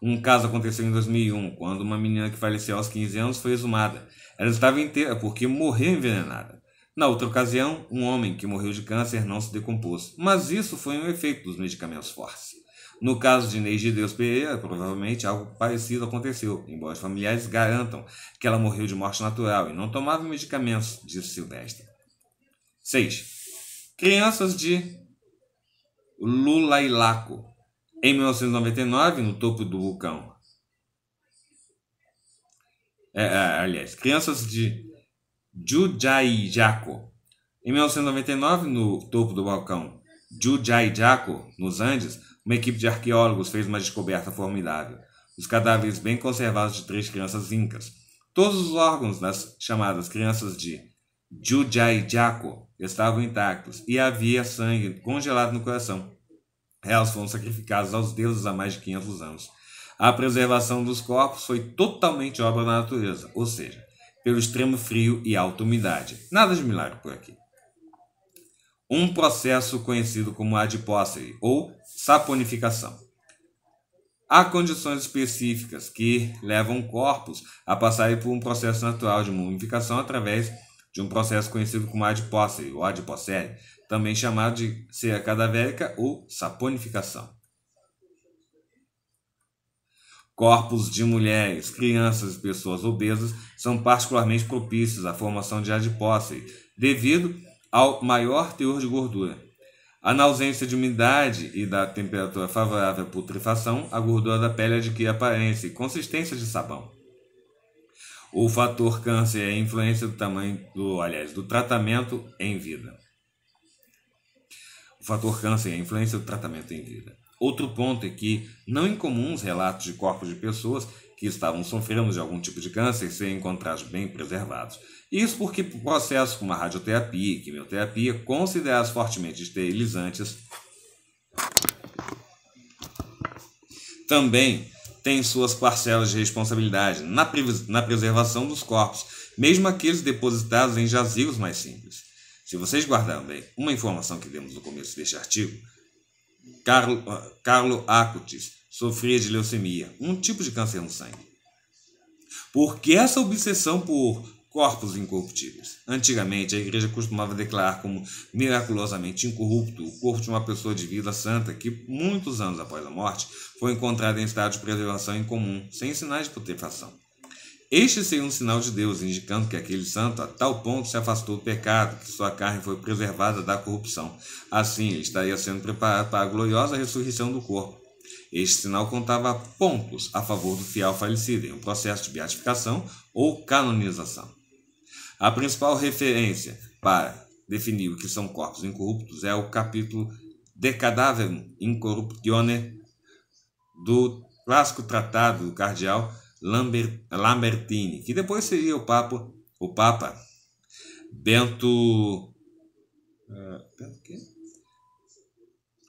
Um caso aconteceu em 2001, quando uma menina que faleceu aos 15 anos foi exumada ela estava inteira porque morreu envenenada. Na outra ocasião, um homem que morreu de câncer não se decompôs, mas isso foi um efeito dos medicamentos fortes. No caso de Inês de Deus Pereira, provavelmente algo parecido aconteceu, embora os familiares garantam que ela morreu de morte natural e não tomava medicamentos, disse Silvestre. 6. Crianças de Lulailaco. Em 1999, no topo do vulcão é, é, aliás, Crianças de Jujaijaco. Em 1999, no topo do balcão Jujaijaco, nos Andes, uma equipe de arqueólogos fez uma descoberta formidável. Os cadáveres bem conservados de três crianças incas. Todos os órgãos das chamadas crianças de Jujaijaco estavam intactos e havia sangue congelado no coração. Elas foram sacrificadas aos deuses há mais de 500 anos. A preservação dos corpos foi totalmente obra da natureza, ou seja, pelo extremo frio e alta umidade. Nada de milagre por aqui. Um processo conhecido como adipócere ou saponificação. Há condições específicas que levam corpos a passarem por um processo natural de mumificação através de um processo conhecido como adipócere ou adipocere, também chamado de cera cadavérica ou saponificação. Corpos de mulheres, crianças e pessoas obesas são particularmente propícios à formação de adipose, devido ao maior teor de gordura. A na ausência de umidade e da temperatura favorável à putrefação, a gordura da pele adquire aparência e consistência de sabão. O fator câncer é a influência do tamanho do, aliás, do tratamento em vida. O fator câncer é a influência do tratamento em vida. Outro ponto é que não incomuns relatos de corpos de pessoas que estavam sofrendo de algum tipo de câncer serem encontrados bem preservados. Isso porque processos como a radioterapia e quimioterapia, considerados fortemente esterilizantes, também têm suas parcelas de responsabilidade na, pre na preservação dos corpos, mesmo aqueles depositados em jazigos mais simples. Se vocês guardaram bem uma informação que demos no começo deste artigo, Carlo, Acutis sofria de leucemia, um tipo de câncer no sangue. Por que essa obsessão por corpos incorruptíveis? Antigamente, a igreja costumava declarar como miraculosamente incorrupto o corpo de uma pessoa de vida santa que, muitos anos após a morte, foi encontrada em estado de preservação incomum, sem sinais de putrefação. Este seria um sinal de Deus, indicando que aquele santo a tal ponto se afastou do pecado, que sua carne foi preservada da corrupção. Assim, ele estaria sendo preparado para a gloriosa ressurreição do corpo. Este sinal contava pontos a favor do fiel falecido em um processo de beatificação ou canonização. A principal referência para definir o que são corpos incorruptos é o capítulo De Cadaverum Incorruptione do clássico tratado do cardeal Lambertini, que depois seria o Papa, o Papa Bento, é,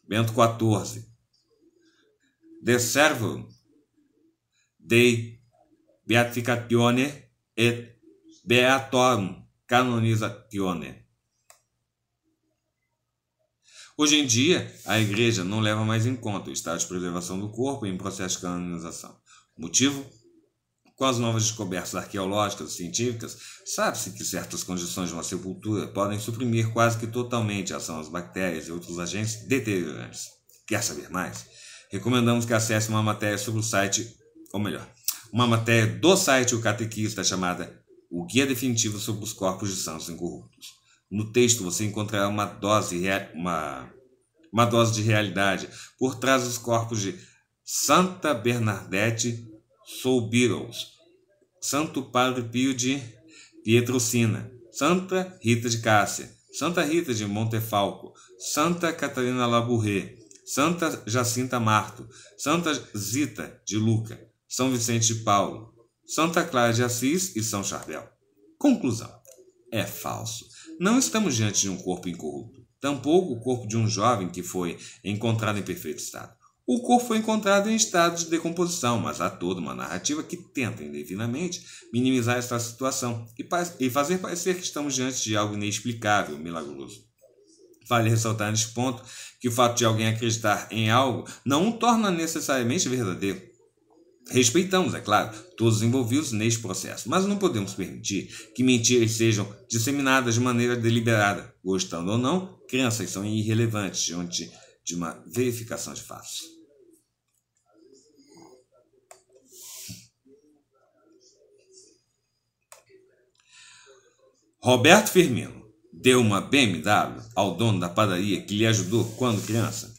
Bento, XIV. De Servo de Beatificatione et Beatorum Canonizatione. Hoje em dia, a igreja não leva mais em conta o estado de preservação do corpo em processo de canonização. O motivo? Com as novas descobertas arqueológicas e científicas, sabe-se que certas condições de uma sepultura podem suprimir quase que totalmente a ação das bactérias e outros agentes deteriorantes. Quer saber mais? Recomendamos que acesse uma matéria sobre o site, ou melhor, uma matéria do site O Catequista chamada O Guia Definitivo sobre os Corpos de Santos Incorruptos. No texto você encontrará uma dose, uma, uma dose de realidade por trás dos corpos de Santa Bernadette Sou Beatles. Santo Padre Pio de Pietrocina. Santa Rita de Cássia. Santa Rita de Montefalco. Santa Catarina Labourré. Santa Jacinta Marto. Santa Zita de Luca. São Vicente de Paulo. Santa Clara de Assis e São Charbel. Conclusão. É falso. Não estamos diante de um corpo incorrupto, tampouco o corpo de um jovem que foi encontrado em perfeito estado. O corpo foi encontrado em estado de decomposição, mas há toda uma narrativa que tenta indevidamente minimizar esta situação e fazer parecer que estamos diante de algo inexplicável, milagroso. Vale ressaltar neste ponto que o fato de alguém acreditar em algo não o torna necessariamente verdadeiro. Respeitamos, é claro, todos os envolvidos neste processo, mas não podemos permitir que mentiras sejam disseminadas de maneira deliberada. Gostando ou não, crenças são irrelevantes diante de uma verificação de fatos. Roberto Firmino deu uma BMW ao dono da padaria que lhe ajudou quando criança?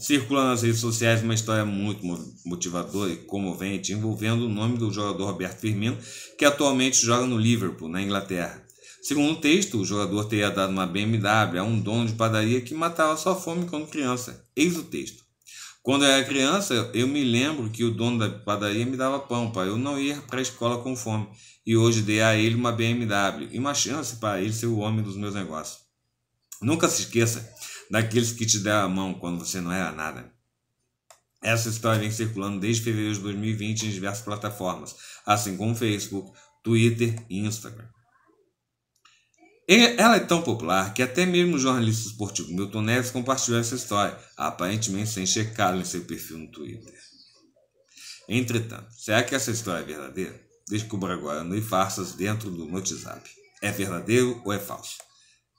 Circula nas redes sociais uma história muito motivadora e comovente envolvendo o nome do jogador Roberto Firmino, que atualmente joga no Liverpool, na Inglaterra. Segundo o texto, o jogador teria dado uma BMW a um dono de padaria que matava sua fome quando criança. Eis o texto. Quando eu era criança, eu me lembro que o dono da padaria me dava pão para eu não ir para a escola com fome. E hoje dei a ele uma BMW e uma chance para ele ser o homem dos meus negócios. Nunca se esqueça daqueles que te deram a mão quando você não era nada. Essa história vem circulando desde fevereiro de 2020 em diversas plataformas, assim como Facebook, Twitter e Instagram. Ela é tão popular que até mesmo o jornalista esportivo Milton Neves compartilhou essa história, aparentemente sem checá-la em seu perfil no Twitter. Entretanto, será que essa história é verdadeira? Descubra agora no farsas dentro do WhatsApp. É verdadeiro ou é falso?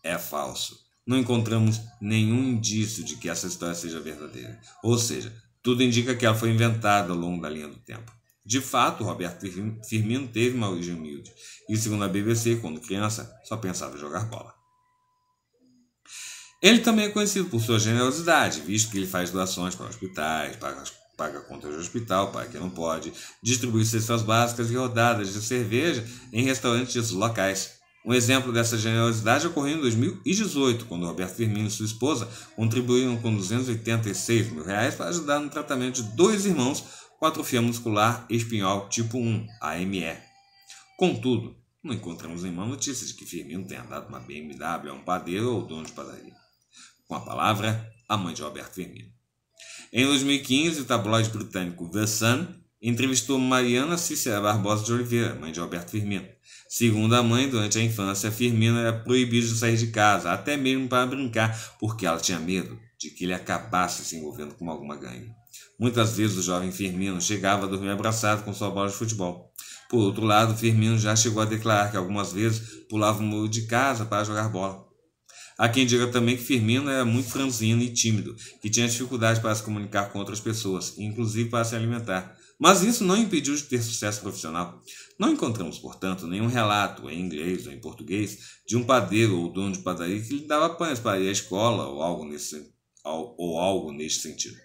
É falso. Não encontramos nenhum indício de que essa história seja verdadeira. Ou seja, tudo indica que ela foi inventada ao longo da linha do tempo. De fato, Roberto Firmino teve uma origem humilde e, segundo a BBC, quando criança, só pensava em jogar bola. Ele também é conhecido por sua generosidade, visto que ele faz doações para hospitais, paga, paga contas de hospital para quem não pode, distribui cestas básicas e rodadas de cerveja em restaurantes locais. Um exemplo dessa generosidade ocorreu em 2018, quando Roberto Firmino e sua esposa contribuíram com 286 mil reais para ajudar no tratamento de dois irmãos com atrofia muscular espinhal tipo 1, AME. Contudo, não encontramos nenhuma notícia de que Firmino tenha dado uma BMW a um padeiro ou dono de padaria. Com a palavra, a mãe de Alberto Firmino. Em 2015, o tabloide britânico The Sun entrevistou Mariana Cícera Barbosa de Oliveira, mãe de Alberto Firmino. Segundo a mãe, durante a infância, Firmino era proibido de sair de casa, até mesmo para brincar, porque ela tinha medo de que ele acabasse se envolvendo com alguma gangue. Muitas vezes o jovem Firmino chegava a dormir abraçado com sua bola de futebol. Por outro lado, Firmino já chegou a declarar que algumas vezes pulava o muro de casa para jogar bola. Há quem diga também que Firmino era muito franzino e tímido, que tinha dificuldade para se comunicar com outras pessoas, inclusive para se alimentar. Mas isso não impediu de ter sucesso profissional. Não encontramos, portanto, nenhum relato, em inglês ou em português, de um padeiro ou dono de padaria que lhe dava pães para ir à escola ou algo nesse, ou algo nesse sentido.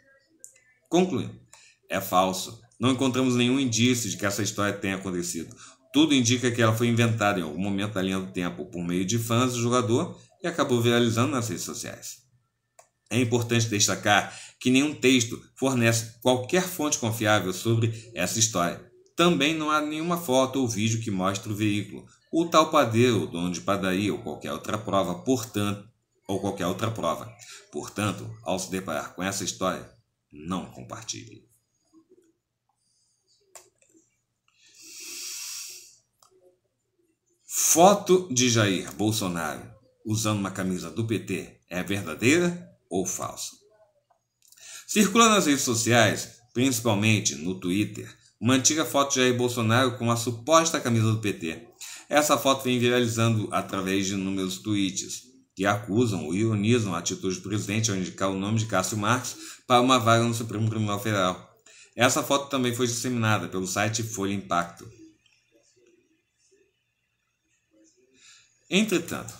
Concluindo, é falso. Não encontramos nenhum indício de que essa história tenha acontecido. Tudo indica que ela foi inventada em algum momento da linha do tempo por meio de fãs do jogador e acabou viralizando nas redes sociais. É importante destacar que nenhum texto fornece qualquer fonte confiável sobre essa história. Também não há nenhuma foto ou vídeo que mostre o veículo, o tal padeiro, o dono de padaria ou qualquer outra prova, portanto, ou qualquer outra prova. Portanto, ao se deparar com essa história, não compartilhe. Foto de Jair Bolsonaro usando uma camisa do PT é verdadeira ou falsa? Circula nas redes sociais, principalmente no Twitter, uma antiga foto de Jair Bolsonaro com a suposta camisa do PT. Essa foto vem viralizando através de inúmeros tweets que acusam ou ironizam a atitude do presidente ao indicar o nome de Cássio Marx para uma vaga no Supremo Tribunal Federal. Essa foto também foi disseminada pelo site Folha Impacto. Entretanto,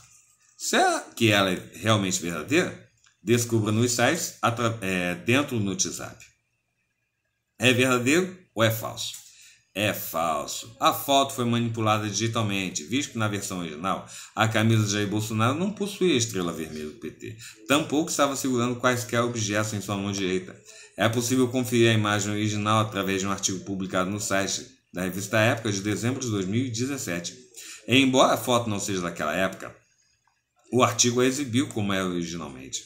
será que ela é realmente verdadeira? Descubra nos sites é, dentro do WhatsApp. É verdadeiro ou é falso? é falso. A foto foi manipulada digitalmente, visto que na versão original a camisa de Jair Bolsonaro não possuía estrela vermelha do PT, tampouco estava segurando quaisquer objetos em sua mão direita. É possível conferir a imagem original através de um artigo publicado no site da revista Época de dezembro de 2017. E, embora a foto não seja daquela época, o artigo a exibiu como era originalmente.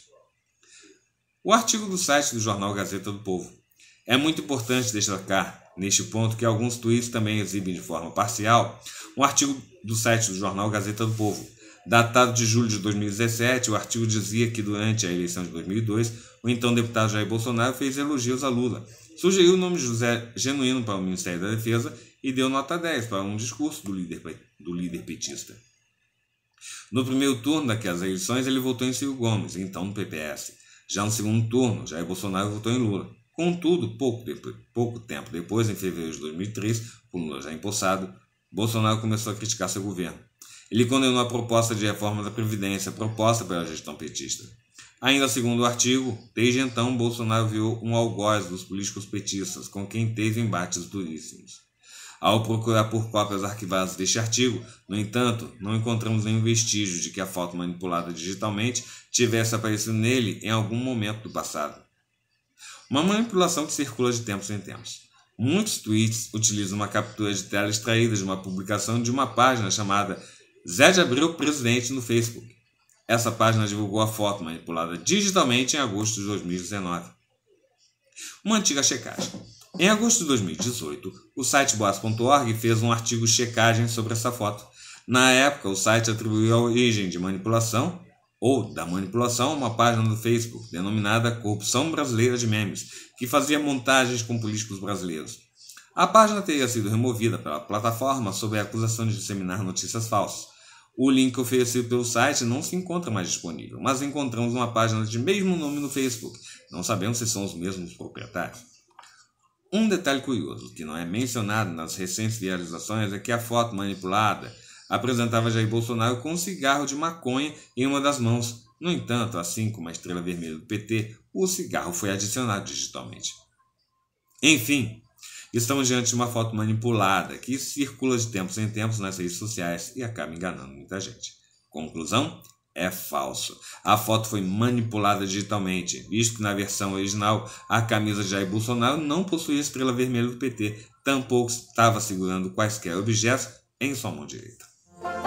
O artigo do site do jornal Gazeta do Povo. É muito importante destacar Neste ponto, que alguns tweets também exibem de forma parcial, um artigo do site do jornal Gazeta do Povo. Datado de julho de 2017, o artigo dizia que durante a eleição de 2002, o então deputado Jair Bolsonaro fez elogios a Lula. Sugeriu o nome de José Genuíno para o Ministério da Defesa e deu nota 10 para um discurso do líder, do líder petista. No primeiro turno daquelas eleições, ele votou em Ciro Gomes, então no PPS. Já no segundo turno, Jair Bolsonaro votou em Lula. Contudo, pouco, depois, pouco tempo depois, em fevereiro de 2003, com Lula já empossado, Bolsonaro começou a criticar seu governo. Ele condenou a proposta de reforma da Previdência proposta pela gestão petista. Ainda segundo o artigo, desde então Bolsonaro viu um algoz dos políticos petistas, com quem teve embates duríssimos. Ao procurar por cópias arquivadas deste artigo, no entanto, não encontramos nenhum vestígio de que a foto manipulada digitalmente tivesse aparecido nele em algum momento do passado uma manipulação que circula de tempos em tempos. Muitos tweets utilizam uma captura de tela extraída de uma publicação de uma página chamada Zé de Abreu Presidente no Facebook. Essa página divulgou a foto manipulada digitalmente em agosto de 2019. Uma antiga checagem. Em agosto de 2018, o site boas.org fez um artigo checagem sobre essa foto. Na época, o site atribuiu a origem de manipulação ou da manipulação, uma página do Facebook denominada Corrupção Brasileira de Memes, que fazia montagens com políticos brasileiros. A página teria sido removida pela plataforma sob a acusação de disseminar notícias falsas. O link oferecido pelo site não se encontra mais disponível, mas encontramos uma página de mesmo nome no Facebook. Não sabemos se são os mesmos proprietários. Um detalhe curioso que não é mencionado nas recentes realizações é que a foto manipulada apresentava Jair Bolsonaro com um cigarro de maconha em uma das mãos. No entanto, assim como a estrela vermelha do PT, o cigarro foi adicionado digitalmente. Enfim, estamos diante de uma foto manipulada que circula de tempos em tempos nas redes sociais e acaba enganando muita gente. Conclusão? É falso. A foto foi manipulada digitalmente, visto que na versão original a camisa de Jair Bolsonaro não possuía estrela vermelha do PT, tampouco estava segurando quaisquer objetos em sua mão direita.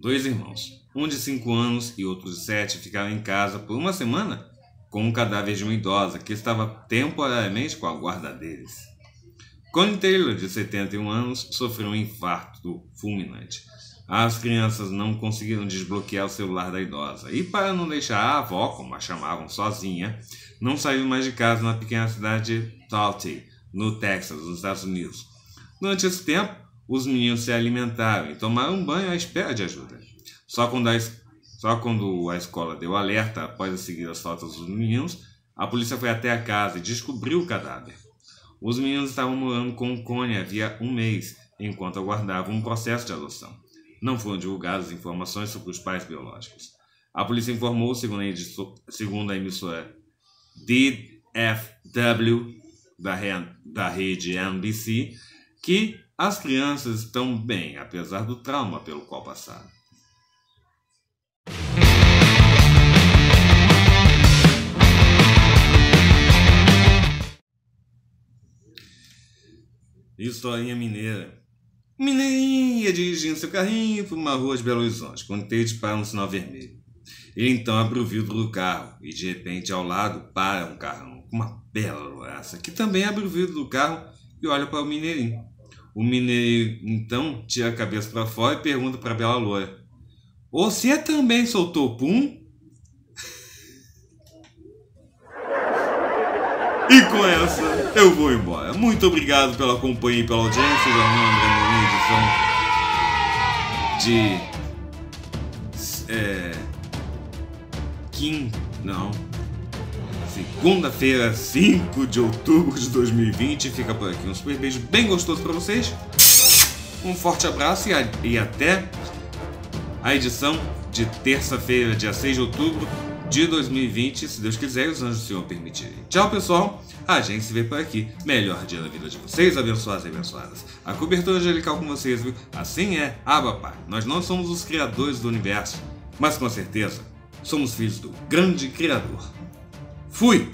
Dois irmãos, um de 5 anos e outro de 7, ficaram em casa por uma semana com o cadáver de uma idosa que estava temporariamente com a guarda deles. Connie Taylor, de 71 anos, sofreu um infarto fulminante. As crianças não conseguiram desbloquear o celular da idosa e, para não deixar a avó, como a chamavam, sozinha, não saiu mais de casa na pequena cidade de Talte, no Texas, nos Estados Unidos. Durante esse tempo, os meninos se alimentaram e tomaram banho à espera de ajuda. Só quando a, só quando a escola deu alerta após seguir as fotos dos meninos, a polícia foi até a casa e descobriu o cadáver. Os meninos estavam morando com o Cone havia um mês, enquanto aguardavam um processo de adoção. Não foram divulgadas informações sobre os pais biológicos. A polícia informou, segundo a, edição, segundo a emissora DFW da, da rede NBC, que as crianças estão bem, apesar do trauma pelo qual passaram. Historinha mineira. Mineirinha dirigindo seu carrinho por uma rua de Belo Horizonte, quando Tate para um sinal vermelho. Ele então abre o vidro do carro e de repente ao lado para um carrão com uma bela loraça que também abre o vidro do carro e olha para o mineirinho. O mineiro então tira a cabeça para fora e pergunta para a bela loura: Você também soltou pum? e com essa eu vou embora. Muito obrigado pela companhia e pela audiência. André de. É, Não segunda-feira, 5 de outubro de 2020. Fica por aqui um super beijo bem gostoso para vocês. Um forte abraço e, a, e até a edição de terça-feira, dia 6 de outubro de 2020, se Deus quiser e os anjos do Senhor permitirem. Tchau, pessoal. A gente se vê por aqui. Melhor dia da vida de vocês, abençoados e abençoadas. A cobertura angelical com vocês, viu? Assim é, Aba, ah, Pai. Nós não somos os criadores do universo, mas com certeza somos filhos do grande Criador. Fui!